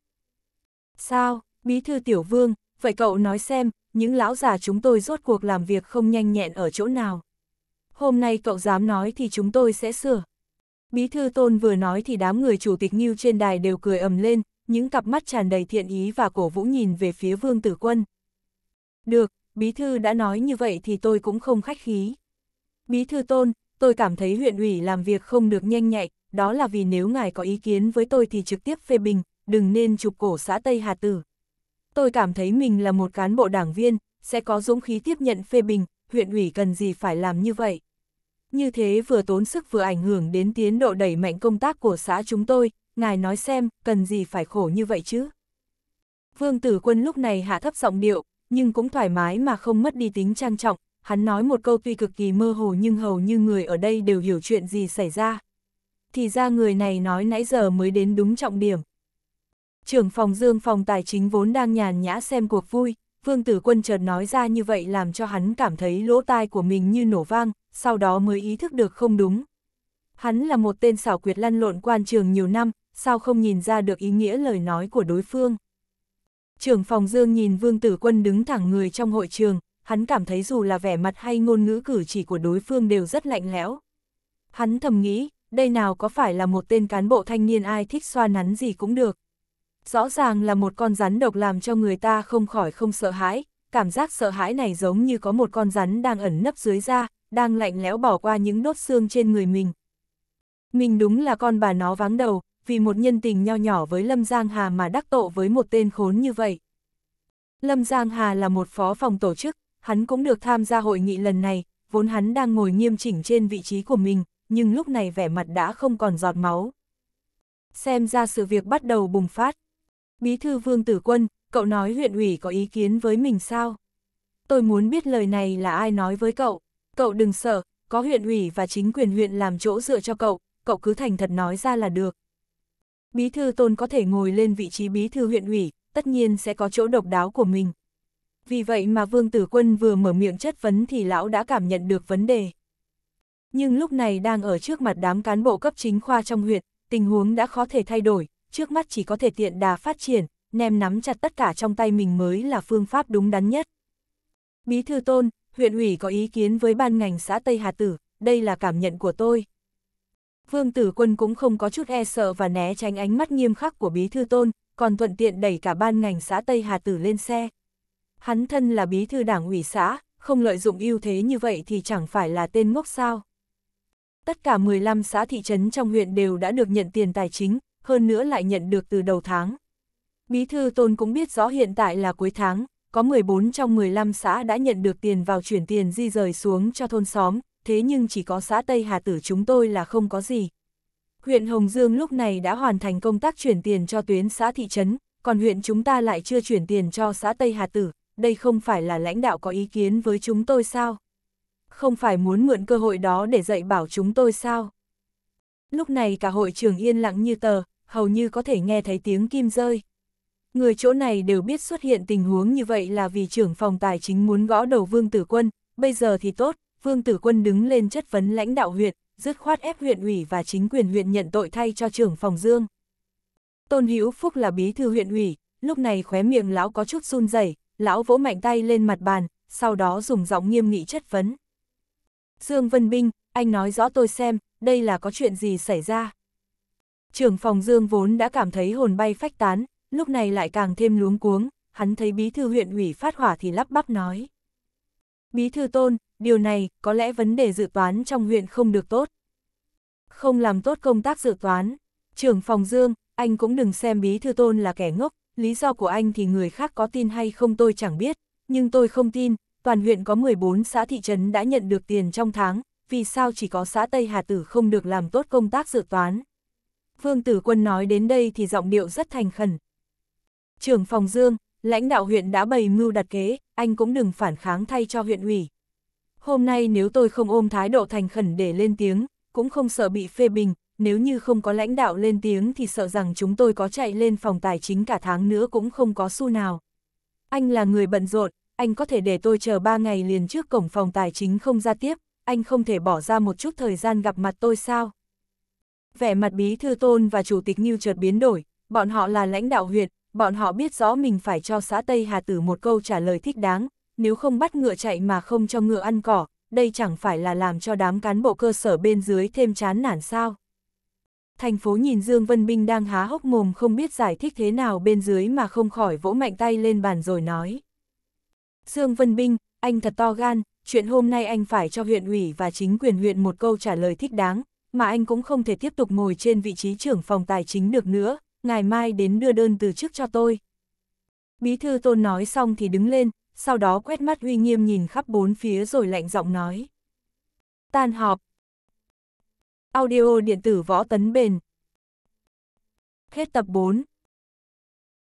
Sao, bí thư tiểu vương, vậy cậu nói xem, những lão già chúng tôi rốt cuộc làm việc không nhanh nhẹn ở chỗ nào. Hôm nay cậu dám nói thì chúng tôi sẽ sửa. Bí thư tôn vừa nói thì đám người chủ tịch nghiêu trên đài đều cười ầm lên, những cặp mắt tràn đầy thiện ý và cổ vũ nhìn về phía vương tử quân. Được, bí thư đã nói như vậy thì tôi cũng không khách khí. Bí thư tôn, tôi cảm thấy huyện ủy làm việc không được nhanh nhạy, đó là vì nếu ngài có ý kiến với tôi thì trực tiếp phê bình, đừng nên chụp cổ xã Tây Hà Tử. Tôi cảm thấy mình là một cán bộ đảng viên, sẽ có dũng khí tiếp nhận phê bình, huyện ủy cần gì phải làm như vậy. Như thế vừa tốn sức vừa ảnh hưởng đến tiến độ đẩy mạnh công tác của xã chúng tôi, ngài nói xem, cần gì phải khổ như vậy chứ. Vương Tử Quân lúc này hạ thấp giọng điệu, nhưng cũng thoải mái mà không mất đi tính trang trọng, hắn nói một câu tuy cực kỳ mơ hồ nhưng hầu như người ở đây đều hiểu chuyện gì xảy ra thì ra người này nói nãy giờ mới đến đúng trọng điểm. Trưởng phòng dương phòng tài chính vốn đang nhàn nhã xem cuộc vui, Vương Tử Quân chợt nói ra như vậy làm cho hắn cảm thấy lỗ tai của mình như nổ vang, sau đó mới ý thức được không đúng. Hắn là một tên xảo quyệt lăn lộn quan trường nhiều năm, sao không nhìn ra được ý nghĩa lời nói của đối phương. Trưởng phòng Dương nhìn Vương Tử Quân đứng thẳng người trong hội trường, hắn cảm thấy dù là vẻ mặt hay ngôn ngữ cử chỉ của đối phương đều rất lạnh lẽo. Hắn thầm nghĩ, đây nào có phải là một tên cán bộ thanh niên ai thích xoa nắn gì cũng được. Rõ ràng là một con rắn độc làm cho người ta không khỏi không sợ hãi, cảm giác sợ hãi này giống như có một con rắn đang ẩn nấp dưới da, đang lạnh lẽo bỏ qua những đốt xương trên người mình. Mình đúng là con bà nó váng đầu, vì một nhân tình nho nhỏ với Lâm Giang Hà mà đắc tội với một tên khốn như vậy. Lâm Giang Hà là một phó phòng tổ chức, hắn cũng được tham gia hội nghị lần này, vốn hắn đang ngồi nghiêm chỉnh trên vị trí của mình, nhưng lúc này vẻ mặt đã không còn giọt máu. Xem ra sự việc bắt đầu bùng phát. Bí thư Vương Tử Quân, cậu nói huyện ủy có ý kiến với mình sao? Tôi muốn biết lời này là ai nói với cậu. Cậu đừng sợ, có huyện ủy và chính quyền huyện làm chỗ dựa cho cậu, cậu cứ thành thật nói ra là được. Bí thư Tôn có thể ngồi lên vị trí bí thư huyện ủy, tất nhiên sẽ có chỗ độc đáo của mình. Vì vậy mà Vương Tử Quân vừa mở miệng chất vấn thì lão đã cảm nhận được vấn đề nhưng lúc này đang ở trước mặt đám cán bộ cấp chính khoa trong huyện, tình huống đã khó thể thay đổi, trước mắt chỉ có thể tiện đà phát triển, nem nắm chặt tất cả trong tay mình mới là phương pháp đúng đắn nhất. Bí thư tôn, huyện ủy có ý kiến với ban ngành xã Tây Hà Tử, đây là cảm nhận của tôi. Vương Tử Quân cũng không có chút e sợ và né tránh ánh mắt nghiêm khắc của Bí Thư Tôn, còn thuận tiện đẩy cả ban ngành xã Tây Hà Tử lên xe. Hắn thân là Bí Thư Đảng ủy xã, không lợi dụng ưu thế như vậy thì chẳng phải là tên ngốc sao tất cả 15 xã thị trấn trong huyện đều đã được nhận tiền tài chính, hơn nữa lại nhận được từ đầu tháng. Bí thư Tôn cũng biết rõ hiện tại là cuối tháng, có 14 trong 15 xã đã nhận được tiền vào chuyển tiền di rời xuống cho thôn xóm, thế nhưng chỉ có xã Tây Hà Tử chúng tôi là không có gì. Huyện Hồng Dương lúc này đã hoàn thành công tác chuyển tiền cho tuyến xã thị trấn, còn huyện chúng ta lại chưa chuyển tiền cho xã Tây Hà Tử, đây không phải là lãnh đạo có ý kiến với chúng tôi sao? không phải muốn mượn cơ hội đó để dạy bảo chúng tôi sao? Lúc này cả hội trường yên lặng như tờ, hầu như có thể nghe thấy tiếng kim rơi. Người chỗ này đều biết xuất hiện tình huống như vậy là vì trưởng phòng tài chính muốn gõ đầu Vương Tử Quân, bây giờ thì tốt, Vương Tử Quân đứng lên chất vấn lãnh đạo huyện, dứt khoát ép huyện ủy và chính quyền huyện nhận tội thay cho trưởng phòng Dương. Tôn Hữu Phúc là bí thư huyện ủy, lúc này khóe miệng lão có chút run rẩy, lão vỗ mạnh tay lên mặt bàn, sau đó dùng giọng nghiêm nghị chất vấn. Dương Vân Binh, anh nói rõ tôi xem, đây là có chuyện gì xảy ra. Trưởng phòng Dương vốn đã cảm thấy hồn bay phách tán, lúc này lại càng thêm luống cuống, hắn thấy bí thư huyện ủy phát hỏa thì lắp bắp nói. Bí thư tôn, điều này có lẽ vấn đề dự toán trong huyện không được tốt. Không làm tốt công tác dự toán, trưởng phòng Dương, anh cũng đừng xem bí thư tôn là kẻ ngốc, lý do của anh thì người khác có tin hay không tôi chẳng biết, nhưng tôi không tin, toàn huyện có 14 xã thị trấn đã nhận được tiền trong tháng, vì sao chỉ có xã Tây Hà Tử không được làm tốt công tác dự toán. Vương Tử Quân nói đến đây thì giọng điệu rất thành khẩn. Trưởng phòng Dương, lãnh đạo huyện đã bày mưu đặt kế, anh cũng đừng phản kháng thay cho huyện ủy. Hôm nay nếu tôi không ôm thái độ thành khẩn để lên tiếng, cũng không sợ bị phê bình, nếu như không có lãnh đạo lên tiếng thì sợ rằng chúng tôi có chạy lên phòng tài chính cả tháng nữa cũng không có xu nào. Anh là người bận rộn, anh có thể để tôi chờ 3 ngày liền trước cổng phòng tài chính không ra tiếp, anh không thể bỏ ra một chút thời gian gặp mặt tôi sao? Vẻ mặt bí thư tôn và chủ tịch Nghiêu chợt biến đổi, bọn họ là lãnh đạo huyện, bọn họ biết rõ mình phải cho xã Tây Hà Tử một câu trả lời thích đáng, nếu không bắt ngựa chạy mà không cho ngựa ăn cỏ, đây chẳng phải là làm cho đám cán bộ cơ sở bên dưới thêm chán nản sao? Thành phố nhìn Dương Vân Binh đang há hốc mồm không biết giải thích thế nào bên dưới mà không khỏi vỗ mạnh tay lên bàn rồi nói. Dương Vân Binh, anh thật to gan, chuyện hôm nay anh phải cho huyện ủy và chính quyền huyện một câu trả lời thích đáng, mà anh cũng không thể tiếp tục ngồi trên vị trí trưởng phòng tài chính được nữa, ngày mai đến đưa đơn từ chức cho tôi. Bí thư tôn nói xong thì đứng lên, sau đó quét mắt uy nghiêm nhìn khắp bốn phía rồi lạnh giọng nói. Tan họp. Audio điện tử võ tấn bền. Hết tập 4